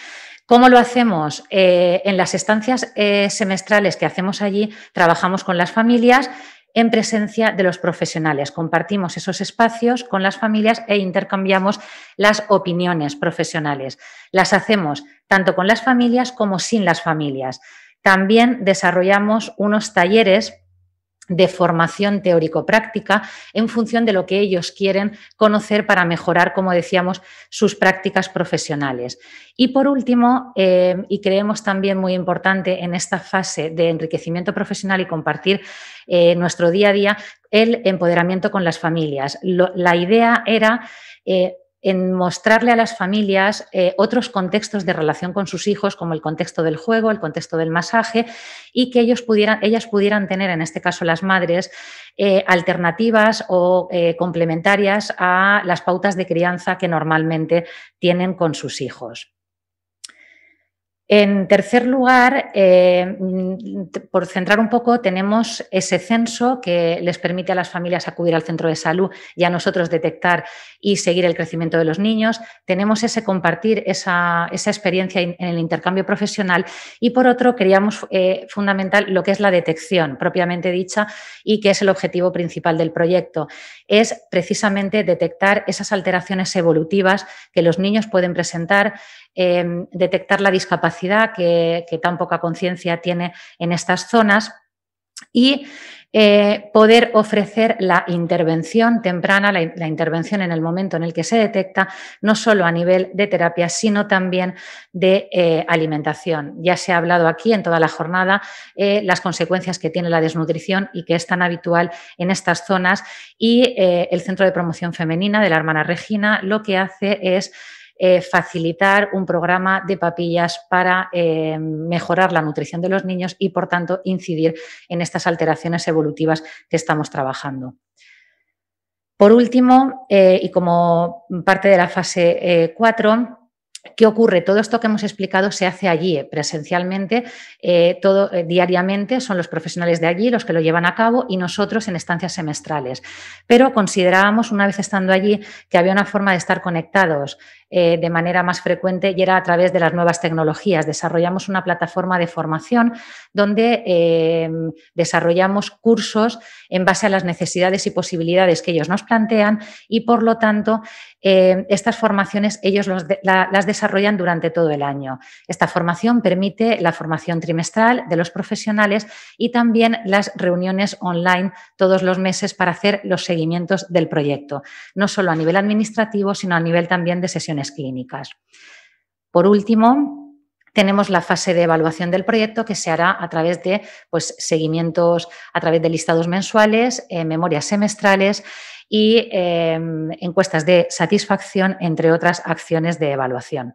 M: ¿Cómo lo hacemos? Eh, en las estancias eh, semestrales que hacemos allí, trabajamos con las familias en presencia de los profesionales. Compartimos esos espacios con las familias e intercambiamos las opiniones profesionales. Las hacemos tanto con las familias como sin las familias. También desarrollamos unos talleres de formación teórico-práctica en función de lo que ellos quieren conocer para mejorar, como decíamos, sus prácticas profesionales. Y por último, eh, y creemos también muy importante en esta fase de enriquecimiento profesional y compartir eh, nuestro día a día, el empoderamiento con las familias. la idea era... Eh, en mostrarle a las familias eh, otros contextos de relación con sus hijos, como el contexto del juego, el contexto del masaje, y que ellos pudieran, ellas pudieran tener, en este caso las madres, eh, alternativas o eh, complementarias a las pautas de crianza que normalmente tienen con sus hijos. En tercer lugar, eh, por centrar un poco, tenemos ese censo que les permite a las familias acudir al centro de salud y a nosotros detectar y seguir el crecimiento de los niños. Tenemos ese compartir, esa, experiencia en el intercambio profesional. Y por otro, queríamos eh, fundamental lo que es la detección propiamente dicha y que es el objetivo principal del proyecto. Es precisamente detectar esas alteraciones evolutivas que los niños pueden presentar Em, detectar la discapacidad que, tan poca conciencia tiene en estas zonas y eh, poder ofrecer la intervención temprana, la, intervención en el momento en el que se detecta, no solo a nivel de terapia, sino también de eh, alimentación. Ya se ha hablado aquí en toda la jornada eh, las consecuencias que tiene la desnutrición y que es tan habitual en estas zonas y el Centro de Promoción Femenina de la Hermana Regina lo que hace es eh, facilitar un programa de papillas para eh, mejorar la nutrición de los niños y, por tanto, incidir en estas alteraciones evolutivas que estamos trabajando. Por último, eh, y como parte de la fase 4, ¿Qué ocurre? Todo esto que hemos explicado se hace allí, presencialmente, todo diariamente, son los profesionales de allí los que lo llevan a cabo y nosotros en estancias semestrales. Pero considerábamos, una vez estando allí, que había una forma de estar conectados eh, de manera más frecuente y era a través de las nuevas tecnologías. Desarrollamos una plataforma de formación donde eh, desarrollamos cursos en base a las necesidades y posibilidades que ellos nos plantean y, por lo tanto, eh, estas formaciones ellos las desarrollan durante todo el año. Esta formación permite la formación trimestral de los profesionales y también las reuniones online todos los meses para hacer los seguimientos del proyecto, no solo a nivel administrativo, sino a nivel también de sesiones clínicas. Por último, tenemos la fase de evaluación del proyecto que se hará a través de pues, seguimientos, a través de listados mensuales, eh, memorias semestrales y em, encuestas de satisfacción, entre otras acciones de evaluación.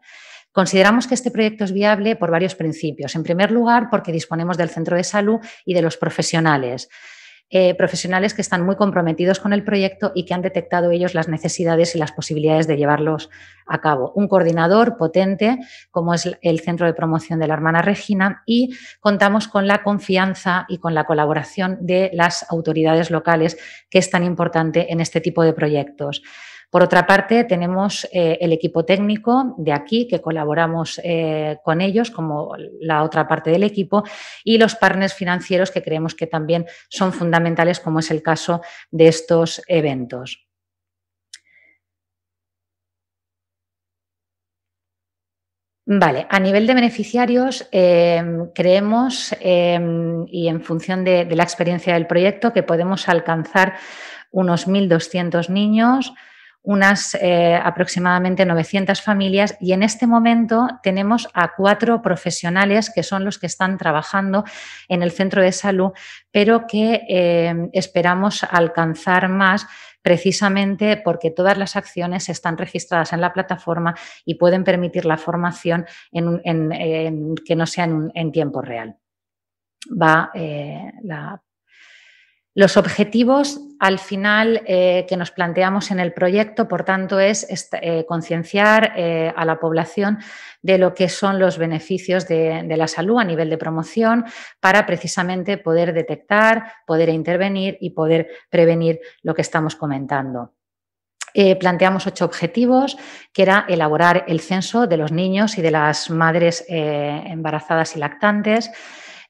M: Consideramos que este proyecto es viable por varios principios. En primer lugar, porque disponemos del centro de salud y de los profesionales. Eh, profesionales que están muy comprometidos con el proyecto y que han detectado ellos las necesidades y las posibilidades de llevarlos a cabo. Un coordinador potente, como es el Centro de Promoción de la Hermana Regina, y contamos con la confianza y con la colaboración de las autoridades locales, que es tan importante en este tipo de proyectos. Por otra parte, tenemos eh, el equipo técnico de aquí, que colaboramos eh, con ellos como la otra parte del equipo, y los partners financieros que creemos que también son fundamentales, como es el caso de estos eventos. Vale, a nivel de beneficiarios, em, creemos em, y en función de, de, la experiencia del proyecto que podemos alcanzar unos 1.200 niños, unas eh, aproximadamente 900 familias y en este momento tenemos a cuatro profesionales que son los que están trabajando en el centro de salud, pero que eh, esperamos alcanzar más precisamente porque todas las acciones están registradas en la plataforma y pueden permitir la formación en, que no sea en, tiempo real. Va eh, la los objetivos al final eh, que nos planteamos en el proyecto, por tanto, es eh, concienciar eh, a la población de lo que son los beneficios de, la salud a nivel de promoción para precisamente poder detectar, poder intervenir y poder prevenir lo que estamos comentando. planteamos ocho objetivos, que era elaborar el censo de los niños y de las madres embarazadas y lactantes,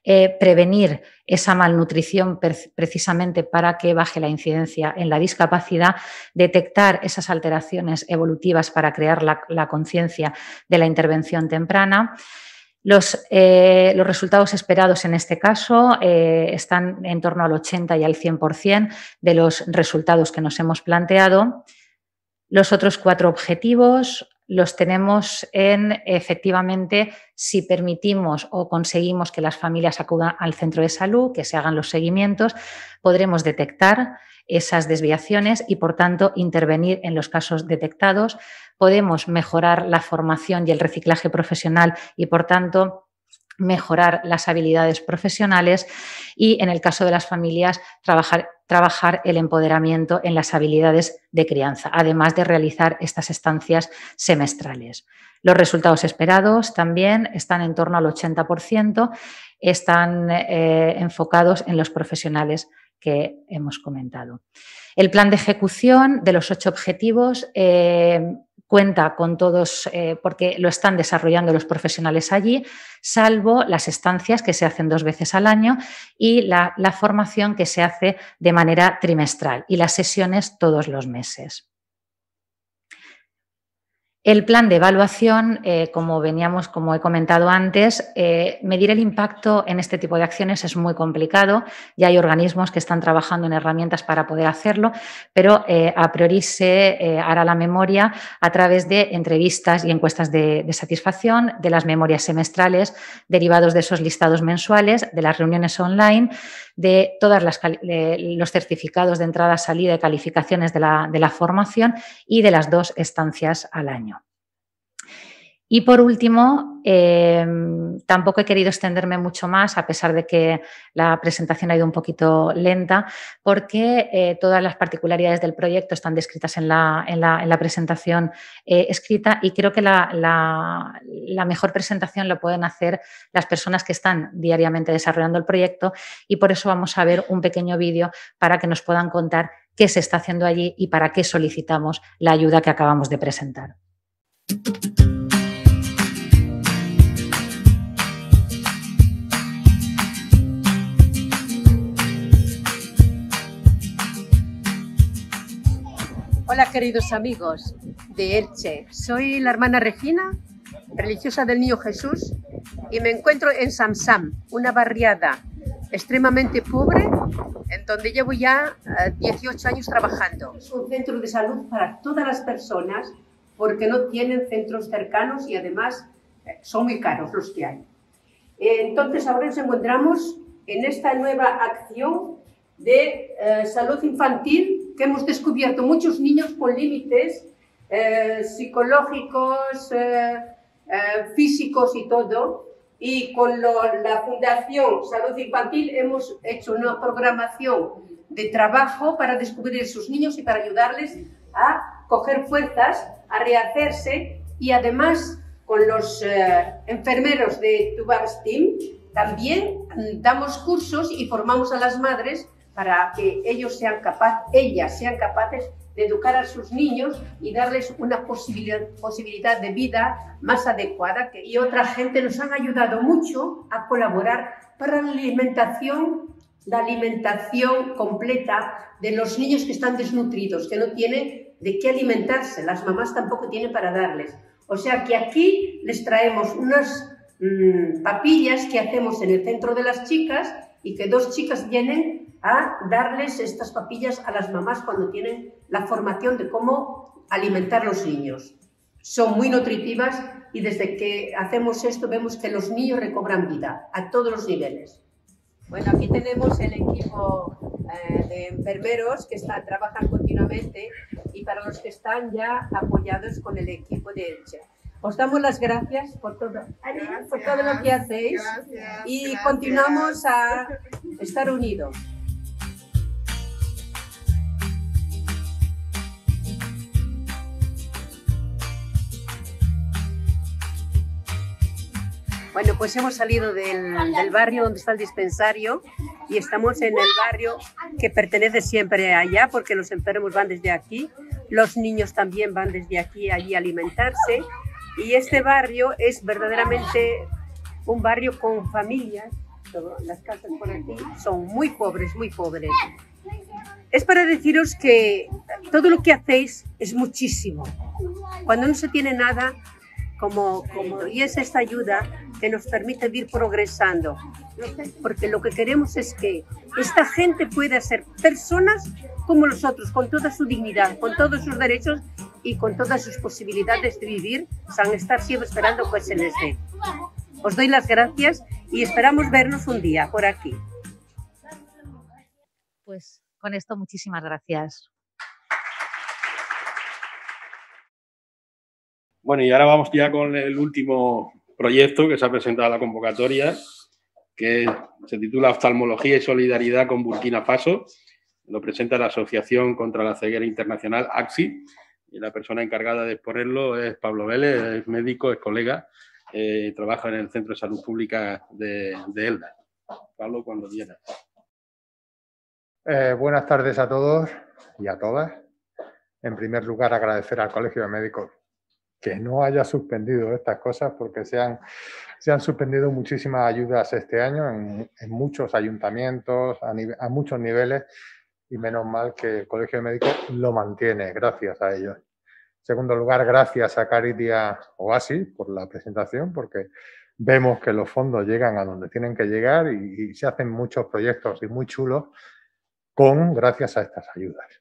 M: eh, prevenir esa malnutrición precisamente para que baje la incidencia en la discapacidad, detectar esas alteraciones evolutivas para crear la, conciencia de la intervención temprana. Los, eh, resultados esperados en este caso eh, están en torno al 80 y al 100% de los resultados que nos hemos planteado. Los otros cuatro objetivos los tenemos en efectivamente si permitimos o conseguimos que las familias acudan al centro de salud, que se hagan los seguimientos, podremos detectar esas desviaciones y, por tanto, intervenir en los casos detectados. Podemos mejorar la formación y el reciclaje profesional y, por tanto, mejorar las habilidades profesionales y, en el caso de las familias, trabajar, el empoderamiento en las habilidades de crianza, además de realizar estas estancias semestrales. Los resultados esperados también están en torno al 80%, están eh, enfocados en los profesionales que hemos comentado. El plan de ejecución de los ocho objetivos eh, cuenta con todos, eh, porque lo están desarrollando los profesionales allí, salvo las estancias que se hacen dos veces al año y la formación que se hace de manera trimestral y las sesiones todos los meses. El plan de evaluación, eh, como veníamos, como he comentado antes, eh, medir el impacto en este tipo de acciones es muy complicado. Ya hay organismos que están trabajando en herramientas para poder hacerlo, pero eh, a priori se hará la memoria a través de entrevistas y encuestas de, satisfacción, de las memorias semestrales derivados de esos listados mensuales, de las reuniones online, de todos los certificados de entrada, salida y calificaciones de la formación y de las dos estancias al año. Y por último, em, tampoco he querido extenderme mucho más, a pesar de que la presentación ha ido un poquito lenta, porque eh, todas las particularidades del proyecto están descritas en la, presentación eh, escrita y creo que la, la, mejor presentación lo pueden hacer las personas que están diariamente desarrollando el proyecto y por eso vamos a ver un pequeño vídeo para que nos puedan contar qué se está haciendo allí y para qué solicitamos la ayuda que acabamos de presentar.
J: Hola queridos amigos de Elche, soy la hermana Regina, religiosa del Niño Jesús, y me encuentro en Samsam, una barriada extremadamente pobre, en donde llevo ya 18 eh, años trabajando. Es un centro de salud para todas las personas porque no tienen centros cercanos y además eh, son muy caros los que hay. Entonces ahora nos encontramos en esta nueva acción de eh, salud infantil que hemos descubierto muchos niños con límites eh, psicológicos, eh, eh, físicos y todo. Y con la Fundación Salud Infantil hemos hecho una programación de trabajo para descubrir esos niños y para ayudarles a coger fuerzas, a rehacerse y además con los enfermeros de Tubar Team también damos cursos y formamos a las madres para que ellos sean capaces, ellas sean capaces de educar a sus niños y darles una posibilidad, de vida más adecuada. Y otra gente nos han ayudado mucho a colaborar para la alimentación, la alimentación completa de los niños que están desnutridos, que no tienen de qué alimentarse, las mamás tampoco tienen para darles. O sea que aquí les traemos unas mm, papillas que hacemos en el centro de las chicas y que dos chicas vienen a darles estas papillas a las mamás cuando tienen la formación de cómo alimentar los niños. Son muy nutritivas y desde que hacemos esto vemos que los niños recobran vida a todos los niveles. Bueno, aquí tenemos el equipo eh, de enfermeros que está, trabajan continuamente y para los que están ya apoyados con el equipo de Elche. Os damos las gracias por todo, por todo lo que hacéis y continuamos a estar unidos. Bueno, pues hemos salido del, barrio donde está el dispensario y estamos en el barrio que pertenece siempre allá porque los enfermos van desde aquí, los niños también van desde aquí allí a alimentarse y este barrio es verdaderamente un barrio con familias, las casas por aquí son muy pobres, muy pobres. Es para deciros que todo lo que hacéis es muchísimo. Cuando no se tiene nada, como, como y es esta ayuda, que nos permite ir progresando. Porque lo que queremos es que esta gente pueda ser personas como nosotros con toda su dignidad, con todos sus derechos y con todas sus posibilidades de vivir, sin estar siempre esperando que se les dé.
M: Os doy las gracias y esperamos vernos un día por aquí. Pues con esto muchísimas gracias.
B: Bueno, y ahora vamos ya con el último proyecto que se ha presentado a la convocatoria, que se titula Oftalmología y Solidaridad con Burkina Faso. Lo presenta la Asociación contra la Ceguera Internacional, AXI, y la persona encargada de exponerlo es Pablo Vélez, es médico, es colega, eh, trabaja en el Centro de Salud Pública de, Elda. Pablo, cuando quieras.
N: Eh, buenas tardes a todos y a todas. En primer lugar, agradecer al Colegio de Médicos que no haya suspendido estas cosas porque se han, se han suspendido muchísimas ayudas este año en, muchos ayuntamientos, a, a muchos niveles, y menos mal que el Colegio de Médicos lo mantiene, gracias a ellos. En segundo lugar, gracias a Caridia Oasis por la presentación, porque vemos que los fondos llegan a donde tienen que llegar y se hacen muchos proyectos y muy chulos con gracias a estas ayudas.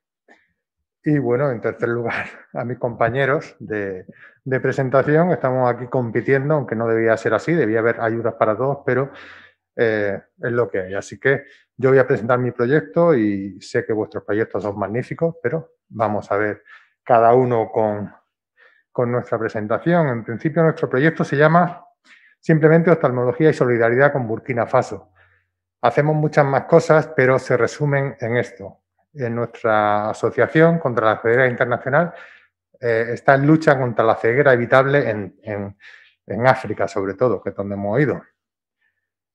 N: Y bueno, en tercer lugar, a mis compañeros de, presentación. Estamos aquí compitiendo, aunque no debía ser así, debía haber ayudas para todos, pero eh, es lo que hay. Así que yo voy a presentar mi proyecto y sé que vuestros proyectos son magníficos, pero vamos a ver cada uno con, con nuestra presentación. En principio, nuestro proyecto se llama simplemente Oftalmología y Solidaridad con Burkina Faso. Hacemos muchas más cosas, pero se resumen en esto en nuestra asociación contra la ceguera internacional eh, está en lucha contra la ceguera evitable en, África, sobre todo, que es donde hemos ido.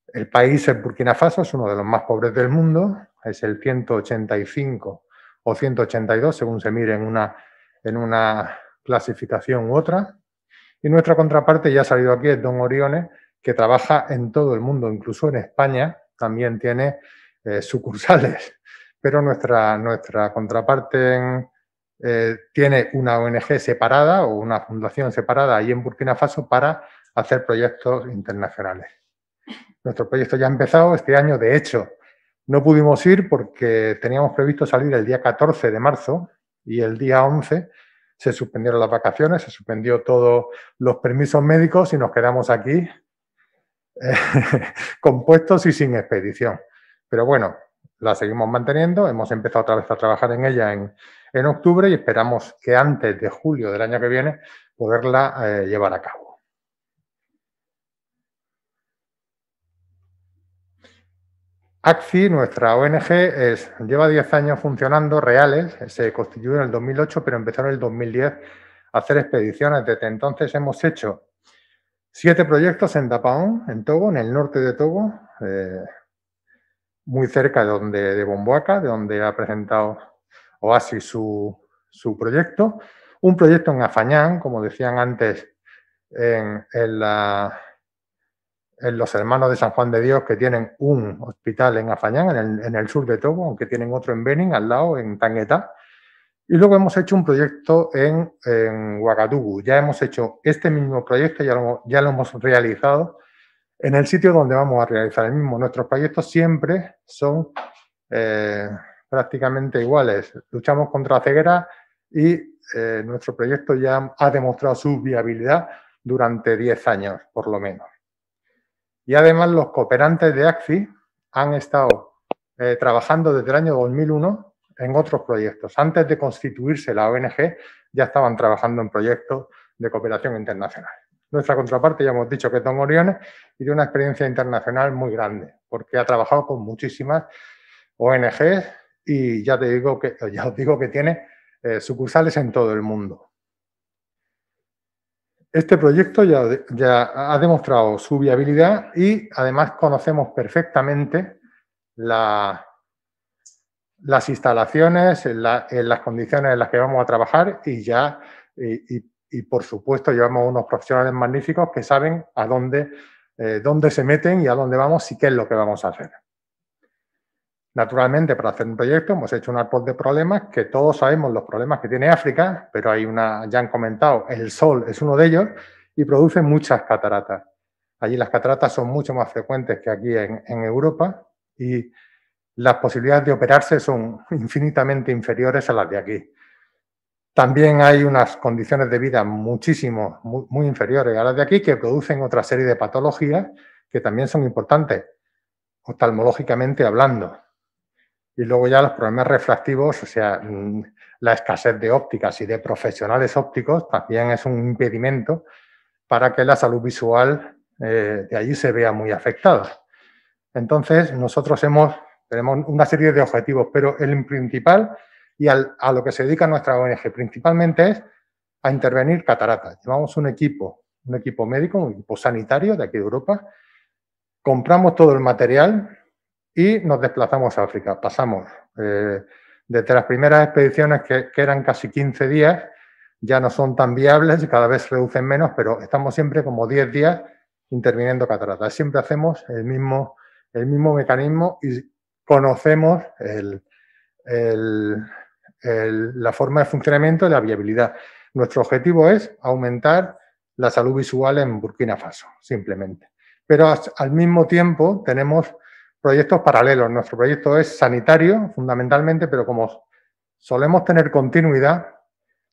N: El país es Burkina Faso, es uno de los más pobres del mundo, es el 185 o 182, según se mire en una, en una clasificación u otra. Y nuestra contraparte, ya ha salido aquí, es Don Orione, que trabaja en todo el mundo, incluso en España, también tiene eh, sucursales pero nuestra, nuestra contraparte eh, tiene una ONG separada o una fundación separada ahí en Burkina Faso para hacer proyectos internacionales. Nuestro proyecto ya ha empezado este año, de hecho, no pudimos ir porque teníamos previsto salir el día 14 de marzo y el día 11 se suspendieron las vacaciones, se suspendió todos los permisos médicos y nos quedamos aquí eh, compuestos y sin expedición. Pero bueno, la seguimos manteniendo. Hemos empezado otra vez a trabajar en ella en, octubre y esperamos que antes de julio del año que viene poderla eh, llevar a cabo. ACCI, nuestra ONG, es, lleva 10 años funcionando reales, se constituyó en el 2008, pero empezaron en el 2010 a hacer expediciones. Desde entonces hemos hecho siete proyectos en Dapaón, en Togo, en el norte de Togo, eh, muy cerca de donde de Bomboaca, de donde ha presentado Oasis su, proyecto. Un proyecto en Afañán, como decían antes, en, los hermanos de San Juan de Dios, que tienen un hospital en Afañán, en el, sur de Togo, aunque tienen otro en Benin, al lado, en Tangueta. Y luego hemos hecho un proyecto en, en Ouagadougou. Ya hemos hecho este mismo proyecto, ya ya lo hemos realizado en el sitio donde vamos a realizar el mismo. Nuestros proyectos siempre son eh, prácticamente iguales. Luchamos contra ceguera y eh, nuestro proyecto ya ha demostrado su viabilidad durante 10 años, por lo menos. Y además los cooperantes de AXI han estado eh, trabajando desde el año 2001 en otros proyectos. Antes de constituirse la ONG, ya estaban trabajando en proyectos de cooperación internacional nuestra contraparte, ya hemos dicho que es Don Oriones, y tiene una experiencia internacional muy grande, porque ha trabajado con muchísimas ONGs y ya, te digo que, ya os digo que tiene eh, sucursales en todo el mundo. Este proyecto ya, ya ha demostrado su viabilidad y además conocemos perfectamente la, las instalaciones, las condiciones en las que vamos a trabajar y ya y por supuesto llevamos unos profesionales magníficos que saben a eh, dónde, se meten y a dónde vamos y qué es lo que vamos a hacer. Naturalmente, para hacer un proyecto hemos hecho un árbol de problemas que todos sabemos los problemas que tiene África, pero hay una, ya han comentado, el sol es uno de ellos y produce muchas cataratas. Allí las cataratas son mucho más frecuentes que aquí en Europa y las posibilidades de operarse son infinitamente inferiores a las de aquí. También hay unas condiciones de vida muchísimo, muy, inferiores a las de aquí, que producen otra serie de patologías que también son importantes, oftalmológicamente hablando. Y luego ya los problemas refractivos, o sea, mm, la escasez de ópticas y de profesionales ópticos también es un impedimento para que la salud visual eh, de allí se vea muy afectada. Entonces, nosotros hemos, tenemos una serie de objetivos, pero el principal y a lo que se dedica nuestra ONG principalmente es a intervenir cataratas. Llevamos un equipo, un equipo médico, un equipo sanitario de aquí de Europa, compramos todo el material y nos desplazamos a África. Pasamos desde eh, las primeras expediciones que, eran casi 15 días, ya no son tan viables y cada vez se reducen menos, pero estamos siempre como 10 días interviniendo cataratas. Siempre hacemos el mismo, el mismo mecanismo y conocemos el, la forma de funcionamiento y la viabilidad. Nuestro objetivo es aumentar la salud visual en Burkina Faso, simplemente. Pero al mismo tiempo tenemos proyectos paralelos. Nuestro proyecto es sanitario, fundamentalmente, pero como solemos tener continuidad,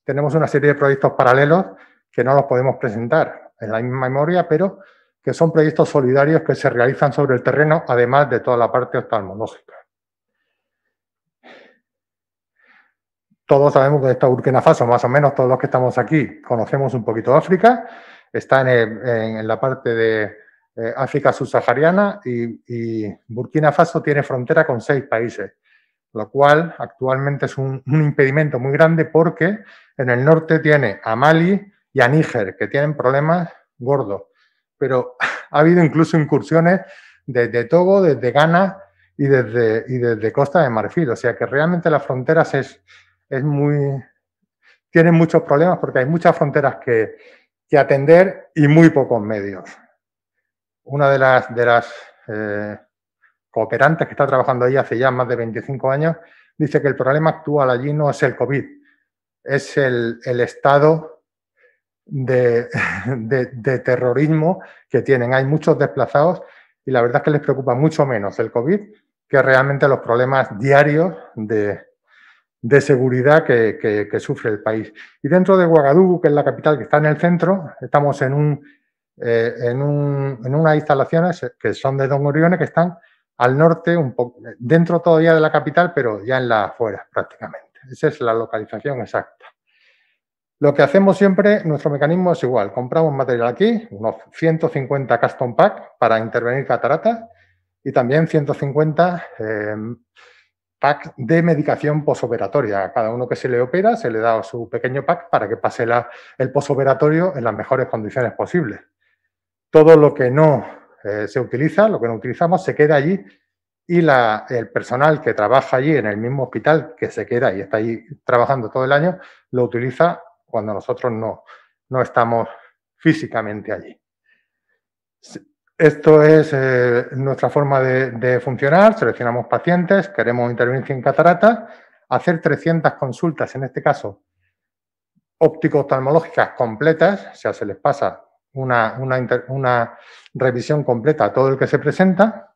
N: tenemos una serie de proyectos paralelos que no los podemos presentar en la misma memoria, pero que son proyectos solidarios que se realizan sobre el terreno, además de toda la parte oftalmológica. todos sabemos que está Burkina Faso, más o menos todos los que estamos aquí conocemos un poquito África, está en, la parte de eh, África subsahariana y, Burkina Faso tiene frontera con seis países, lo cual actualmente es un, impedimento muy grande porque en el norte tiene a Mali y a Níger, que tienen problemas gordos, pero ha habido incluso incursiones desde Togo, desde Ghana y desde, y desde Costa de Marfil. O sea que realmente las fronteras es, es muy, tiene muchos problemas porque hay muchas fronteras que, atender y muy pocos medios. Una de las, eh, cooperantes que está trabajando ahí hace ya más de 25 años dice que el problema actual allí no es el COVID, es el, estado de, de, terrorismo que tienen. Hay muchos desplazados y la verdad es que les preocupa mucho menos el COVID que realmente los problemas diarios de, de seguridad que, sufre el país. Y dentro de Ouagadougou, que es la capital que está en el centro, estamos en, un, eh, en, unas instalaciones que son de Don Orione, que están al norte, un poco, dentro todavía de la capital, pero ya en la afuera prácticamente. Esa es la localización exacta. Lo que hacemos siempre, nuestro mecanismo es igual. Compramos material aquí, unos 150 custom pack para intervenir cataratas y también 150 pack de medicación posoperatoria. A cada uno que se le opera se le da su pequeño pack para que pase el posoperatorio en las mejores condiciones posibles. Todo lo que no eh, se utiliza, lo que no utilizamos, se queda allí y el personal que trabaja allí en el mismo hospital, que se queda y está ahí trabajando todo el año, lo utiliza cuando nosotros no estamos físicamente allí. Esto es eh, nuestra forma de, funcionar. Seleccionamos pacientes, queremos intervenir sin cataratas, hacer 300 consultas, en este caso óptico-oftalmológicas completas, o sea, se les pasa una, una revisión completa a todo el que se presenta,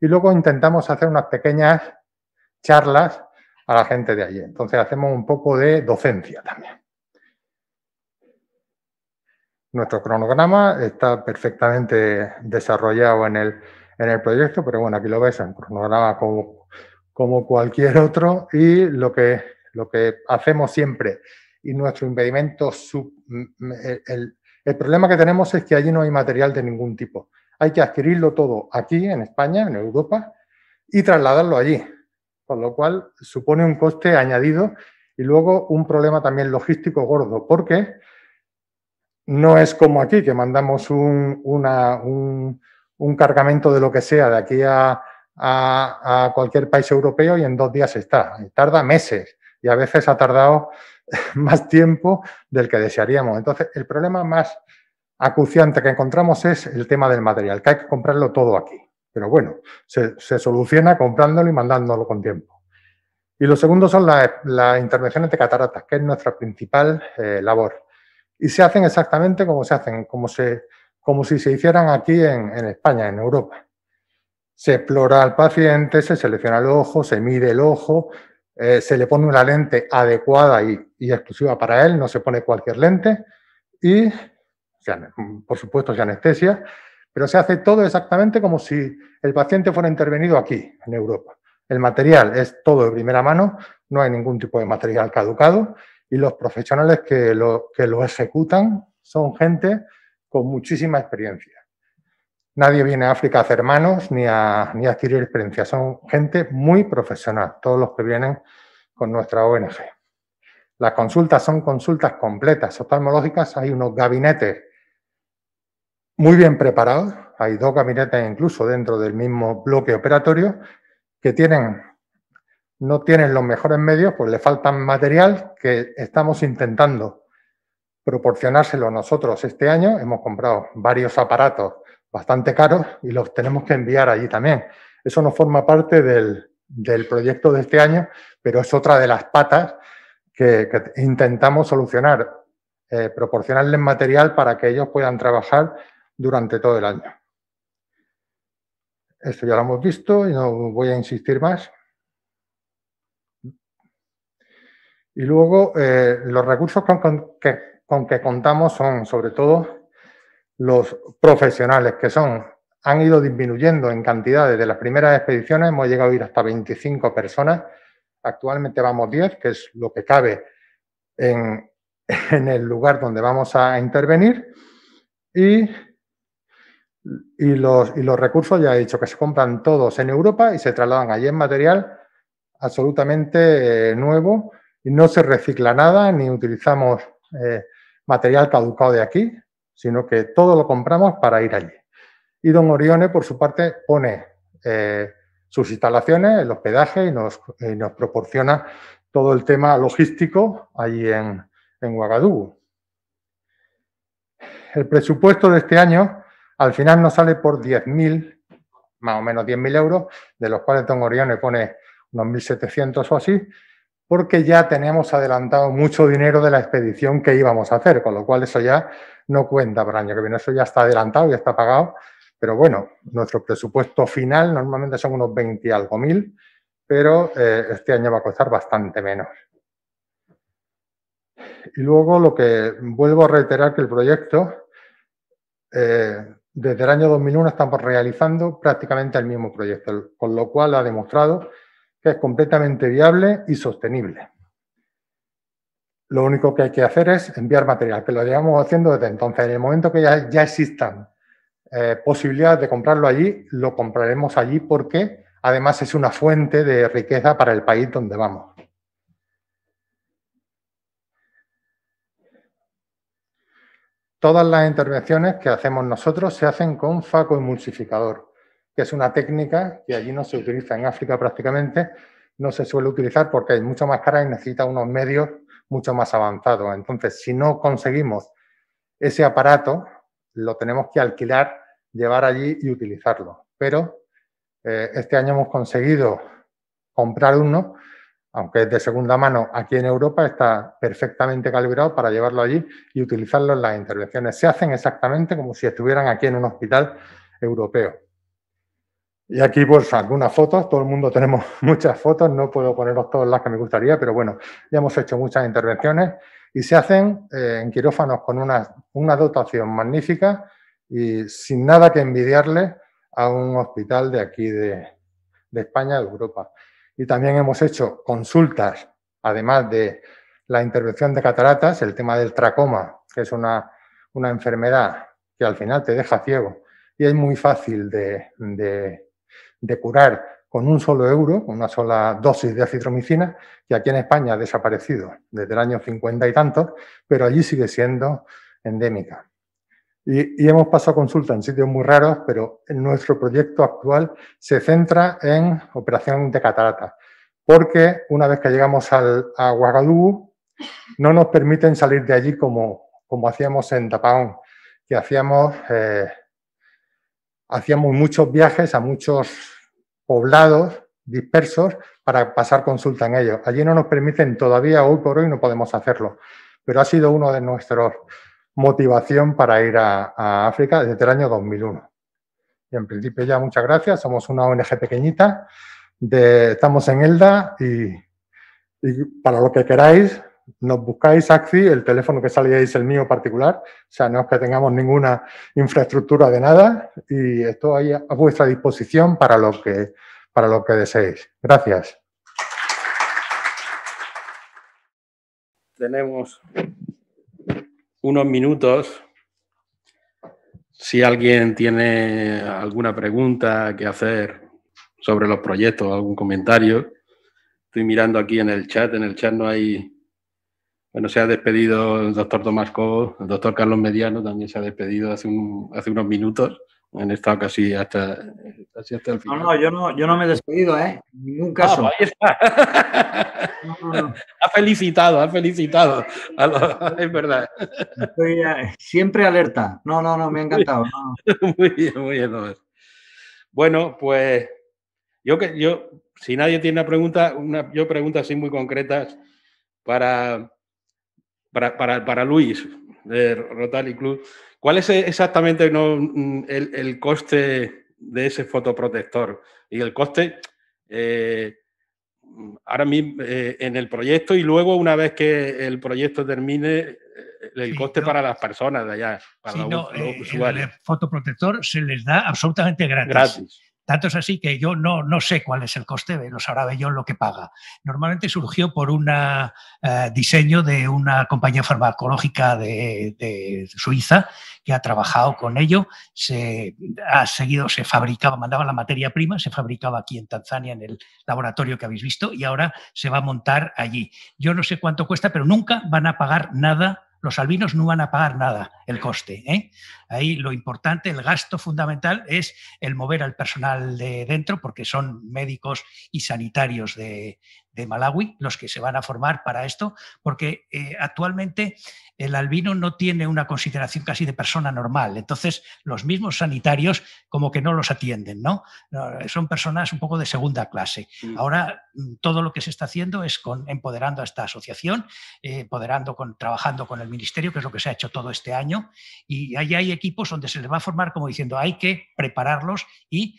N: y luego intentamos hacer unas pequeñas charlas a la gente de allí. Entonces hacemos un poco de docencia también nuestro cronograma está perfectamente desarrollado en el, proyecto, pero bueno, aquí lo ves, un cronograma como, como cualquier otro y lo que, lo que hacemos siempre y nuestro impedimento, el, el problema que tenemos es que allí no hay material de ningún tipo. Hay que adquirirlo todo aquí, en España, en Europa, y trasladarlo allí, con lo cual supone un coste añadido y luego un problema también logístico gordo, porque no es como aquí, que mandamos un, una, un, un cargamento de lo que sea de aquí a, a, cualquier país europeo y en dos días está. tarda meses y a veces ha tardado más tiempo del que desearíamos. Entonces, el problema más acuciante que encontramos es el tema del material, que hay que comprarlo todo aquí. Pero bueno, se, soluciona comprándolo y mandándolo con tiempo. Y lo segundo son las, intervenciones de cataratas, que es nuestra principal eh, labor y se hacen exactamente como se hacen, como, se, como si se hicieran aquí en, España, en Europa. Se explora al paciente, se selecciona el ojo, se mide el ojo, eh, se le pone una lente adecuada y, y, exclusiva para él, no se pone cualquier lente y, por supuesto, ya anestesia, pero se hace todo exactamente como si el paciente fuera intervenido aquí, en Europa. El material es todo de primera mano, no hay ningún tipo de material caducado y los profesionales que lo, lo ejecutan son gente con muchísima experiencia. Nadie viene a África a hacer manos ni a, ni a adquirir experiencia. Son gente muy profesional, todos los que vienen con nuestra ONG. Las consultas son consultas completas oftalmológicas. Hay unos gabinetes muy bien preparados. Hay dos gabinetes incluso dentro del mismo bloque operatorio que tienen no tienen los mejores medios, pues le faltan material que estamos intentando proporcionárselo nosotros este año. Hemos comprado varios aparatos bastante caros y los tenemos que enviar allí también. Eso no forma parte del, proyecto de este año, pero es otra de las patas que, intentamos solucionar, eh, proporcionarles material para que ellos puedan trabajar durante todo el año. Esto ya lo hemos visto y no voy a insistir más. Y luego eh, los recursos con, con, que, contamos son sobre todo los profesionales, que son, han ido disminuyendo en cantidad desde las primeras expediciones, hemos llegado a ir hasta 25 personas, actualmente vamos 10, que es lo que cabe en, el lugar donde vamos a intervenir. Y y los, recursos, ya he dicho, que se compran todos en Europa y se trasladan allí en material absolutamente eh, nuevo no se recicla nada, ni utilizamos eh, material caducado de aquí, sino que todo lo compramos para ir allí. Y don Orione, por su parte, pone eh, sus instalaciones, el hospedaje y nos, proporciona todo el tema logístico allí en, en Ouagadougou. El presupuesto de este año al final nos sale por 10.000, más o menos 10.000 euros, de los cuales don Orione pone unos 1.700 o así, porque ya tenemos adelantado mucho dinero de la expedición que íbamos a hacer, con lo cual eso ya no cuenta para el año que viene, eso ya está adelantado, ya está pagado, pero bueno, nuestro presupuesto final normalmente son unos 20 y algo mil, pero eh, este año va a costar bastante menos. Y luego lo que vuelvo a reiterar que el proyecto, eh, desde el año 2001 estamos realizando prácticamente el mismo proyecto, con lo cual ha demostrado que es completamente viable y sostenible. Lo único que hay que hacer es enviar material, que lo llevamos haciendo desde entonces. En el momento que ya, existan eh, posibilidades de comprarlo allí, lo compraremos allí porque además es una fuente de riqueza para el país donde vamos. Todas las intervenciones que hacemos nosotros se hacen con faco emulsificador que es una técnica que allí no se utiliza en África prácticamente, no se suele utilizar porque es mucho más cara y necesita unos medios mucho más avanzados. Entonces, si no conseguimos ese aparato, lo tenemos que alquilar, llevar allí y utilizarlo. Pero eh, este año hemos conseguido comprar uno, aunque es de segunda mano aquí en Europa, está perfectamente calibrado para llevarlo allí y utilizarlo en las intervenciones. Se hacen exactamente como si estuvieran aquí en un hospital europeo. Y aquí pues algunas fotos, todo el mundo tenemos muchas fotos, no puedo poneros todas las que me gustaría, pero bueno, ya hemos hecho muchas intervenciones y se hacen eh, en quirófanos con una, una dotación magnífica y sin nada que envidiarle a un hospital de aquí de, de España, de Europa. Y también hemos hecho consultas, además de la intervención de cataratas, el tema del tracoma, que es una, una enfermedad que al final te deja ciego y es muy fácil de de curar con un solo euro, con una sola dosis de acitromicina, que aquí en España ha desaparecido desde el año 50 y tantos, pero allí sigue siendo endémica. Y, hemos pasado consulta en sitios muy raros, pero nuestro proyecto actual se centra en operación de catarata, porque una vez que llegamos a Ouagadougou, no nos permiten salir de allí como, como hacíamos en Tapaón, que hacíamos, eh, hacíamos muchos viajes a muchos poblados, dispersos, para pasar consulta en ellos. Allí no nos permiten todavía, hoy por hoy no podemos hacerlo, pero ha sido uno de nuestros motivación para ir a, África desde el año 2001. Y en principio ya muchas gracias, somos una ONG pequeñita, estamos en Elda y para lo que queráis nos buscáis Axi, el teléfono que salía es el mío particular, o sea, no es que tengamos ninguna infraestructura de nada y estoy a vuestra disposición para lo que, para lo que deseéis. Gracias.
B: Tenemos unos minutos. Si alguien tiene alguna pregunta que hacer sobre los proyectos, algún comentario, estoy mirando aquí en el chat, en el chat no hay bueno, se ha despedido el doctor Tomás Cobo, el doctor Carlos Mediano también se ha despedido hace, unos minutos. Han estado casi hasta, el final. No, no, yo no, yo no me he despedido, ¿eh? En ningún ah, caso. ahí está. Ha felicitado, ha felicitado. es verdad. Estoy eh, siempre alerta.
E: No, no, no, me ha encantado.
B: Muy bien, muy bien. Bueno, pues yo, yo, si nadie tiene una pregunta, yo preguntas así muy concretas para para, Luis, de Rotary Club, ¿cuál es exactamente el, coste de ese fotoprotector? Y el coste eh, ahora mismo eh, en el proyecto y luego una vez que el proyecto termine, eh, el coste para las personas de allá, para El,
L: fotoprotector se les da absolutamente gratis. Tanto es así que yo no, no sé cuál es el coste, eh, lo sabrá yo lo que paga. Normalmente surgió por un eh, diseño de una compañía farmacológica de, de, Suiza que ha trabajado con ello. Se ha seguido, se fabricaba, mandaba la materia prima, se fabricaba aquí en Tanzania en el laboratorio que habéis visto y ahora se va a montar allí. Yo no sé cuánto cuesta, pero nunca van a pagar nada los albinos no van a pagar nada el coste. ¿eh? Ahí lo importante, el gasto fundamental es el mover al personal de dentro, porque son médicos y sanitarios de, de Malawi los que se van a formar para esto, porque eh, actualmente el albino no tiene una consideración casi de persona normal. Entonces, los mismos sanitarios como que no los atienden, ¿no? Son personas un poco de segunda clase. Ahora, mm, todo lo que se está haciendo es con, empoderando a esta asociación, eh, empoderando con, trabajando con el ministerio, que es lo que se ha hecho todo este año, y ahí hay equipos donde se les va a formar como diciendo, hay que prepararlos y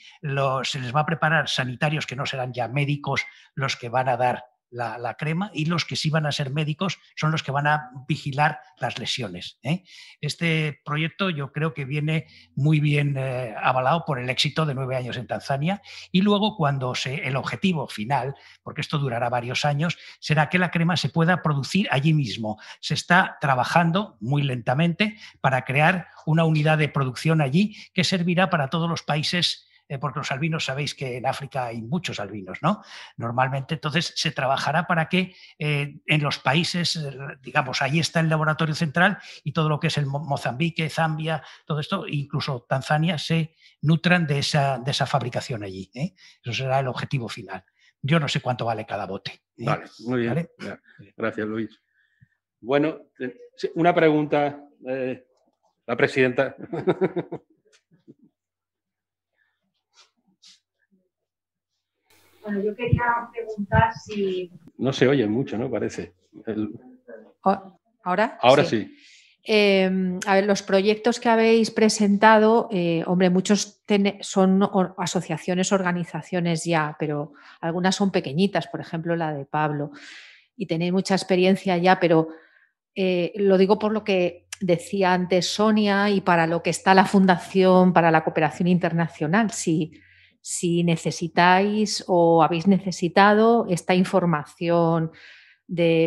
L: se les va a preparar sanitarios que no serán ya médicos los que van a dar la, crema y los que sí van a ser médicos son los que van a vigilar las lesiones. ¿eh? Este proyecto yo creo que viene muy bien eh, avalado por el éxito de nueve años en Tanzania y luego cuando se, el objetivo final, porque esto durará varios años, será que la crema se pueda producir allí mismo. Se está trabajando muy lentamente para crear una unidad de producción allí que servirá para todos los países eh, porque los albinos sabéis que en África hay muchos albinos, ¿no? Normalmente, entonces se trabajará para que eh, en los países, eh, digamos, ahí está el laboratorio central y todo lo que es el Mozambique, Zambia, todo esto, incluso Tanzania, se nutran de esa, de esa fabricación allí. Eso será el objetivo final. Yo no sé
B: cuánto vale cada bote. Vale, muy bien. Gracias, Luis. Bueno, una pregunta, la presidenta.
C: Bueno, yo quería preguntar si...
B: No se oye mucho, ¿no? Parece. ¿Ahora? Ahora sí.
C: Em, a ver, los proyectos que habéis presentado, eh, hombre, muchos son asociaciones, organizaciones ya, pero algunas son pequeñitas, por ejemplo, la de Pablo, y tenéis mucha experiencia ya, pero eh, lo digo por lo que decía antes Sonia y para lo que está la Fundación para la Cooperación Internacional. sí si necesitáis o habéis necesitado esta información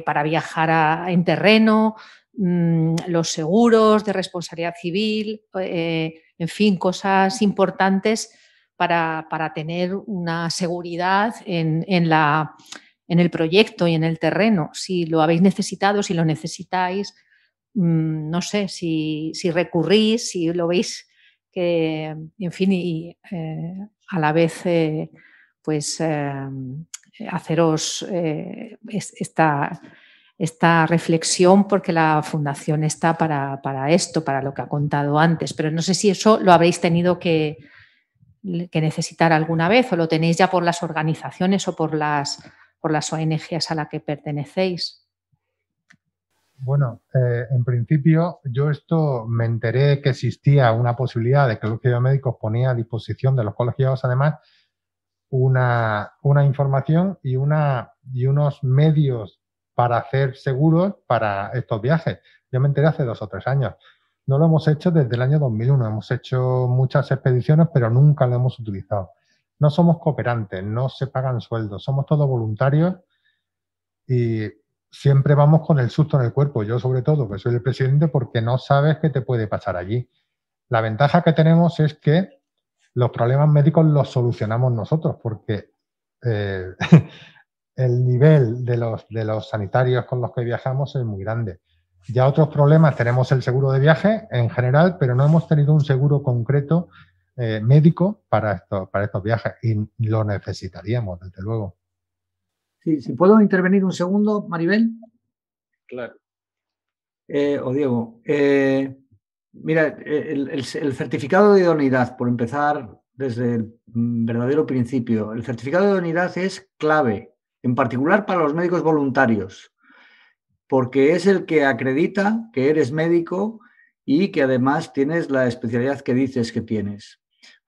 C: para viajar en terreno, mm, los seguros de responsabilidad civil, eh, en fin, cosas importantes para, tener una seguridad en, la, en, el proyecto y en el terreno. Si lo habéis necesitado, si lo necesitáis, mm, no sé, si, si recurrís, si lo veis que, en fin, eh, a la vez eh, pues, eh, haceros eh, esta, reflexión porque la fundación está para, esto, para lo que ha contado antes, pero no sé si eso lo habréis tenido que, necesitar alguna vez o lo tenéis ya por las organizaciones o por las, por las ONGs a las que pertenecéis.
N: Bueno, eh, en principio yo esto me enteré que existía una posibilidad de que el Colegio de Médicos ponía a disposición de los colegiados además una, una información y, una, y unos medios para hacer seguros para estos viajes. Yo me enteré hace dos o tres años. No lo hemos hecho desde el año 2001. Hemos hecho muchas expediciones, pero nunca lo hemos utilizado. No somos cooperantes, no se pagan sueldos, somos todos voluntarios y siempre vamos con el susto en el cuerpo, yo sobre todo, que soy el presidente, porque no sabes qué te puede pasar allí. La ventaja que tenemos es que los problemas médicos los solucionamos nosotros, porque eh, el nivel de los, de los sanitarios con los que viajamos es muy grande. Ya otros problemas, tenemos el seguro de viaje en general, pero no hemos tenido un seguro concreto eh, médico para, esto, para estos viajes y lo necesitaríamos, desde luego
E: si puedo intervenir un segundo, Maribel. Claro. Eh, o Diego. Eh, mira, eh, el, el certificado de idoneidad, por empezar desde el mm, verdadero principio, el certificado de idoneidad es clave, en particular para los médicos voluntarios, porque es el que acredita que eres médico y que además tienes la especialidad que dices que tienes.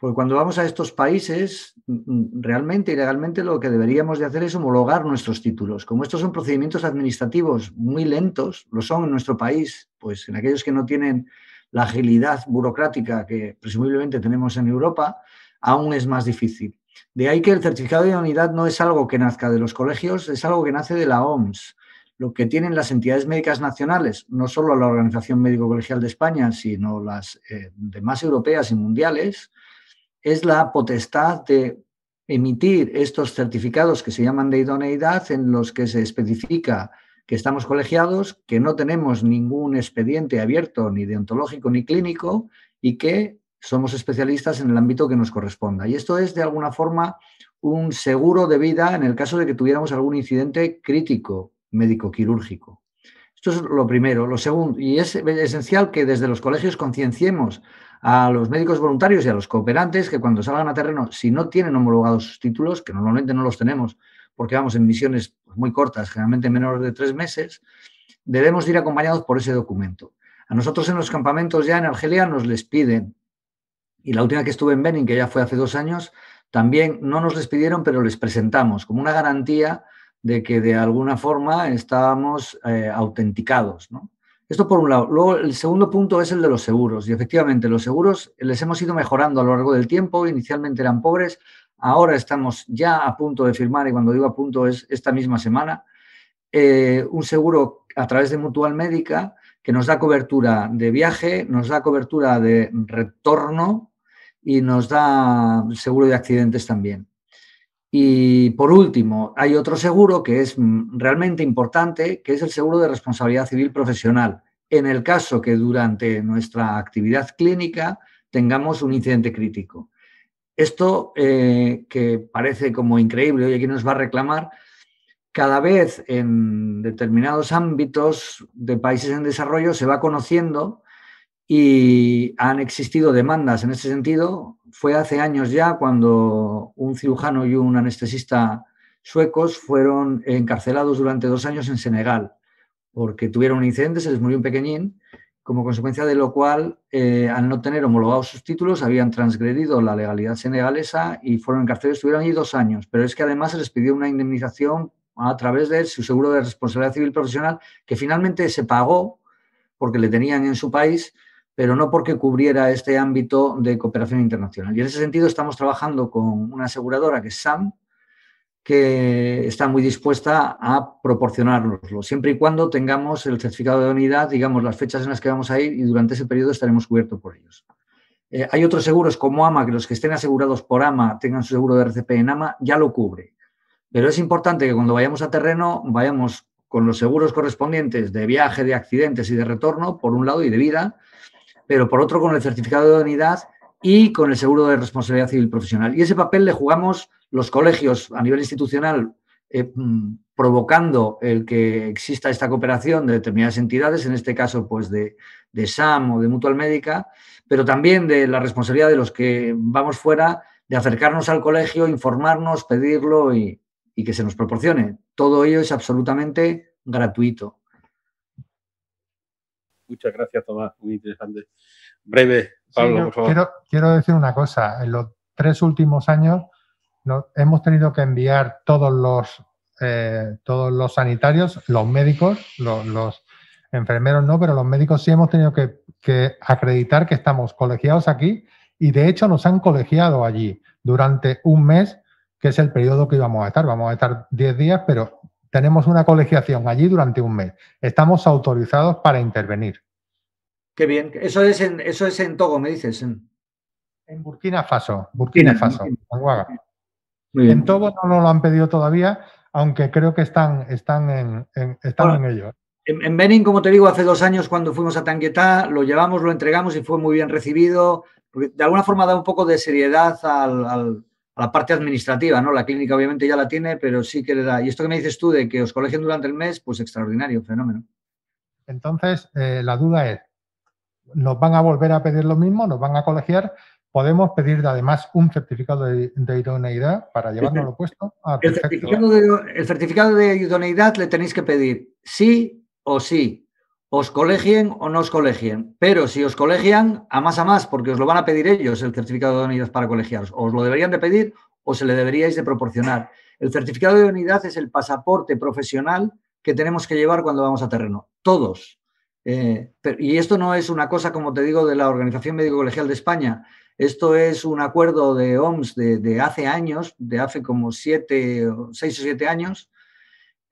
E: Porque cuando vamos a estos países, mm, mm, realmente y legalmente lo que deberíamos de hacer es homologar nuestros títulos. Como estos son procedimientos administrativos muy lentos, lo son en nuestro país, pues en aquellos que no tienen la agilidad burocrática que presumiblemente tenemos en Europa, aún es más difícil. De ahí que el certificado de unidad no es algo que nazca de los colegios, es algo que nace de la OMS. Lo que tienen las entidades médicas nacionales, no solo la Organización Médico Colegial de España, sino las eh, demás europeas y mundiales, es la potestad de emitir estos certificados que se llaman de idoneidad en los que se especifica que estamos colegiados, que no tenemos ningún expediente abierto ni deontológico ni clínico y que somos especialistas en el ámbito que nos corresponda. Y esto es de alguna forma un seguro de vida en el caso de que tuviéramos algún incidente crítico médico-quirúrgico. Esto es lo primero. Lo segundo, y es esencial que desde los colegios concienciemos a los médicos voluntarios y a los cooperantes que cuando salgan a terreno, si no tienen homologados sus títulos, que normalmente no los tenemos porque vamos en misiones pues, muy cortas, generalmente menores de tres meses, debemos ir acompañados por ese documento. A nosotros en los campamentos ya en Argelia nos les piden, y la última que estuve en Benin, que ya fue hace dos años, también no nos les pidieron, pero les presentamos como una garantía de que de alguna forma estábamos eh, autenticados. ¿no? Esto por un lado. Luego, el segundo punto es el de los seguros. Y efectivamente, los seguros les hemos ido mejorando a lo largo del tiempo. Inicialmente eran pobres, ahora estamos ya a punto de firmar, y cuando digo a punto es esta misma semana, eh, un seguro a través de Mutual Médica que nos da cobertura de viaje, nos da cobertura de retorno y nos da seguro de accidentes también. Y por último, hay otro seguro que es mm, realmente importante, que es el seguro de responsabilidad civil profesional, en el caso que durante nuestra actividad clínica tengamos un incidente crítico. Esto eh, que parece como increíble, y aquí nos va a reclamar, cada vez en determinados ámbitos de países en desarrollo se va conociendo y han existido demandas en ese sentido fue hace años ya cuando un cirujano y un anestesista suecos fueron encarcelados durante dos años en Senegal porque tuvieron un incidente, se les murió un pequeñín, como consecuencia de lo cual, eh, al no tener homologados sus títulos, habían transgredido la legalidad senegalesa y fueron encarcelados, estuvieron allí dos años, pero es que además se les pidió una indemnización a través de su seguro de responsabilidad civil profesional, que finalmente se pagó porque le tenían en su país, pero no porque cubriera este ámbito de cooperación internacional. Y en ese sentido estamos trabajando con una aseguradora que es SAM, que está muy dispuesta a proporcionárnoslo, siempre y cuando tengamos el certificado de unidad, digamos, las fechas en las que vamos a ir y durante ese periodo estaremos cubiertos por ellos. Eh, hay otros seguros como AMA, que los que estén asegurados por AMA tengan su seguro de RCP en AMA, ya lo cubre. Pero es importante que cuando vayamos a terreno vayamos con los seguros correspondientes de viaje, de accidentes y de retorno, por un lado, y de vida, pero por otro con el certificado de unidad y con el seguro de responsabilidad civil profesional. Y ese papel le jugamos los colegios a nivel institucional, eh, mm, provocando el que exista esta cooperación de determinadas entidades, en este caso pues de, SAM o de Mutual Médica, pero también de la responsabilidad de los que vamos fuera de acercarnos al colegio, informarnos, pedirlo y que se nos proporcione. Todo ello es absolutamente gratuito.
N: Muchas gracias,
B: Tomás. Muy interesante. Breve, Pablo, por favor.
N: Quiero, decir una cosa. En los tres últimos años nos, hemos tenido que enviar todos los, eh, todos los sanitarios, los médicos, los, enfermeros no, pero los médicos sí hemos tenido que, que acreditar que estamos colegiados aquí y de hecho nos han colegiado allí durante un mes, que es el periodo que íbamos a estar. Vamos a estar 10 días, pero tenemos una colegiación allí durante un mes. Estamos autorizados para intervenir.
E: Qué bien. Eso es en, eso Togo, me dices. En Burkina Faso,
N: Burkina, Faso, en, Togo no lo han pedido todavía, aunque creo que están, en, ello. ¿eh?
E: En, Benin, como te digo, hace dos años cuando fuimos a Tangueta, lo llevamos, lo entregamos y fue muy bien recibido. de alguna forma da un poco de seriedad al a la parte administrativa, ¿no? La clínica obviamente ya la tiene, pero sí que le da. Y esto que me dices tú de que os colegien durante el mes, pues extraordinario, fenómeno.
N: Entonces, eh, la duda es, ¿nos van a volver a pedir lo mismo? ¿Nos van a colegiar? Podemos pedir además un certificado de, idoneidad para lo puesto. Ah, el, certificado el
E: certificado de idoneidad le tenéis que pedir sí o sí, os colegien o no os colegien, pero si os colegian, a más a más, porque os lo van a pedir ellos el certificado de unidad para colegiaros. Os lo deberían de pedir o se le deberíais de proporcionar. El certificado de unidad es el pasaporte profesional que tenemos que llevar cuando vamos a terreno. Todos. Eh, y esto no es una cosa, como te digo, de la Organización Médico Colegial de España. Esto es un acuerdo de OMS de, de hace años, de hace como siete, seis o siete años,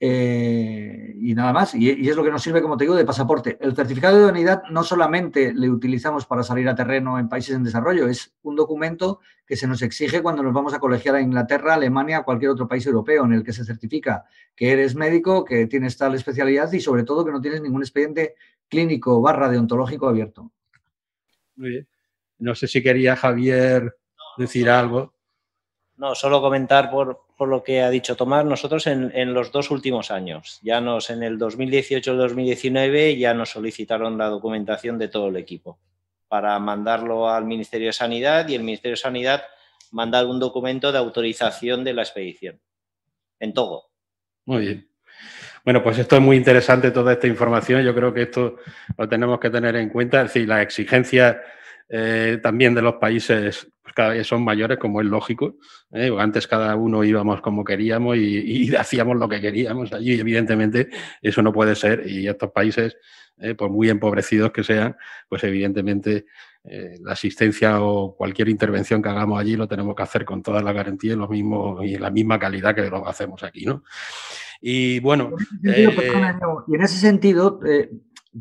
E: eh, y nada más. Y, es lo que nos sirve, como te digo, de pasaporte. El certificado de unidad no solamente le utilizamos para salir a terreno en países en desarrollo, es un documento que se nos exige cuando nos vamos a colegiar a Inglaterra, Alemania cualquier otro país europeo en el que se certifica que eres médico, que tienes tal especialidad y sobre todo que no tienes ningún expediente clínico barra deontológico abierto.
K: Muy bien.
B: No sé si quería Javier
E: decir algo.
K: No, solo comentar por, lo que ha dicho Tomás, nosotros en, los dos últimos años, ya nos en el 2018 2019 ya nos solicitaron la documentación de todo el equipo para mandarlo al Ministerio de Sanidad y el Ministerio de Sanidad mandar un documento de autorización de la expedición en todo.
B: Muy bien. Bueno, pues esto es muy interesante, toda esta información. Yo creo que esto lo tenemos que tener en cuenta. Es decir, las exigencias eh, también de los países pues cada vez son mayores, como es lógico. ¿eh? Pues, antes cada uno íbamos como queríamos y, hacíamos lo que queríamos allí. Y evidentemente eso no puede ser. Y estos países, eh, por muy empobrecidos que sean, pues evidentemente la asistencia o cualquier intervención que hagamos allí lo tenemos que hacer con todas las garantías y, lo mismo, y la misma calidad que lo hacemos aquí. ¿no? Y bueno... y en ese sentido,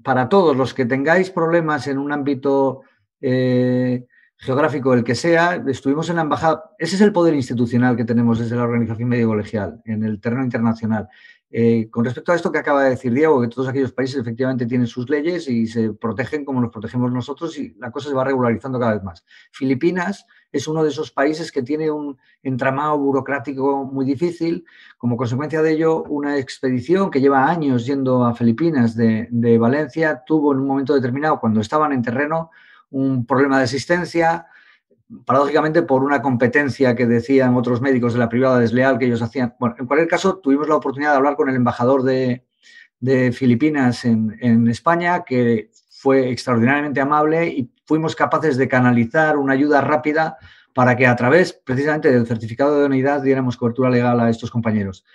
B: para todos los
E: que tengáis problemas en un ámbito eh, geográfico, el que sea, estuvimos en la embajada. Ese es el poder institucional que tenemos desde la organización medio colegial en el terreno internacional. Eh, con respecto a esto que acaba de decir Diego, que todos aquellos países efectivamente tienen sus leyes y se protegen como nos protegemos nosotros y la cosa se va regularizando cada vez más. Filipinas es uno de esos países que tiene un entramado burocrático muy difícil. Como consecuencia de ello, una expedición que lleva años yendo a Filipinas de Valencia tuvo en un momento determinado, cuando estaban en terreno, un problema de asistencia, paradójicamente por una competencia que decían otros médicos de la privada desleal que ellos hacían. Bueno, en cualquier caso, tuvimos la oportunidad de hablar con el embajador de, Filipinas en, España, que fue extraordinariamente amable y fuimos capaces de canalizar una ayuda rápida para que a través precisamente del certificado de unidad diéramos cobertura legal a estos compañeros.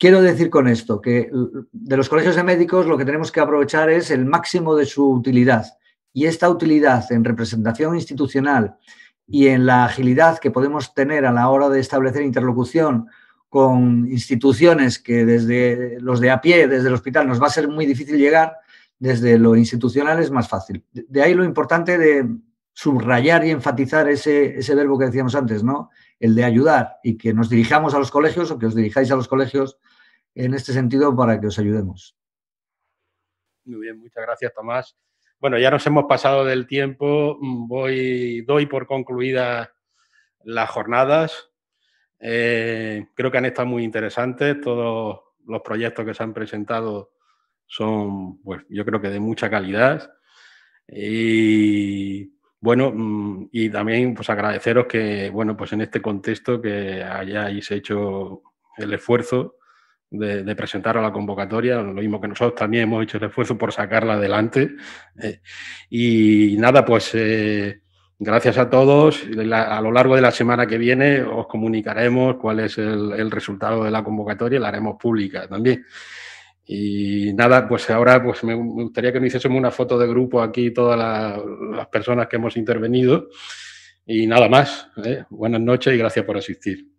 E: Quiero decir con esto que de los colegios de médicos lo que tenemos que aprovechar es el máximo de su utilidad y esta utilidad en representación institucional y en la agilidad que podemos tener a la hora de establecer interlocución con instituciones que desde los de a pie, desde el hospital, nos va a ser muy difícil llegar, desde lo institucional es más fácil. De ahí lo importante de subrayar y enfatizar ese, verbo que decíamos antes, ¿no? El de ayudar y que nos dirijamos a los colegios o que os dirijáis a los colegios en este sentido para que os ayudemos.
B: Muy bien, muchas gracias Tomás. Bueno, ya nos hemos pasado del tiempo, voy, doy por concluidas las jornadas. Eh, creo que han estado muy interesantes, todos los proyectos que se han presentado son, pues, yo creo que de mucha calidad. Y bueno, y también pues agradeceros que, bueno, pues en este contexto que hayáis hecho el esfuerzo de, presentar a la convocatoria, lo mismo que nosotros también hemos hecho el esfuerzo por sacarla adelante. Eh, y nada, pues eh, gracias a todos. a lo largo de la semana que viene os comunicaremos cuál es el, resultado de la convocatoria y la haremos pública también. Y nada, pues ahora pues me, gustaría que me hiciésemos una foto de grupo aquí, todas las personas que hemos intervenido. Y nada más. ¿eh?
A: Buenas noches y gracias por asistir.